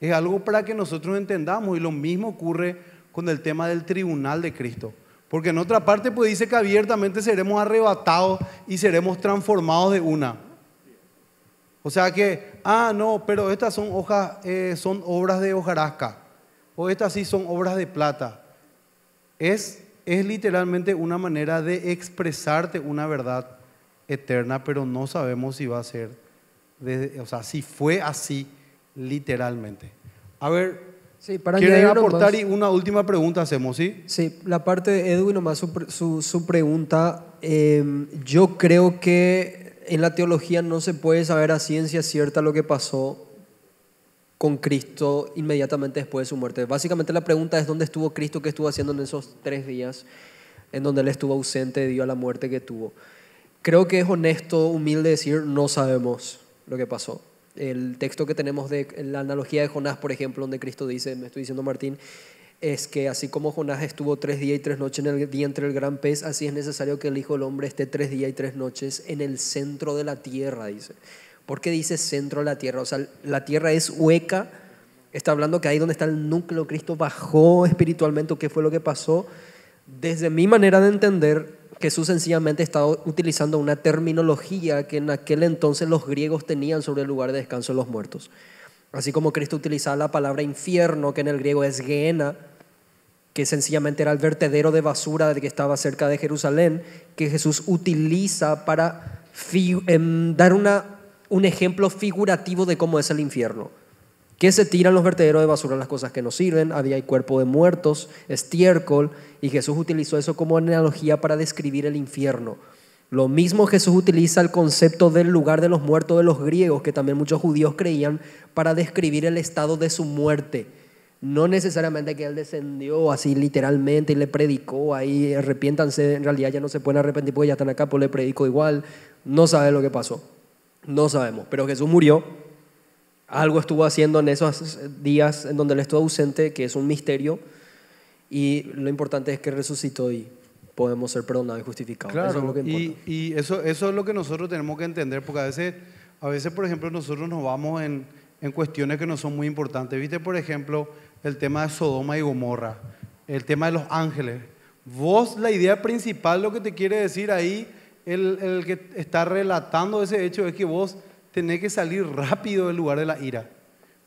Es algo para que nosotros entendamos y lo mismo ocurre con el tema del tribunal de Cristo. Porque en otra parte pues dice que abiertamente seremos arrebatados y seremos transformados de una. O sea que, ah, no, pero estas son hojas, eh, son obras de hojarasca. O estas sí son obras de plata es, es literalmente una manera de expresarte una verdad eterna, pero no sabemos si va a ser, o sea, si fue así literalmente. A ver, sí, para aportar y una última pregunta hacemos, sí? Sí, la parte de Edwin nomás, su, su, su pregunta, em, yo creo que en la teología no se puede saber a ciencia cierta lo que pasó con Cristo inmediatamente después de su muerte. Básicamente la pregunta es dónde estuvo Cristo, qué estuvo haciendo en esos tres días en donde él estuvo ausente debido a la muerte que tuvo. Creo que es honesto, humilde decir, no sabemos lo que pasó. El texto que tenemos de la analogía de Jonás, por ejemplo, donde Cristo dice, me estoy diciendo Martín, es que así como Jonás estuvo tres días y tres noches en el vientre del gran pez, así es necesario que el Hijo del Hombre esté tres días y tres noches en el centro de la tierra, dice. ¿Por qué dice centro de la tierra? O sea, la tierra es hueca. Está hablando que ahí donde está el núcleo, Cristo bajó espiritualmente. ¿Qué fue lo que pasó? Desde mi manera de entender, Jesús sencillamente estaba utilizando una terminología que en aquel entonces los griegos tenían sobre el lugar de descanso de los muertos. Así como Cristo utilizaba la palabra infierno, que en el griego es geena, que sencillamente era el vertedero de basura del que estaba cerca de Jerusalén, que Jesús utiliza para em, dar una un ejemplo figurativo de cómo es el infierno. Que se tiran los vertederos de basura las cosas que no sirven, había el cuerpo de muertos, estiércol, y Jesús utilizó eso como analogía para describir el infierno. Lo mismo Jesús utiliza el concepto del lugar de los muertos de los griegos, que también muchos judíos creían, para describir el estado de su muerte. No necesariamente que él descendió así literalmente y le predicó ahí, arrepiéntanse, en realidad ya no se pueden arrepentir porque ya están acá, pues le predico igual, no sabe lo que pasó. No sabemos, pero Jesús murió. Algo estuvo haciendo en esos días en donde él estuvo ausente, que es un misterio. Y lo importante es que resucitó y podemos ser perdonados y justificados. Claro, Y, eso, eso es lo que nosotros tenemos que entender, porque a veces, a veces por ejemplo, nosotros nos vamos en, en cuestiones que no son muy importantes. Viste, por ejemplo, el tema de Sodoma y Gomorra, el tema de los ángeles. Vos, la idea principal, lo que te quiere decir ahí el, que está relatando ese hecho es que vos tenés que salir rápido del lugar de la ira.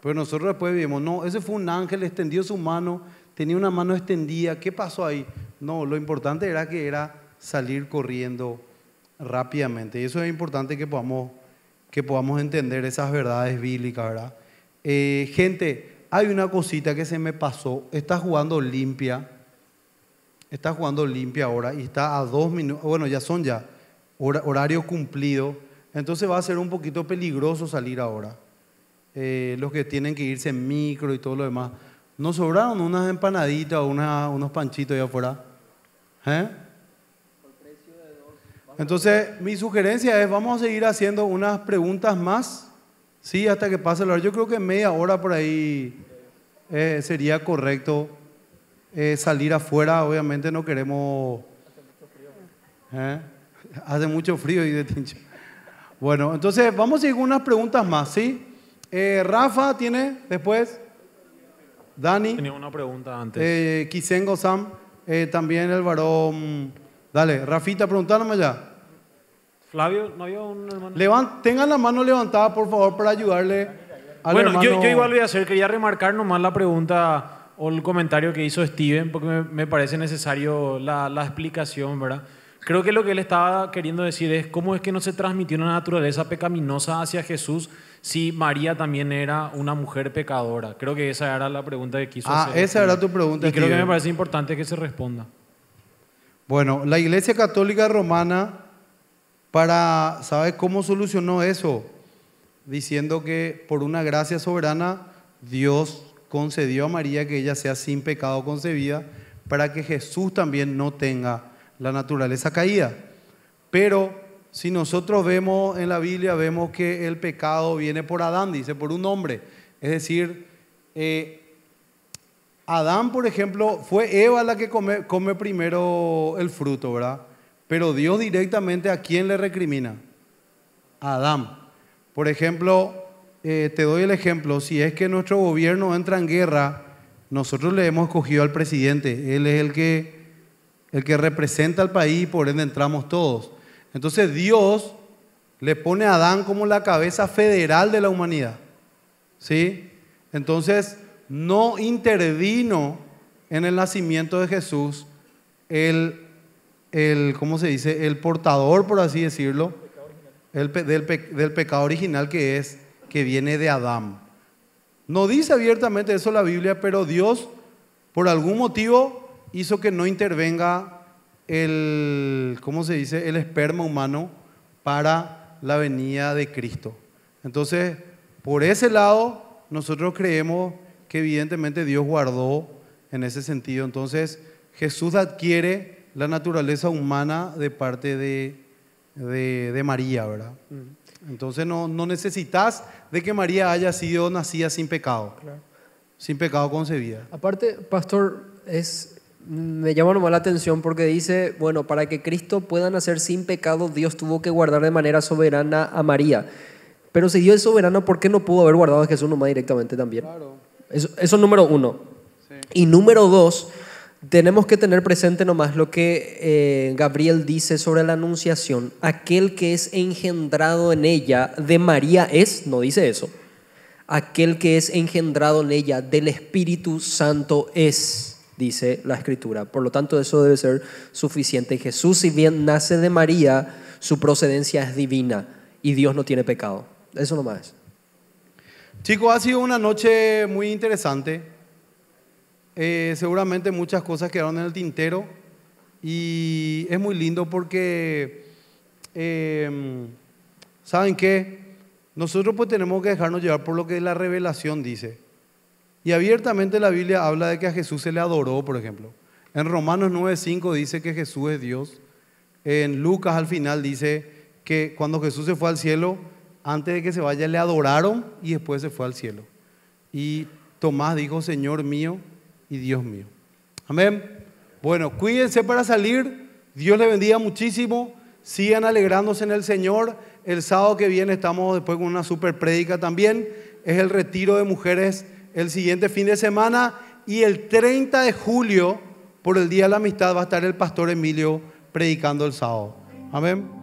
Pero nosotros después vimos, no, ese fue un ángel, extendió su mano, tenía una mano extendida, ¿qué pasó ahí? No, lo importante era que era salir corriendo rápidamente. Y eso es importante que podamos, que podamos entender esas verdades bíblicas, ¿verdad? Eh, gente, hay una cosita que se me pasó. Está jugando limpia. Está jugando limpia ahora y está a dos minutos. Bueno, ya son ya horario cumplido, entonces va a ser un poquito peligroso salir ahora. Eh, los que tienen que irse en micro y todo lo demás. ¿Nos sobraron unas empanaditas o una, unos panchitos allá afuera? ¿Eh? Entonces, mi sugerencia es, vamos a seguir haciendo unas preguntas más, ¿sí? Hasta que pase la hora. Yo creo que media hora por ahí eh, sería correcto salir afuera. Obviamente no queremos... Hace mucho frío y de tincho. Bueno, entonces vamos a ir con unas preguntas más, ¿sí? Eh, Rafa tiene después. Dani. Tenía una pregunta antes. Eh, Kisengo Sam. Eh, también el varón. Dale, Rafita, preguntálame ya. Flavio, ¿no había un hermano? tengan la mano levantada, por favor, para ayudarle. Al bueno, yo, yo, igual voy a hacer, quería remarcar nomás la pregunta o el comentario que hizo Steven, porque me, parece necesario la, la explicación, ¿verdad? Creo que lo que él estaba queriendo decir es cómo es que no se transmitió una naturaleza pecaminosa hacia Jesús si María también era una mujer pecadora. Creo que esa era la pregunta que quiso ah, hacer. Ah, esa era este tu pregunta. Y creo que me parece importante que se responda. Bueno, la Iglesia Católica Romana, para, ¿sabes cómo solucionó eso? Diciendo que por una gracia soberana Dios concedió a María que ella sea sin pecado concebida para que Jesús también no tenga la naturaleza caída. Pero si nosotros vemos en la Biblia, vemos que el pecado viene por Adán, dice, por un hombre. Es decir, eh, Adán, por ejemplo, fue Eva la que come, primero el fruto, ¿verdad? Pero Dios directamente a quién le recrimina? A Adán. Por ejemplo, eh, te doy el ejemplo, si es que nuestro gobierno entra en guerra, nosotros le hemos escogido al presidente, él es el que el que representa al país y por ende entramos todos. Entonces Dios le pone a Adán como la cabeza federal de la humanidad. ¿Sí? Entonces no intervino en el nacimiento de Jesús el, el ¿cómo se dice? El portador, por así decirlo, el, del, del pecado original que es, que viene de Adán. No dice abiertamente eso la Biblia, pero Dios, por algún motivo, hizo que no intervenga el, ¿cómo se dice?, el esperma humano para la venida de Cristo. Entonces, por ese lado, nosotros creemos que evidentemente Dios guardó en ese sentido. Entonces, Jesús adquiere la naturaleza humana de parte de, de, María, ¿verdad? Mm. Entonces, no, necesitas de que María haya sido nacida sin pecado, sin pecado concebida. Aparte, pastor, es me llama nomás la atención porque dice, bueno, para que Cristo pueda nacer sin pecado, Dios tuvo que guardar de manera soberana a María. Pero si Dios es soberano, ¿por qué no pudo haber guardado a Jesús nomás directamente también? Eso, es número uno. Y número dos, tenemos que tener presente nomás lo que eh, Gabriel dice sobre la anunciación. Aquel que es engendrado en ella de María es, no dice eso, aquel que es engendrado en ella del Espíritu Santo es dice la escritura. Por lo tanto, eso debe ser suficiente. Jesús, si bien nace de María, su procedencia es divina y Dios no tiene pecado. Eso nomás. Chicos, ha sido una noche muy interesante. Eh, seguramente muchas cosas quedaron en el tintero y es muy lindo porque, em, ¿saben qué? Nosotros pues tenemos que dejarnos llevar por lo que la revelación dice. Y abiertamente la Biblia habla de que a Jesús se le adoró, por ejemplo. En Romanos 9:5 dice que Jesús es Dios. En Lucas al final dice que cuando Jesús se fue al cielo, antes de que se vaya le adoraron y después se fue al cielo. Y Tomás dijo, Señor mío y Dios mío. Amén. Bueno, cuídense para salir. Dios les bendiga muchísimo. Sigan alegrándose en el Señor. El sábado que viene estamos después con una super prédica también. Es el retiro de mujeres el siguiente fin de semana y el 30 de julio, por el Día de la Amistad, va a estar el pastor Emilio predicando el sábado. Amén.